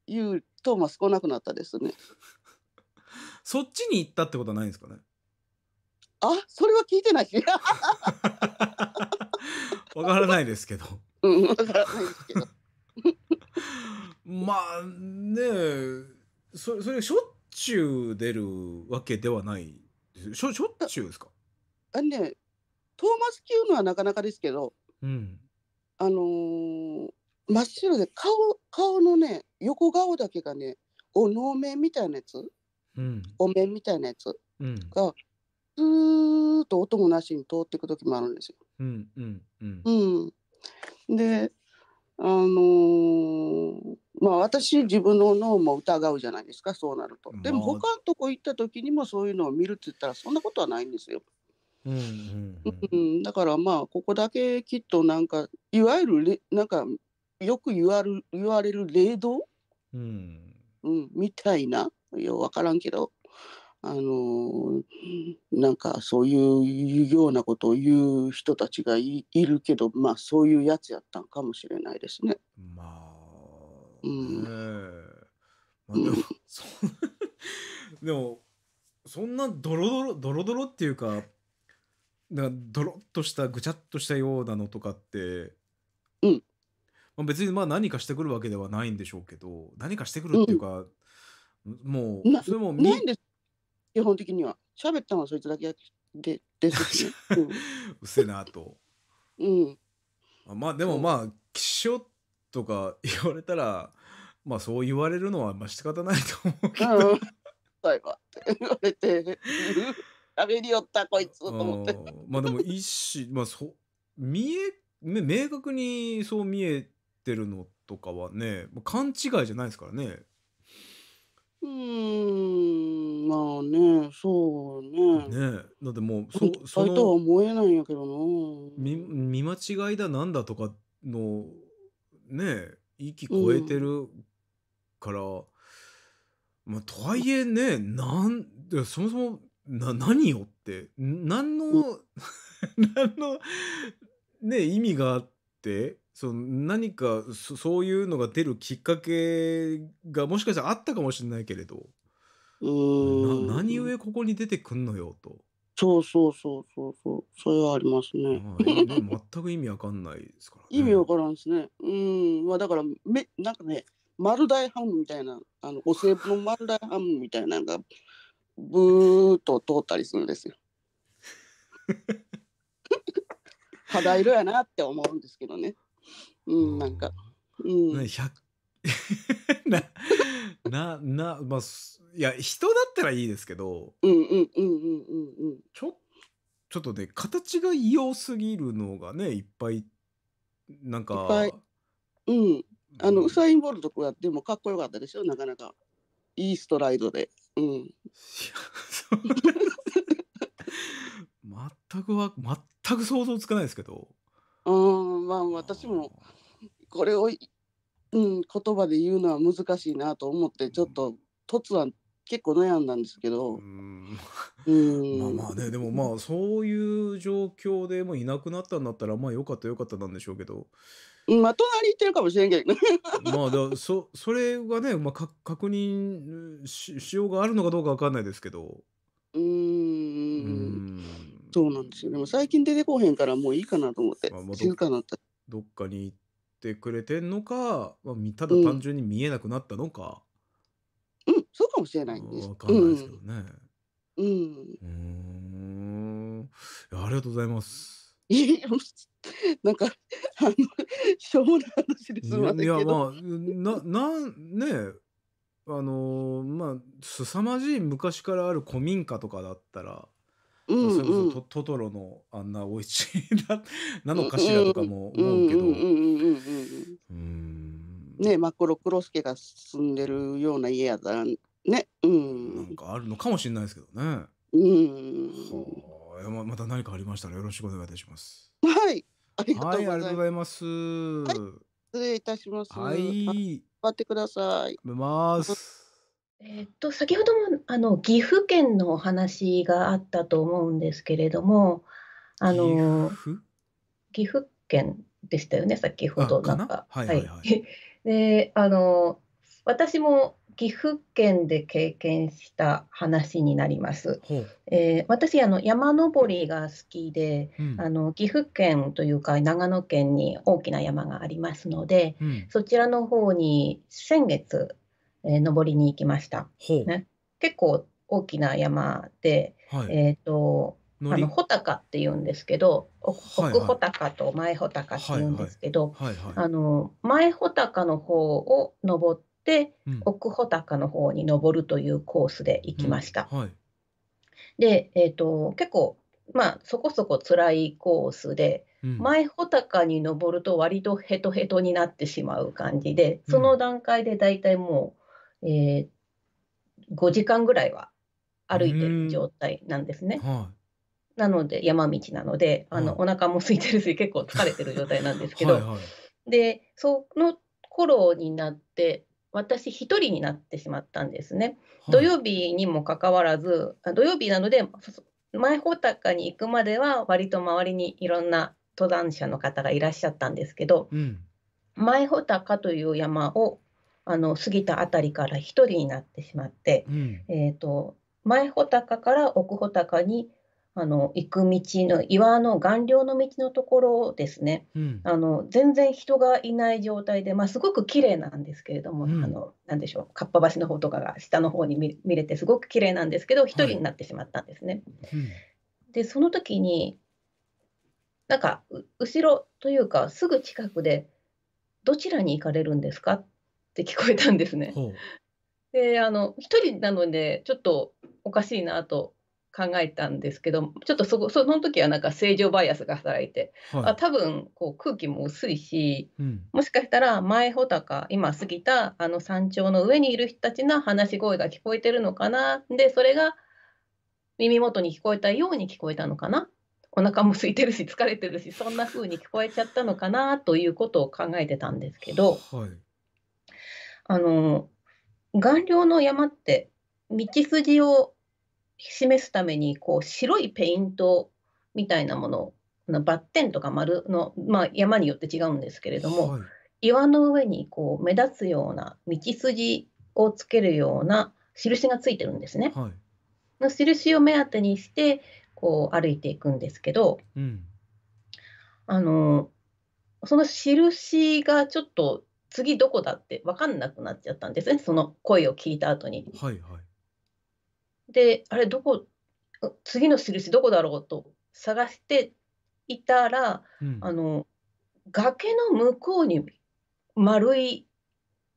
Speaker 7: 言うとま少なくなったですね。(laughs)
Speaker 2: そっちに行ったってことはないんですかね
Speaker 7: あそれは聞いてないし。(laughs)
Speaker 2: わからないですけど。
Speaker 3: うん、わからないですけど。
Speaker 2: (laughs) まあねそそれしょっちゅう出るわけではないしょしょっちゅうですか
Speaker 7: あねトーマス級のはなかなかですけど、うん、あのー、真っ白で顔顔のね横顔だけがねお能面みたいなやつ、うん、お面みたいなやつうん、がずーっと音もなしに通っていく時もあるんですよ。
Speaker 3: うんうんう
Speaker 7: ん、うん、であのー、まあ、私自分の脳も疑うじゃないですかそうなるとでも他のとこ行った時にもそういうのを見るって言ったらそんなことはないんですよ。うん、うん、だからまあここだけきっとなんかいわゆるなんかよく言わる言われる霊道、うん、うん、みたいなよう分からんけどあのなんかそういうようなことを言う人たちがいるけどまあそういうやつやったんかもしれないですね。ま
Speaker 3: あ、うん、
Speaker 2: ねまあ、でも、うん、そ (laughs) でもそんなドロドロドロドロっていうかかドロッとしたぐちゃっとしたようなのとかって、うんまあ、別にまあ何かしてくるわけではないんでしょうけど何かしてくるっていうか、うん、もうそれもないんで
Speaker 7: す基本的には喋っ
Speaker 2: たのはそいつだけでですね、(laughs) うん、うせなと、うん、まあでもまあ気象とか言われたらまあそう言われるのはまあ仕方ないと思うけど例えばって言われて喋りよったこいつと思ってまあでも一しまあそ見え明確にそう見えてるのとかはね勘違いじゃないですからね
Speaker 7: うん、まあね、そうね。ね
Speaker 2: え、なんでもう、そそ体とは
Speaker 7: 思えないんやけど
Speaker 2: 見、な。見間違いだなんだとかの、ね息超えてるから、まあ、とはいえね、なんで、そもそも、な、何よって、何うん、の、何の、(laughs) ね、意味があって、そ何かそういうのが出るきっかけがもしかしたらあったかもしれないけれどうん何故ここに出てくんのよと。そうそうそうそうそうそれはありますね。ね全く意味わかん
Speaker 7: ないですから、ね、意味わからんですね。うんまあだからめなんかね丸大ハムみたいなあのお歳暮の丸大ハムみたいなのがブーッと通ったりするんで
Speaker 3: すよ。(laughs)
Speaker 7: 肌色やなって思うんですけどね。うんなんか、うん、
Speaker 3: (laughs)
Speaker 2: なななまあいや人だったらいいですけどちょちょっとね形が異様すぎるのがねいっぱいなんか
Speaker 7: うんあの、うん、ウサイン・ボル
Speaker 2: トこうやってもかっこよかった
Speaker 7: でしょなかなか
Speaker 2: いいストライドでうん (laughs) 全くは全く想像つかないですけどう
Speaker 7: んまあ私もこれを、うん、言葉で言うのは難しいなと思ってちょっと凸は結構悩んだんですけど。うん (laughs) まあまあね
Speaker 2: でもまあそういう状況でもいなくなったんだったらまあよかったよかったなんでしょうけど。まあ隣行ってるか
Speaker 7: もしれんけど (laughs)
Speaker 2: まあだそそれがね、まあ、か確認ししようがあるのかどうかわかんないですけど。う
Speaker 7: んそうなんですよ。でも最近出てこへんからもういいかなと思って、まあ、静かなった。
Speaker 2: どっかに行っってくれてんのか、まあ、みただ単純に見えなくなったのか、
Speaker 7: うん、そうかもしれないんです。わかんないですけどね。うん。
Speaker 2: うんありがとうございます。なんかしょうもない話ですませんいやまあななんねあのまあ凄まじい昔からある古民家とかだったらトトトロのあんなおいな (laughs) なのかしらとかも思うけど
Speaker 7: ねマッコロクロスケが住んでるような家やだね
Speaker 2: うんなんかあるのかもしれないですけどね
Speaker 7: うん
Speaker 2: はままた何かありましたらよろしくお願いいたします
Speaker 7: はいあり
Speaker 2: がとうございます、はい、失
Speaker 8: 礼
Speaker 7: いたしますはい待ってください
Speaker 8: ますえっと先ほどもあの岐阜県のお話があったと思うんですけれども、あの岐阜県でしたよね、先ほどなんか。はい、はいはい、(laughs) であの私も岐阜県で経験した話になります。えー、私あの山登りが好きで、うん、あの岐阜県というか長野県に大きな山がありますので、うん、そちらの方に先月、えー、登りに行きました。ね、結構大きな山で、はい、えっ、ー、とあの穂高って言うんですけど奥穂高と前穂高って言うんですけど、はいはい、あの前穂高の方を登って、うん、奥穂高の方に登るというコースで行きました。うん、で、えーと、結構まあそこそこ辛いコースで、うん、前穂高に登ると割とヘトヘトになってしまう感じでその段階で大体もう、えっ、ー、5時間ぐらいは歩いてる状態なんですね。はい、なので山道なのであの、はい、お腹も空いてるし結構疲れてる状態なんですけどはい、でその頃になって私一人になってしまったんですね。土曜日にもかかわらず土曜日なので前穂高に行くまでは割と周りにいろんな登山者の方がいらっしゃったんですけど、うん、前穂高という山をあの過ぎた辺りから一人になってしまって、うん、えと、前穂高から奥穂高にあの行く道の岩の顔料の道のところですね、うん、あの全然人がいない状態で、まあ、すごく綺麗なんですけれども、うん、あのでしょうかっぱ橋の方とかが下の方に見れてすごく綺麗なんですけど1人になってしまったんですね。はいうん、でその時になんか後ろというかすぐ近くで「どちらに行かれるんですか?」っって聞こえたんですね。であの1人なのでちょっとおかしいなと考えたんですけどちょっとそこその時はなんか正常バイアスが働いて、はい、あ多分こう空気も薄いし、うん、もしかしたら前穂高今過ぎたあの山頂の上にいる人たちの話し声が聞こえてるのかなでそれが耳元に聞こえたように聞こえたのかなお腹も空いてるし疲れてるしそんな風に聞こえちゃったのかなということを考えてたんですけど、はい、あの顔料の山って道筋を示すためにこう白いペイントみたいなもののバッテンとか丸の、まあ、山によって違うんですけれども、はい、岩の上にこう目立つような道筋をつけるような印がついてるんですね。
Speaker 3: はい、
Speaker 8: の印を目当てにしてこう歩いていくんですけど、うん、あのその印がちょっと次どこだって分かんなくなっちゃったんですねその声を聞いた後に。はいはい、であれどこ次の印どこだろうと探していたら、うん、あの崖の向こうに丸い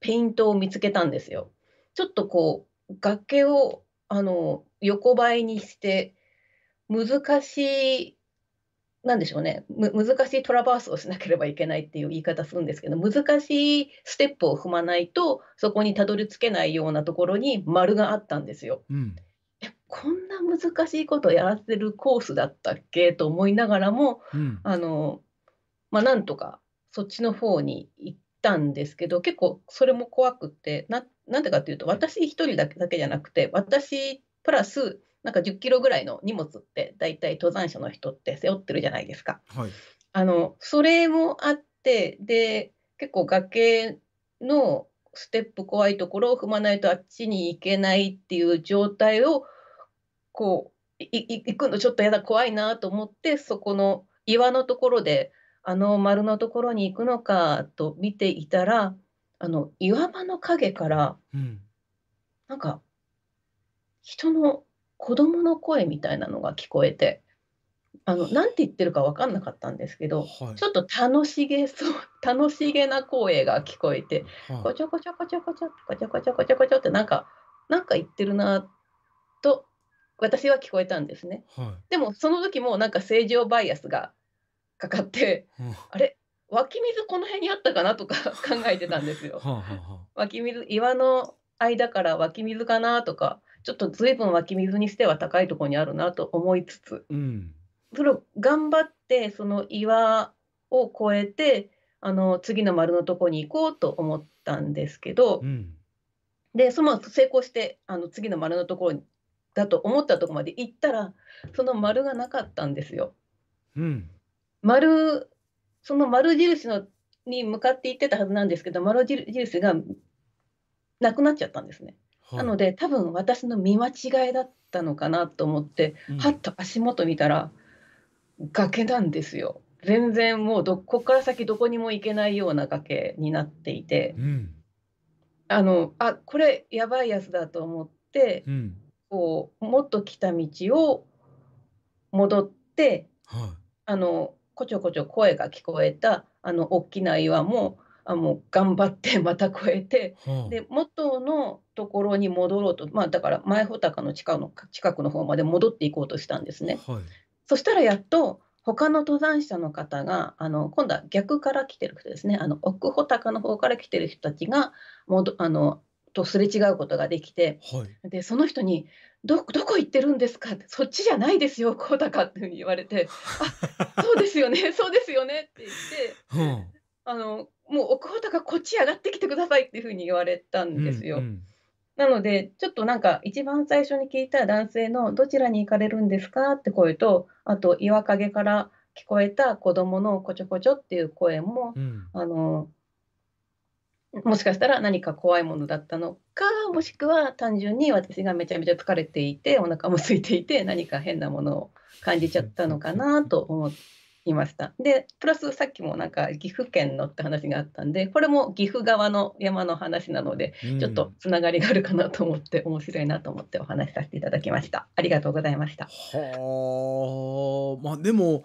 Speaker 8: ペイントを見つけたんですよ。ちょっとこう崖をあの横ばいにして難しいなんでしょうね難しいトラバースをしなければいけないっていう言い方するんですけど難しいステップを踏まないとそこにたどり着けないようなところに丸があったんですよ。うん、こんな難しいことやらせるコースだったっけと思いながらも、うん、あのまあ、なんとかそっちの方に行ったんですけど結構それも怖くってななんでかっていうと私一人だけだけじゃなくて私プラスなんか10キロぐらいの荷物って大体登山者の人って背負ってるじゃないですか。はい、あのそれもあってで結構崖のステップ怖いところを踏まないとあっちに行けないっていう状態をこう行くのちょっとやだ怖いなと思ってそこの岩のところであの丸のところに行くのかと見ていたらあの岩場の影から、うん、なんか人の子供の声みたいなのが聞こえてあのなんて言ってるか分かんなかったんですけど、はい、ちょっと楽しげそう楽しげな声が聞こえて、はい、こちょこちょこちょこちょこちょこちょこちょこちょってなんかなんか言ってるなと私は聞こえたんですね、はい、でもその時もなんか正常バイアスがかかって、うん、あれ湧き水この辺にあったかなとか (laughs) 考えてたんですよ。はあはあ、湧き水岩の間から湧き水かなとかちょっと随分湧き水にしては高いところにあるなと思いつつ、うん、それを頑張ってその岩を越えてあの次の丸のとこに行こうと思ったんですけど、うん、でその成功してあの次の丸のところだと思ったとこまで行ったらその丸がなかったんですよ。うん、丸その丸印のに向かって行ってたはずなんですけど丸印がなくなっちゃったんですね。なので多分私の見間違いだったのかなと思って、うん、はっと足元見たら崖なんですよ。全然もうどこから先どこにも行けないような崖になっていて、うん、あのあこれやばいやつだと思って、うん、こうもっと来た道を戻って、はい、あのこちょこちょ声が聞こえたあの大きな岩もあもう頑張って (laughs) また越えて、で元のところに戻ろうと、まあ、だから前穂高の近の近くの方まで戻っていこうとしたんですね。はい、そしたらやっと他の登山者の方があの今度は逆から来てる人ですねあの奥穂高の方から来てる人たちがもどあのとすれ違うことができて、はい、でその人にど「どこ行ってるんですか?」って「そっちじゃないですよ穂高」って言われて「(laughs) あそうですよねそうですよね」って言って、うん、あのもう奥穂高こっち上がってきてくださいっていうふうに言われたんですよ。うんうん、なのでちょっとなんか一番最初に聞いた男性の「どちらに行かれるんですか?」って声とあと岩陰から聞こえた子どものこちょこちょっていう声も、うん、あのもしかしたら何か怖いものだったのかもしくは単純に私がめちゃめちゃ疲れていてお腹も空いていて何か変なものを感じちゃったのかなと思っいました。でプラスさっきもなんか岐阜県のって話があったんでこれも岐阜側の山の話なので、うん、ちょっとつながりがあるかなと思って面白いなと思ってお話しさせていただきました。ありがとうございました。
Speaker 2: はあまあでも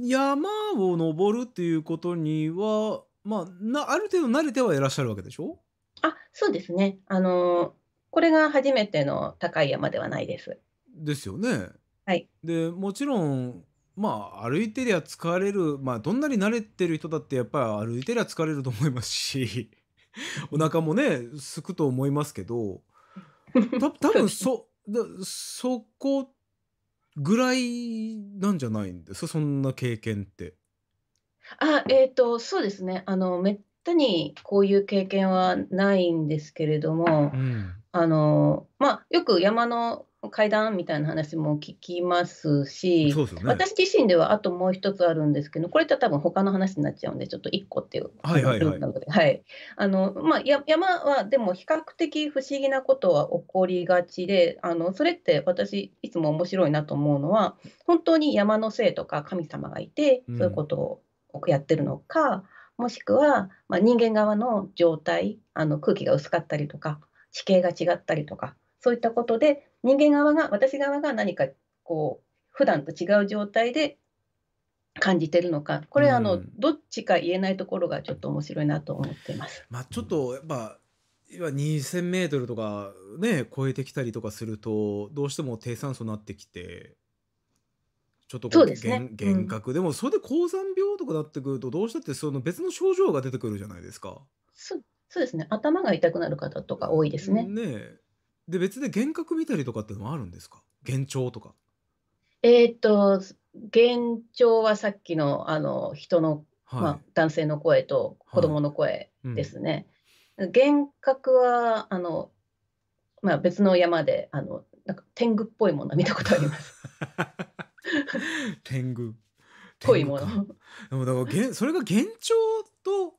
Speaker 2: 山を登るっていうことにはまあなある程度慣れてはいらっしゃるわけでしょあそうです
Speaker 8: ね。あのこれが初めての高い山ではないです。
Speaker 2: ですよね。はい、でもちろんまあ歩いてりゃ疲れるまあどんなに慣れてる人だってやっぱり歩いてりゃ疲れると思いますし (laughs) お腹もねすくと思いますけど (laughs) た多分そそこぐらいなんじゃないんですそんな経験って。あ
Speaker 8: えっ、ー、とそうですねあのめったにこういう経験はないんですけれども、うん、あのまあ、よく山の会談みたいな話も聞きますし、ね、私自身ではあともう一つあるんですけどこれって多分他の話になっちゃうんでちょっと1個っていうはいはい、はいはい、あのまあ、山はでも比較的不思議なことは起こりがちであのそれって私いつも面白いなと思うのは本当に山のせいとか神様がいてそういうことをやってるのか、うん、もしくは、まあ、人間側の状態あの空気が薄かったりとか地形が違ったりとか。そういったことで人間側が私側が何かこう普段と違う状態で感じてるのかこれ、あの、うん、どっちか言えないところがちょっと面白いなと思ってます。
Speaker 2: まあ、ちょっとやっぱ2000メートルとかね超えてきたりとかするとどうしても低酸素になってきてちょっとこう、ね、幻覚、うん、でもそれで高山病とかなってくるとどうしたってその別の症状が出てくるじゃないですか。そ
Speaker 8: うですね頭が痛くなる方と
Speaker 2: か多いですね。ねで別で幻覚見たりとかってのもあるんですか幻聴とか。
Speaker 8: えー、っと幻聴はさっきのあの人の、はい、まあ、男性の声と子供の声ですね。はいうん、幻覚はあの、まあ、別の山であのなんか天狗っぽいもの見たことあります。
Speaker 2: (laughs) 天狗っ (laughs) ぽいもの。でもだからそれが幻聴と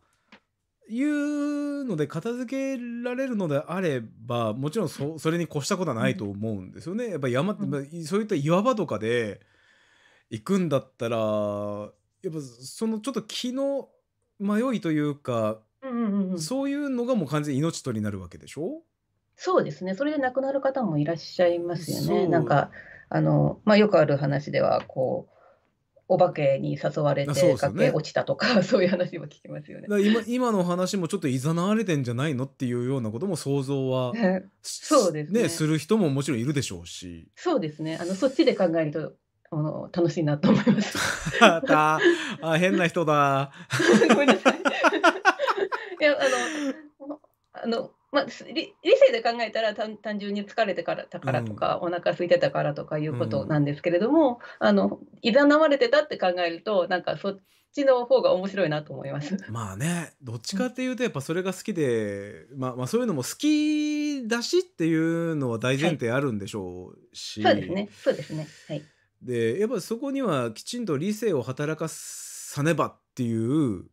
Speaker 2: いうので片付けられるのであればもちろんそそれに越したことはないと思うんですよね。やっぱ山、うん、そういった岩場とかで行くんだったらやっぱそのちょっと気の迷いというか、うんうんうん、そういうのがもう完全に命取りになるわけでしょ
Speaker 8: そうですねそれで亡くなる方もいらっしゃいますよね。なんかあの、まあ、よくある話ではこうお化けに誘われて崖落ちたとか、(laughs) そういう話も聞きますよね
Speaker 2: 今今の話もちょっといざなわれてんじゃないのっていうようなことも想像は、
Speaker 8: (laughs) そうです
Speaker 2: ねする人ももちろんいるでしょうし。
Speaker 8: そうですね。あのそっちで考
Speaker 2: えるとあの楽し
Speaker 8: いなと思います。
Speaker 2: (laughs) あ変な人だ。ごめんなさい。
Speaker 8: いやあのあのまあ、理性で考えたら単純に疲れてからたからとか、うん、お腹空いてたからとかいうことなんですけれども、あのいざなまれてたって考えるとなんかそっちの方が面白いなと思います。(laughs)
Speaker 2: まあねどっちかっていうとやっぱそれが好きで、うん、まあ、まあそういうのも好きだしっていうのは大前提あるんでしょうし、はい、そうです
Speaker 8: ねそうですね。はい、
Speaker 2: でやっぱそこにはきちんと理性を働かさねばっていう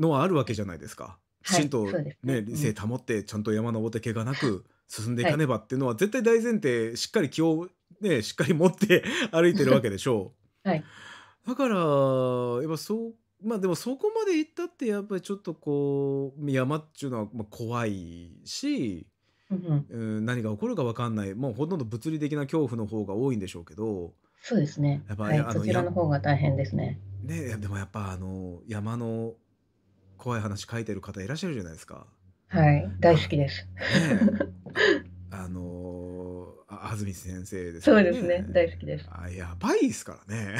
Speaker 2: のはあるわけじゃないですか。きちんと、ね理性保ってちゃんと山登って怪我なく進んでいかねばっていうのは絶対大前提しっかり気を、ね、しっかり持って (laughs) 歩いてるわけでしょう。はい、だからやっぱそうまあでもそこまで行ったってやっぱりちょっとこう山っていうのは怖いし、うんうん、何が起こるか分かんないもうほとんど物理的な恐怖の方が多いんでしょうけど
Speaker 8: そうですねやっぱ、はい、あのそちらの方が大変ですね。
Speaker 2: ねでもやっぱあの山の怖い話書いてる方いらっしゃるじゃないですか。
Speaker 8: はい、大好きです。ね、
Speaker 2: あのー、安住先生です、ね、そうですね、大好きです。あ、やばいですからね。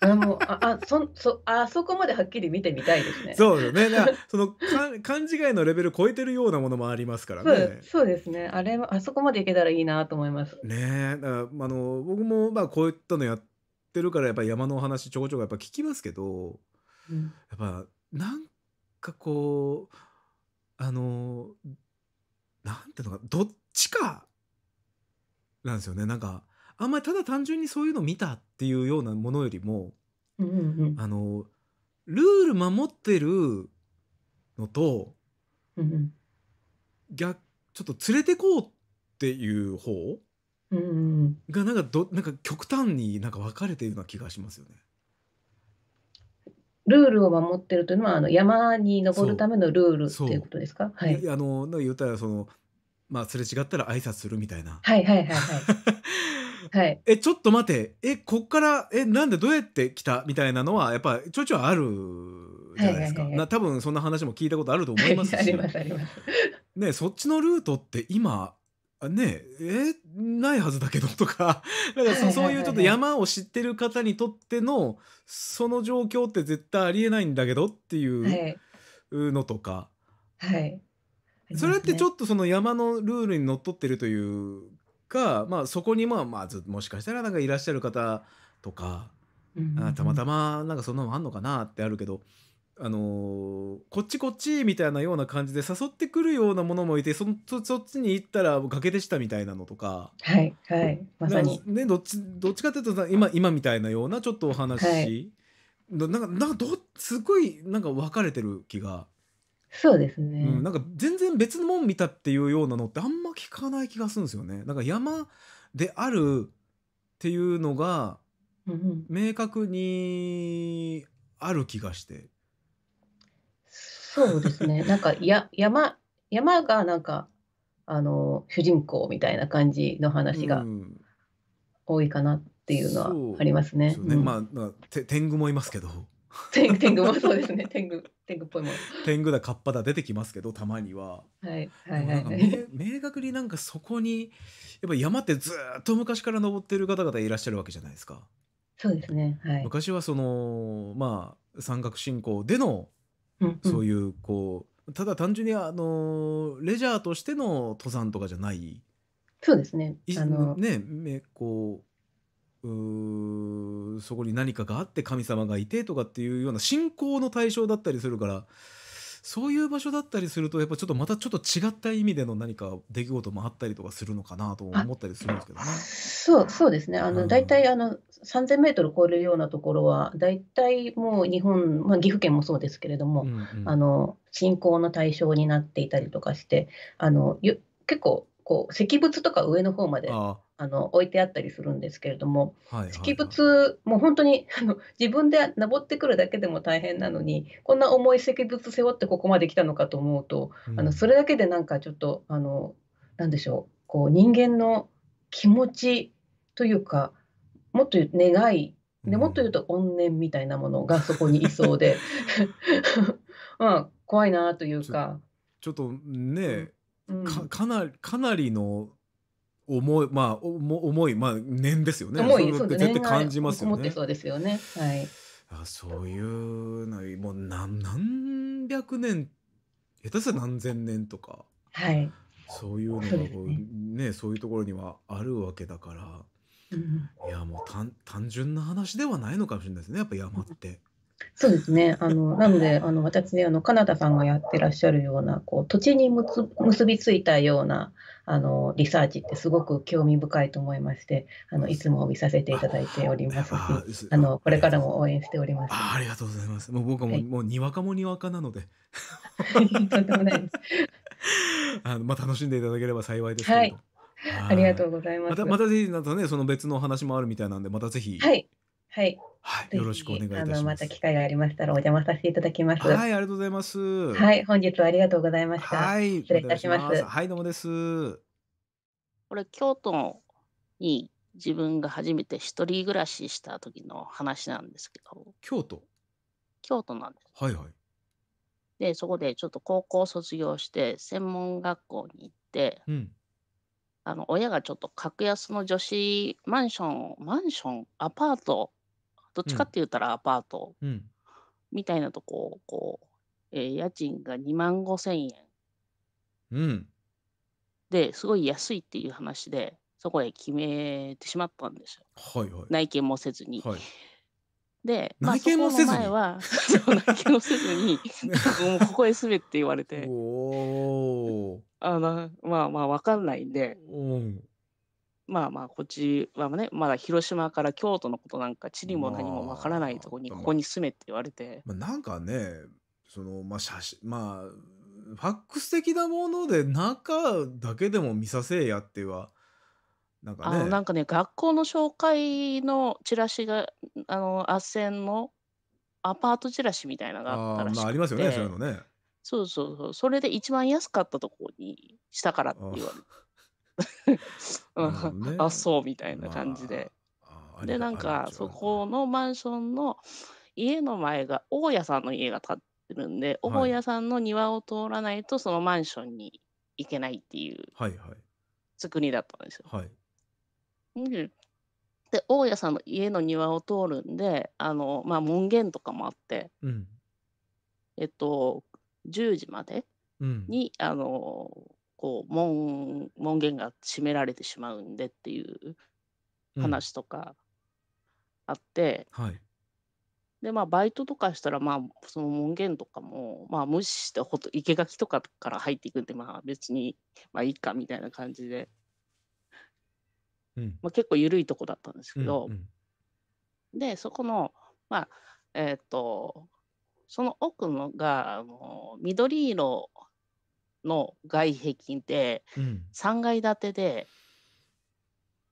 Speaker 8: あもうああそそあそこまではっきり見てみたいですね。そうですね。だ
Speaker 2: そのか勘違いのレベル超えてるようなものもありますからね。そう
Speaker 8: そうですね。あれあそこまでいけたらいいなと思います。
Speaker 2: ねえ、だあの僕もまあこういったのやってるからやっぱり山のお話ちょこちょこやっぱ聞きますけど、うん、やっぱなんかこうあのなんていうのかどっちかなんですよねなんかあんまりただ単純にそういうの見たっていうようなものよりも、うんうんうん、あのルール守ってるのと、うんうん、逆ちょっと連れてこうっていう方、うんうん、がなんかどなんか極端になんか分かれているような気がしますよね。
Speaker 8: ルールを守ってるというのはあの山に登るためのルールっていうことですか。はい。
Speaker 2: あのなんか言ったらそのまあすれ違ったら挨拶するみたいな。
Speaker 8: はいはいはいはい。はい、
Speaker 2: (laughs) えちょっと待てえこっからえなんでどうやって来たみたいなのはやっぱちょいちょいある
Speaker 3: じゃないですか、な
Speaker 2: 多分そんな話も聞いたことあると思いますしねそっちのルートって今ねええないはずだけどとかなん (laughs) かそそういうちょっと山を知ってる方にとってのその状況って絶対ありえないんだけどっていうのとか、はい、はいそれってちょっとその山のルールにのっとってるというか、まあ、そこにまあまずもしかしたらなんかいらっしゃる方とか、うんうん、たまたまなんかそんなのあんのかなってあるけど、あのー、こっちこっちみたいなような感じで誘ってくるようなものもいてそそっちに行ったら崖でしたみたいなのとかはいはいに、ね、どっちどっちかっていうと今今みたいなようなちょっとお話、はい、なんかなんかどすごいなんか分かれてる気がそうですね、うん、なんか全然別のもん見たっていうようなのってあんま聞かない気がするんですよね。なんか山であるっていうのが明確にある気がして。そうですね。(laughs)
Speaker 8: なんかや山山がなんかあの主人公みたいな感じの話が多いかなっていうのはありますね。うん、ね、うん、ま
Speaker 2: あ、まあ、天狗もいますけど。天天狗もそうで
Speaker 8: すね。(laughs) 天狗天狗っぽいもん。
Speaker 2: 天狗だカッパだ出てきますけどたまには。は
Speaker 8: いはいはい。
Speaker 2: 明確になんかそこにやっぱ山ってずっと昔から登ってる方々いらっしゃるわけじゃないですか。
Speaker 3: そうですね。は
Speaker 2: い、昔はそのまあ山岳信仰でのそういうこうただ単純にあのレジャーとしての登山とかじゃない
Speaker 8: そうですねあのね
Speaker 2: こううそこに何かがあって神様がいてとかっていうような信仰の対象だったりするからそういう場所だったりするとやっぱちょっとまたちょっと違った意味での何か出来事もあったりとかするのかなと思ったりするんですけどね。
Speaker 8: そうそうですねあの、うん、大体あの3000メートル超えるようなところは大体もう日本、まあ、岐阜県もそうですけれども、うん、あの信仰の対象になっていたりとかしてあの結構こう石仏とか上の方まで。ああの置いてあったりするんですけれども、はい石、はい、仏もう本当に (laughs) あの自分で登ってくるだけでも大変なのにこんな重い石仏背負ってここまで来たのかと思うと、うん、あのそれだけでなんかちょっとあのなんでしょうこう人間の気持ちというかもっと願いでもっと言うと怨念みたいなものがそ
Speaker 2: こにいそうで、
Speaker 8: う (laughs) んまあ、怖いなというか
Speaker 2: ちょっとね、え。かかなかなりの重いまあ重いまあ念ですよね。重いそう絶対感じますよね。思ってそう
Speaker 8: ですよね。はい。
Speaker 2: あそういうのもう何何百年下手すら何千年とか、はい、そういうのがこうね、ね、そういうところにはあるわけだから、うん、いやもう単純な話ではないのかもしれないですねやっぱ山って。
Speaker 8: そうですね。あの、なので、あの、私ね、あの、カナダさんがやってらっしゃるような、こう、土地にむつ結びついたような、あの、リサーチってすごく興味深いと思いまして、あの、いつも見させていただいておりますし、あの、これからも応援しております。
Speaker 2: ありがとうございます。もう僕はもう、もうにわかもにわかなので。(laughs) とんでもないです。(laughs) あの、まあ、楽しんでいただければ幸いですけど。はい。ありがとうございます。また、またぜひ、なんかね、その別の話もあるみたいなんで、またぜひ。は
Speaker 8: い。はい。はい、よろしくお願いいたします。また機会がありましたらお邪魔させていただきます。はい、ありが
Speaker 2: とうございます。は
Speaker 8: い、本日はありがとうございました。はい、失礼いたします。はい、どうも
Speaker 9: です。これ京都に自分が初めて一人暮らしした時の話なんですけど。京都。京都なんです。はいはい。で、そこでちょっと高校卒業して専門学校に行って。うん。あの親がちょっと格安の女子マンションマンションアパートどっちかって言ったらアパートみたいなとこをこう、えー家賃が2万5千円うん。ですごい安いっていう話でそこへ決めてしまったんですよはいはい。内見もせずに。はい。で、まあ、内見もそこの前は (laughs) 内見もせずに (laughs) もうここへ住めって言われておあのまあまあわかんないんでうん。まあまあこっちはねまだ広島から京都のことなんか地理も何もわからないとこにここに住めって言われて、
Speaker 2: まあ、なんかねそのまあ写真まあファックス的なもので中だけでも見させやってはなんかねあな
Speaker 9: んかね学校の紹介のチラシがあの斡旋のアパートチラシみたいなのがあ
Speaker 2: ったらしくてあ,、まあ、ありますよねそういうのね
Speaker 9: そうそうそうそれで一番安かったとこにしたからって言われて。(laughs) (laughs) あそうみたいな感じで。あ、で、なんか、そこのマンションの家の前が、大家さんの家が建ってるんで、は大家さんの庭を通らないと、そのマンションに行けないっていう作りだったんですよ。はい。で、で大家さんの家の庭を通るんで、あの、まあ、門限とかもあって、うん。えっと、10時までうん。に、あの、こう門門限が閉められてしまうんでっていう話とかあって、うんはい、でまあバイトとかしたらまあその門限とかも、まあ、無視してほと生垣とかから入っていくんでまあ別にまあいいかみたいな感じで、うんまあ、結構緩いとこだったんですけど、うんうん、でそこのまあえっ、ー、とその奥のがあの緑色の外壁で、うん、3階建てで、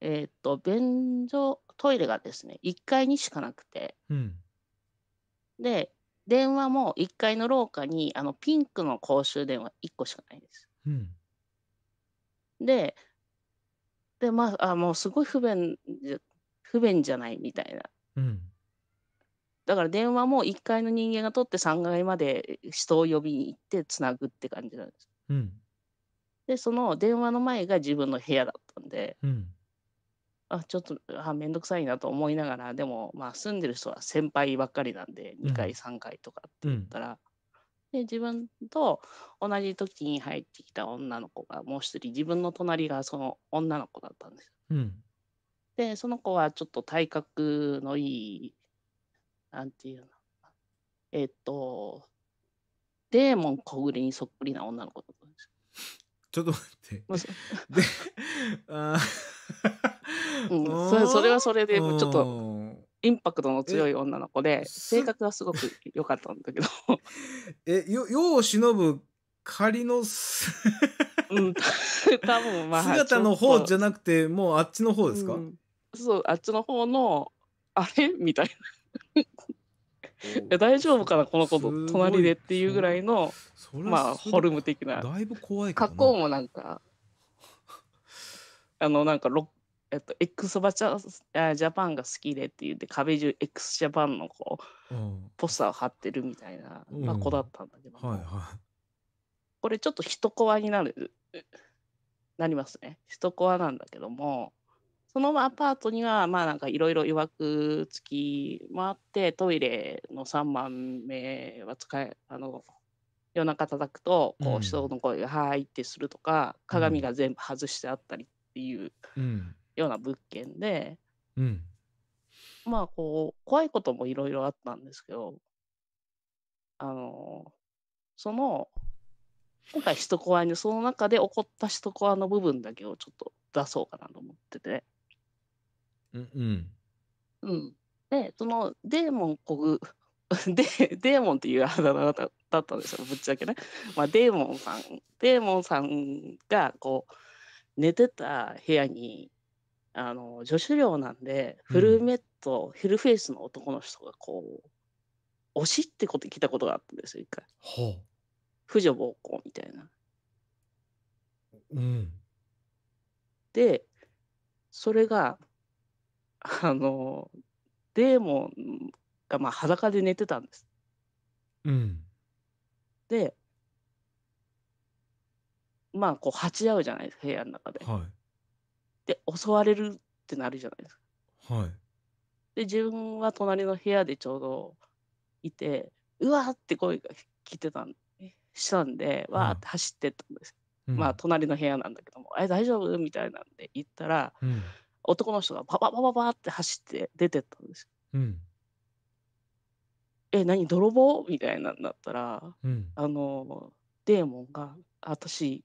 Speaker 9: えっ、と、便所、トイレがですね、1階にしかなくて、うん、で、電話も1階の廊下にあのピンクの公衆電話1個しかないです。うん、で、で、まあ、あもうすごい不便、不便じゃないみたいな。うんだから電話も1階の人間が取って3階まで人を呼びに行ってつなぐって感じなんです。で、その電話の前が自分の部屋だったんで、うん。あ、ちょっと、あ、めんどくさいなと思いながら、でも、まあ、住んでる人は先輩ばっかりなんで、2回、3回とかって言ったら、で、自分と同じ時に入ってきた女の子がもう一人、自分の隣がその女の子だったんですよ。うん。で、その子はちょっと体格のいい、なんていうの、えっと、ても小暮にそっくりな女の子と
Speaker 2: ちょっと待って。で、(laughs) あ (laughs) うん、それそれはそれでちょっと
Speaker 9: インパクトの強い女の子で性格はすごく良かったんだけど (laughs)
Speaker 2: えよ世を忍ぶ仮のうん多分まあ姿の方じゃなくてもうあっちの方ですか、うん、そうあっちの方
Speaker 9: のあれみたいなえ大丈夫かなこの子と隣でっていうぐらいのまあホルム的な格好もなんか (laughs) あのなんかロえっと X バチャジャパンが好きでって言って壁中 X ジャパンのこう、うん、ポスターを貼ってるみたいな、まあ、子だったんだけ
Speaker 3: ど、はいはい、
Speaker 9: これちょっと一コアになるなりますね一コアなんだけどもそのアパートには、まあなんかいろいろ予約付きもあって、トイレの3万目は使え、あの、夜中叩くと、こう人の声が「はい」ってするとか、鏡が全部外してあったりっていうような物件で、うん、まあこう、怖いこともいろいろあったんですけど、あの、その、今回、首怖いアに、その中で起こった首怖いの部分だけをちょっと出そうかなと思ってて。うんうん。でそのデーモンこぐ (laughs) でデーモンっていうあだ名だったんですよぶっちゃけね。まあ、デーモンさんデーモンさんがこう寝てた部屋にあの助手寮なんで、フルメット、うん、フルフェイスの男の人がこう推しってこと聞いたことがあったんですよ一回。ほう婦女暴行みたいな。うん、でそれが (laughs) あのデーモンがまあ裸で寝てたんです。うん、でまあこう鉢合うじゃないですか部屋の中で。はい、で襲われるってなるじゃないですか。はい、で自分は隣の部屋でちょうどいてうわーって声が聞いてたんしたんでわーって走ってったんです、うん、まあ隣の部屋なんだけども「え大丈夫?」みたいなんで言ったら、うん男の人がババババって走って出てったんですよ。うん、え何泥棒みたいなんだったら、うん、あのデーモンが私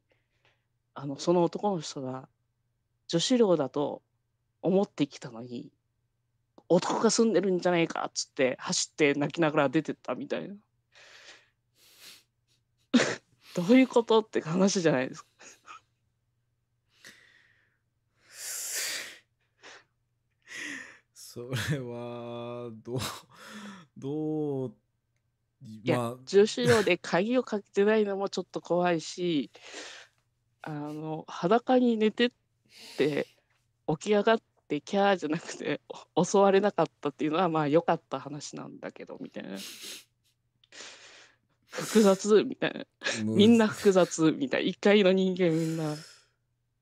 Speaker 9: あのその男の人が女子寮だと思ってきたのに男が住んでるんじゃないかっつって走って泣きながら出てったみたいな (laughs) どういうことって話じゃないですか。
Speaker 2: それは、どう、(laughs) どう、いや、まあ、
Speaker 9: 重用で鍵をかけてないのもちょっと怖いし、あの、裸に寝てって起き上がってキャーじゃなくて (laughs) 襲われなかったっていうのはまあ良かった話なんだけど、みたいな。複雑みたいな。みんな複雑みたいな。1回の人間みんな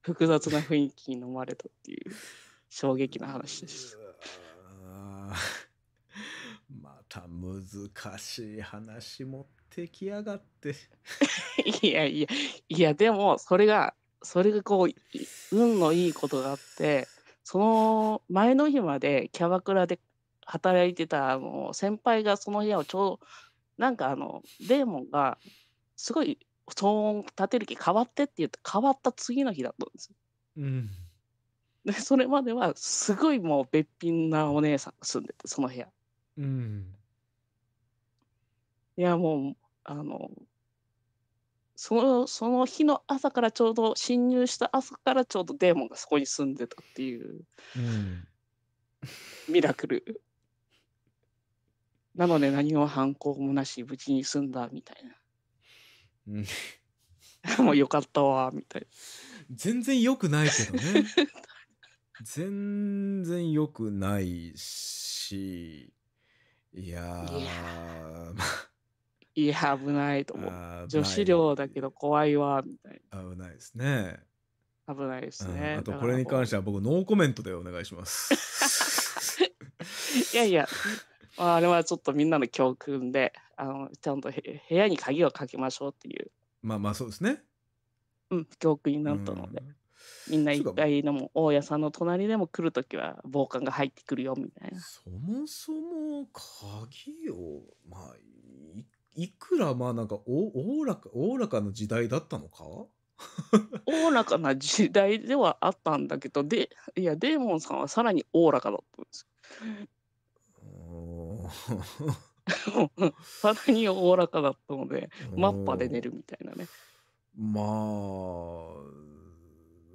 Speaker 9: 複雑な雰囲気に飲まれたっていう衝撃な話です。
Speaker 2: (laughs) また難しい話持ってきやがって (laughs) いやいやいやでもそれがそ
Speaker 9: れがこう運のいいことがあってその前の日までキャバクラで働いてたあの先輩がその部屋をちょうどなんかあのデーモンがすごい騒音立てる気変わってって言って変わった次の日だったんですよ。うんでそれまではすごいもうべっぴんなお姉さんが住んでてその部屋。うん、いやもうあのそのその日の朝からちょうど侵入した朝からちょうどデーモンがそこに住んでたっていう、うん、ミラクル。なので何も反抗もなし無事に済んだみたいな。うん、(laughs) もうよかったわみたいな。
Speaker 2: 全然よくないけどね。(laughs) 全然良くないし、いやー、いやー
Speaker 9: いや危ないと思
Speaker 2: う。女子
Speaker 9: 寮だけど怖いわ、みたいな。
Speaker 2: 危ないですね。
Speaker 9: 危ないですね、うん。あとこれに関し
Speaker 2: ては僕ノーコメントでお願いします。
Speaker 9: (laughs) いやいや、まあ、あれはちょっとみんなの教訓で、あのちゃんと部屋に鍵をかけましょうっていう。
Speaker 2: まあまあそうですね。うん、教訓になったので。うん
Speaker 9: みんな一回のも大家さんの隣でも来る時は防寒が入ってくるよみ
Speaker 2: たいなそもそも鍵をまあいくらまあなんかおおらかおおらかな時代だったのかおおらか
Speaker 9: な時代ではあったんだけどでいやデーモンさんはさらにおおらかだったんです (laughs) さらにおおらかだったのでマッパで寝るみたいなね。
Speaker 2: まあ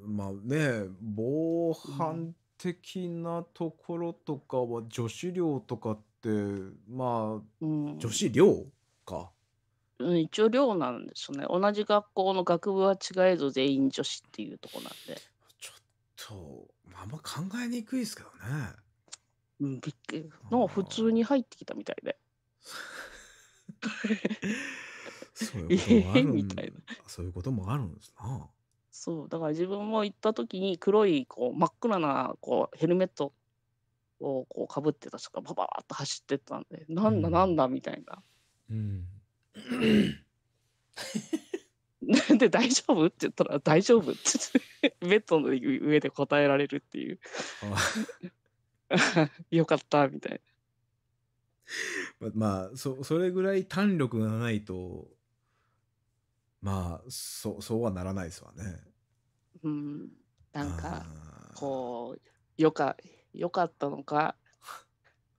Speaker 2: まあね防犯的なところとかは女子寮とかってまあ、うん、女子寮か、
Speaker 9: うん、一応寮なんですね同じ学校の学部は違えど全員女子っていうとこなんでちょっ
Speaker 2: とあんま考えにくいですけどね
Speaker 9: うんびっくりの普通に入ってきたみたいで
Speaker 2: (laughs) そういうこともある (laughs) そういうこともあるんですな
Speaker 9: そうだから自分も行った時に黒いこう真っ暗なこうヘルメットをこうかぶってた人がババーッと走ってったんで、うん、なんだなんだみたいな。うん、(laughs) で大丈夫って言ったら大丈夫ってベッドの上で答えられるっていう (laughs) よかったみたい
Speaker 2: な。まあそそれぐらい胆力がないとまあそそうはならないですわね。
Speaker 9: うん、なんかこうよかよかったのか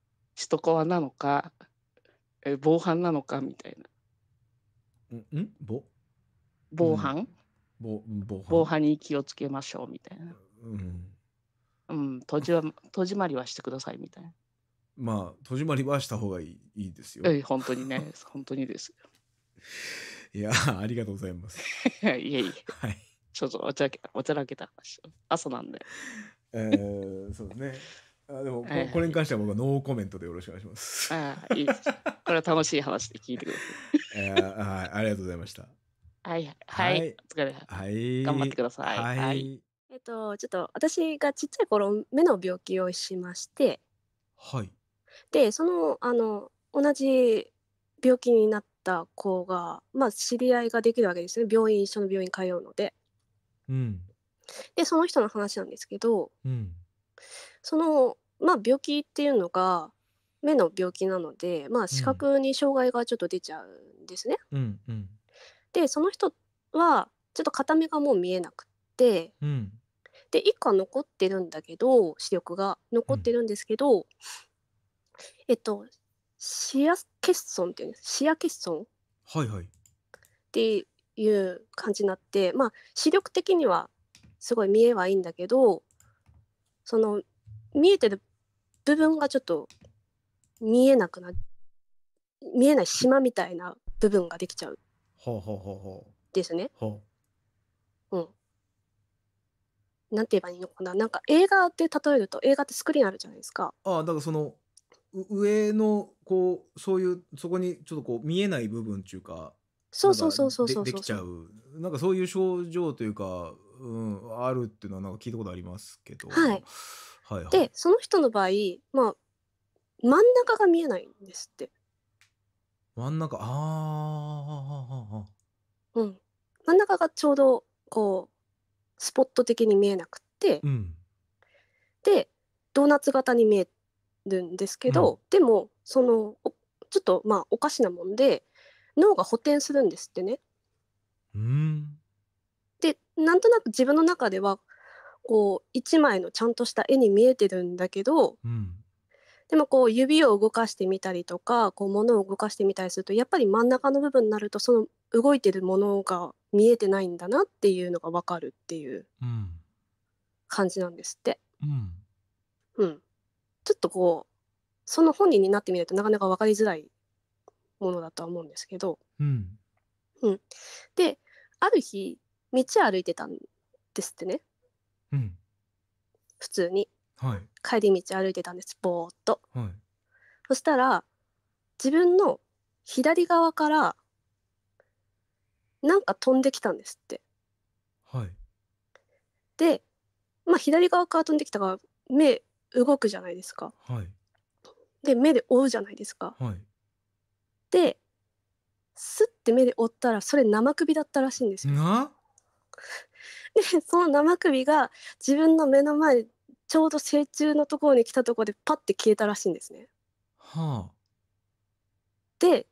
Speaker 9: (laughs) とこ高なのかえ防犯なのかみたいな。
Speaker 2: んんぼ防犯、うん防防
Speaker 9: 防犯に気をつけましょうみたいな。うん。うん、戸 (laughs) じまりはしてくださいみたいな。
Speaker 2: まあ、閉じまりはした方がいいいいですよ。ええ、
Speaker 9: 本当にね、本当にです (laughs)
Speaker 2: いや、(laughs) ありがとうございます。(laughs)
Speaker 9: いやいや。はい。ちょっとおちゃらけおちゃらけた話。朝なんで。
Speaker 2: えー、そうですね。あでも、はいはい、これに関しては僕はノーコメントでよろしくお願いします。
Speaker 9: あいいです。これは楽しい話で聞いてくださ
Speaker 2: い。(laughs) えー、はい、ありがとうございました。
Speaker 9: はい、は
Speaker 5: い、はい、
Speaker 2: お疲れ。はい、頑張ってください。はい。はい、
Speaker 5: えっと、ちょっと私がちっちゃい頃目の病気をしまして。はい。で、その、あの、同じ病気になっった子が、まあ、知り合いができるわけですね病院一緒の病院通うので。うん、でその人の話なんですけど、うん、その、まあ、病気っていうのが目の病気なので、まあ、視覚に障害がちょっと出ちゃうんですね。うんうん、でその人はちょっと片目がもう見えなくって、うん、で1個は残ってるんだけど視力が残ってるんですけど、えっとシア欠損っていうんです視野欠損はいはいっていう感じになってまあ視力的にはすごい見えはいいんだけどその見えてる部分がちょっと見えなくな見えない島みたいな部分ができちゃう
Speaker 2: ほうほうほうほうですね。ほ
Speaker 5: ううんなんて言えばいいのかななんか映画って例えると映画ってスクリーンあるじゃないですか。
Speaker 2: ああだからその上のこうそういうそこにちょっとこう見えない部分っていうかそうそうそうそうそうできちゃうなんかそういう症状というか、うん、あるっていうのはなんか聞いたことありますけど、はい、はい、はい、で
Speaker 5: その人の場合まあ真ん中が見えないんですって
Speaker 2: 真ん中ああ
Speaker 5: うん真ん中がちょうどこうスポット的に見えなくって、うん、でドーナツ型に見えるんですけど、でもそのちょっとまあおかしなもんで脳が補填するんですってね。うんでなんとなく自分の中ではこう一枚のちゃんとした絵に見えてるんだけど、うん、でもこう指を動かしてみたりとかこう物を動かしてみたりするとやっぱり真ん中の部分になるとその動いてるものが見えてないんだなっていうのが分かるっていう感じなんですって。うん、うん、ちょっとこうその本人になってみないとなかなか分かりづらいものだとは思うんですけど、うん、うん、である日道歩いてたんですってね、うん、普通に、はい、帰り道歩いてたんですぼーっと、はい、そしたら自分の左側からなんか飛んできたんですって。はい、でまあ左側から飛んできたから目動くじゃないですか。はい、で目で追うじゃないですか。はい、でスッて目で追ったらそれ生首だったらしいんですよ。
Speaker 3: (laughs)
Speaker 5: でその生首が自分の目の前ちょうど成虫のところに来たところでパッて消えたらしいんですね。はあ、で (laughs) っ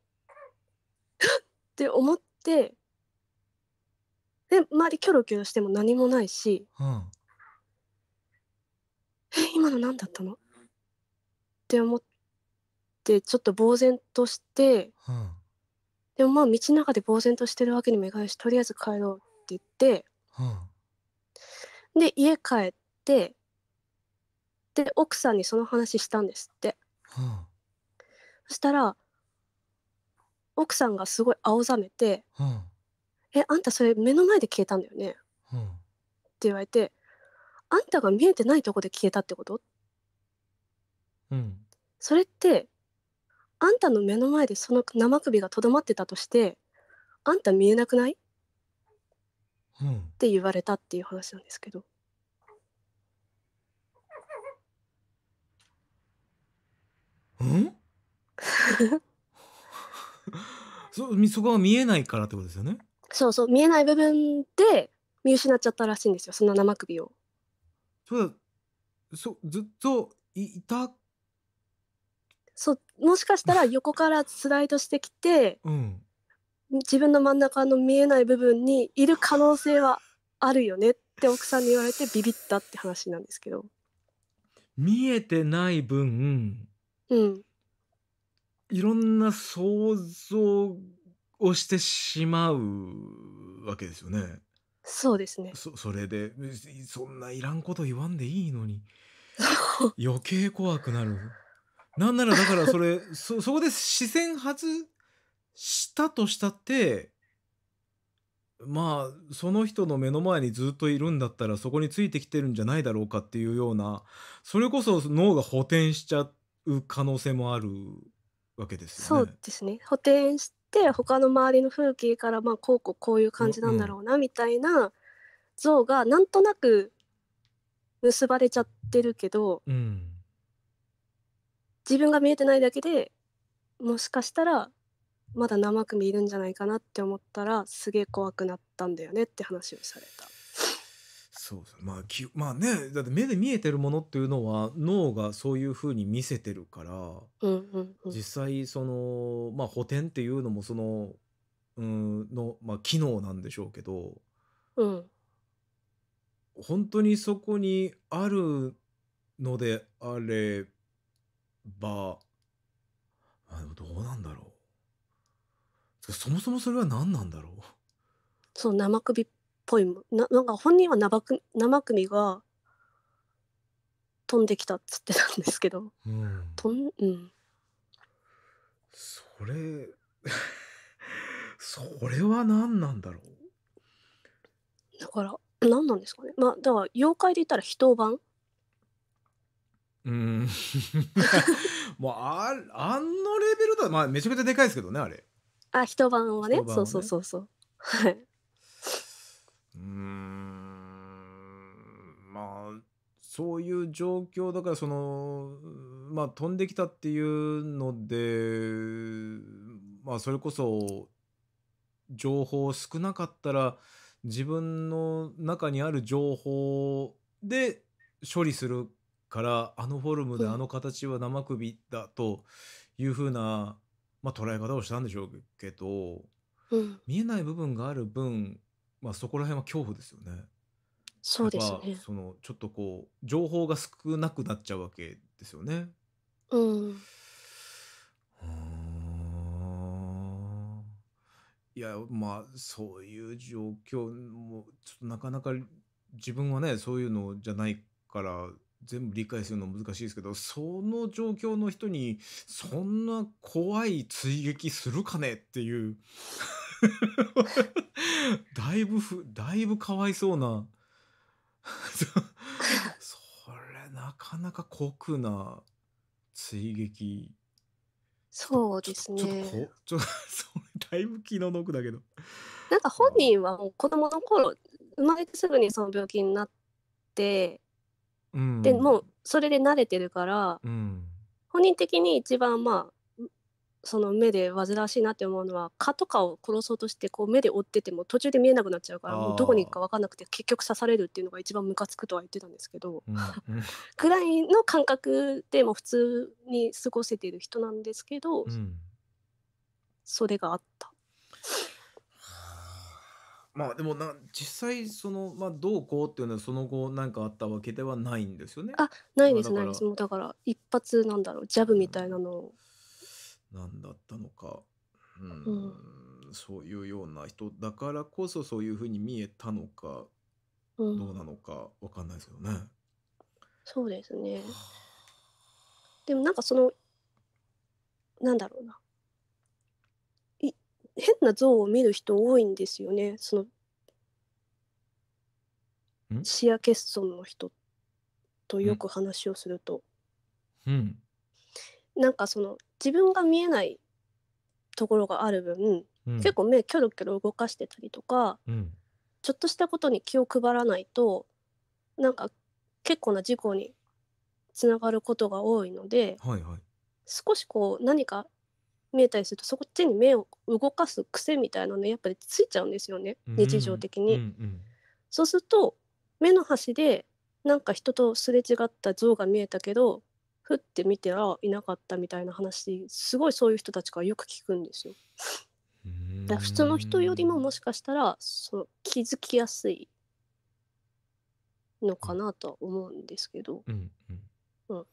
Speaker 5: て思ってで周りキョロキョロしても何もないし、え今の何だったのって思ってちょっと呆然として、うん、でもまあ道の中で呆然としてるわけにもいかないしとりあえず帰ろうって言って、うん、で家帰ってで奥さんにその話したんですって、うん、そしたら奥さんがすごい青ざめて「えあんたそれ目の前で消えたんだよね」って言われてあんたが見えてないとこで消えたってことうん。それってあんたの目の前でその生首がとどまってたとしてあんた見えなくない、うん、って言われたっていう話なんですけど。
Speaker 2: うん (laughs) そそこは見えないからってことですよね
Speaker 5: そうそう見えない部分で見失っちゃったらしいんですよその生首を。そうだそずっといたそうもしかしたら横からスライドしてきて、うん、自分の真ん中の見えない部分にいる可能性はあるよねって奥さんに言われてビビったって話なんですけど
Speaker 2: 見えてない分、うん、いろんな想像をしてしまうわけですよね。そうですね。そ (laughs) それでそんないらんこと言わんでいいのに余計怖くなる。なんならだからそれ (laughs) そそこで視線外したとしたってまあその人の目の前にずっといるんだったらそこについてきてるんじゃないだろうかっていうようなそれこそ脳が補填しちゃう可能性もあるわけですよね。そう
Speaker 5: ですね補填しって他の周りの風景からまあこうこうこういう感じなんだろうなみたいな像がなんとなく結ばれちゃってるけど、うん、自分が見えてないだけでもしかしたらまだ生首いるんじゃないかなって思ったらすげえ怖くなったんだよねって話をされた。
Speaker 2: そうそうまあきまあねだって目で見えてるものっていうのは脳がそういうふうに見せてるから、うん
Speaker 3: うんうん、
Speaker 2: 実際そのまあ補填っていうのもそのうんの、まあ、機能なんでしょうけど、うん、本当にそこにあるのであればあでもどうなんだろうそもそもそれは何なんだろう
Speaker 5: そう生首っぽいななんか本人は生く生首が飛んできたっつってたんですけど、うん、とんうん
Speaker 2: それ (laughs) それは何なんだろう
Speaker 5: だから何なんですかねまあだから妖怪で言ったら人版
Speaker 2: うん (laughs) もうああのレベルだまあめちゃくちゃでかいですけどねあれ
Speaker 5: あ一晩はね、ね、そうそうそうそうはいうん
Speaker 2: まあそういう状況だからそのまあ飛んできたっていうのでまあそれこそ情報少なかったら自分の中にある情報で処理するからあのフォルムであの形は生首だというふうな、まあ、捉え方をしたんでしょうけど、見えない部分がある分まあ、そこら辺は恐怖ですよね。そうですね。そのちょっとこう情報が少なくなっちゃうわけですよね。うん。いやまあそういう状況もちょっとなかなか自分はねそういうのじゃないから全部理解するの難しいですけどその状況の人にそんな怖い追撃するかねっていう (laughs) だいぶふだいぶかわいそうな (laughs) それなかなか酷な追撃
Speaker 5: そうですね
Speaker 2: ちょっとだいぶ気の毒だけど
Speaker 5: なんか本人はもう子供の頃生まれてすぐにその病気になって、
Speaker 2: うん、でも
Speaker 5: うそれで慣れてるから、うん、本人的に一番まあその目で煩わしいなって思うのは蚊とかを殺そうとしてこう目で追ってても途中で見えなくなっちゃうからもうどこに行くか分かんなくて結局刺されるっていうのが一番ムカつくとは言ってたんですけど、うんぐら (laughs) いの感覚でも普通に過ごせている人なんですけど、うん、それがあった。
Speaker 2: (sighs) まあでもな実際その、まあ、どうこうっていうのはその後何かあったわけではないんですよね。あないですないです
Speaker 5: もうだから一発なんだろうジャブみたいなのを。うん
Speaker 2: 何だったのか、うん、うん、そういうような人だからこそそういうふうに見えたのか、うん、どうなのか分かんないですけどね。
Speaker 5: そうですね。でもなんかそのなんだろうな変な像を見る人多いんですよねその視野欠損の人とよく話をすると。うん、なんかその自分が見えないところがある分、うん、結構目キョロキョロ動かしてたりとか、うん、ちょっとしたことに気を配らないとなんか結構な事故につながることが多いので、はいはい、少しこう何か見えたりするとそっちに目を動かす癖みたいなのやっぱりついちゃうんですよね、日常的に、うんうん。そうすると目の端でなんか人とすれ違った像が見えたけどふって見てあいなかったみたいな話すごいそういう人たちからよく聞くんですよ。だ普通の人よりももしかしたらそ気づきやすいのかなとは思うんですけど。
Speaker 3: う
Speaker 2: ん
Speaker 5: うん、うん、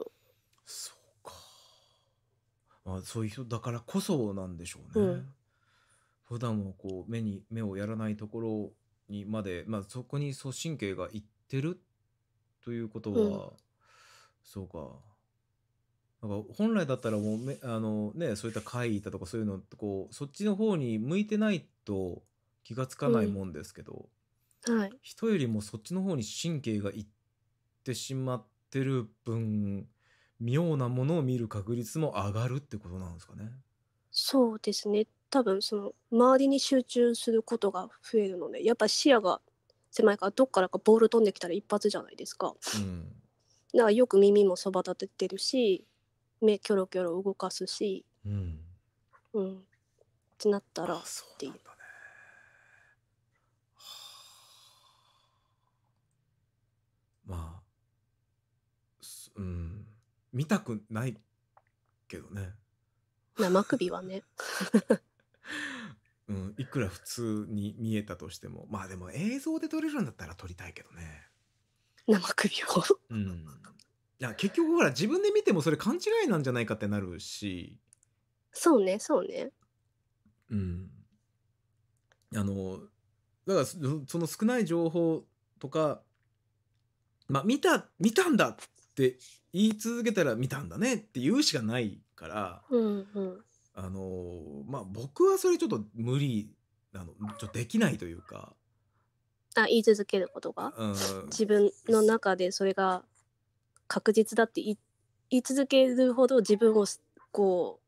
Speaker 5: そうか、
Speaker 2: まあ、そういう人だからこそなんでしょうね。うん、普段はこう目に目をやらないところにまで、まあ、そこにそう神経がいってるということは、うん、そうかなんか本来だったらもうあの、ね、そういった会だとかそういうのこうそっちの方に向いてないと気が付かないもんですけど、うんはい、人よりもそっちの方に神経がいってしまってる分妙なものを見る確率も上がるってことなんですかね。
Speaker 5: そうですね多分その周りに集中することが増えるのでやっぱ視野が狭いからどっからかボール飛んできたら一発じゃないですか。うん、だからよく耳もそば立ててるし目キョロキョロ動かすし、うん、うん、ってなったらってい
Speaker 3: う。
Speaker 2: まあうん見たくないけどね生首はね、(laughs) うん、いくら普通に見えたとしてもまあでも映像で撮れるんだったら撮りたいけどね生首を、うん、や結局ほら自分で見てもそれ勘違いなんじゃないかってなるし
Speaker 5: そうねそうねうん
Speaker 2: あのだからその少ない情報とかまあ見た見たんだって言い続けたら見たんだねって言うしかないから、
Speaker 3: うんうん、
Speaker 2: あのまあ僕はそれちょっと無理なのちょっとできないというか。
Speaker 5: あ言い続けることが、
Speaker 2: うん、自
Speaker 5: 分の中でそれが確実だって言い続けるほど自分をこ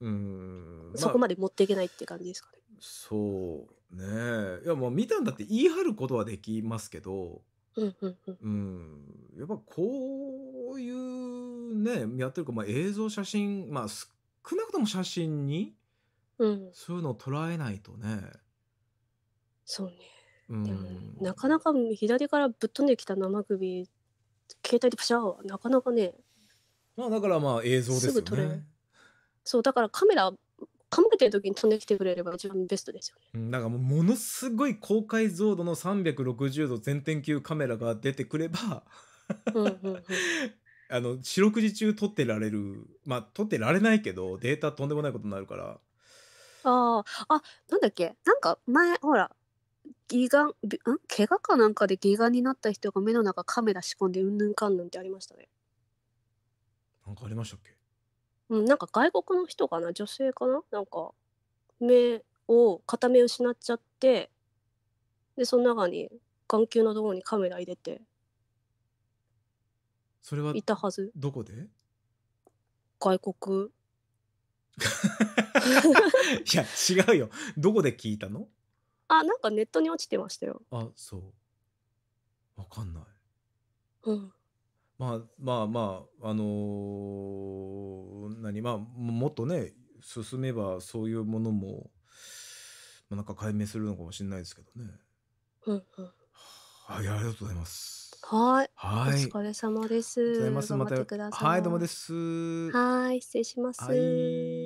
Speaker 2: う、うん、そこま
Speaker 5: で持っていけないって感じですかね。
Speaker 2: そうねいやもう見たんだって言い張ることはできますけど、うんやっぱこういうねやってるか、まあ、映像写真、まあ、少なくとも写真に、うん、そういうのを捉えないとね。そうね、うん、
Speaker 5: なかなか左からぶっ飛んできた生首携帯でパシャなかなかね
Speaker 2: まあだからまあ映像ですよねすぐ撮れる
Speaker 5: そうだからカメラ考えてる時に飛んできてくれれば一番ベストですよ
Speaker 2: ね。だからもうものすごい高解像度の360度全天球カメラが出てくれば (laughs) あの四六時中撮ってられるまあ撮ってられないけどデータとんでもないことになるから。
Speaker 3: あ
Speaker 5: あなんだっけなんか前ほら義眼ん怪我かなんかで義眼になった人が目の中カメラ仕込んでうんぬんかんぬんってありましたねなんかありましたっけうんなんか外国の人かな女性かななんか目を片目失っちゃってでその中に眼球のところにカメラ入れて
Speaker 2: それはいたはずどこで
Speaker 5: 外国
Speaker 2: (laughs) いや違うよどこで聞いたの
Speaker 5: あ、なんかネットに落ちてましたよ。
Speaker 2: あ、そう。わ
Speaker 3: かんない。うん。
Speaker 2: まあまあまああのー何まあもっとね進めばそういうものも、まあ、なんか解明するのかもしれないですけどね。うんうん。はい、ありがとうございます。
Speaker 5: はい。はい。お疲れ様です。ございます。また。はい、どうもで
Speaker 3: す。
Speaker 5: はい、失礼します。は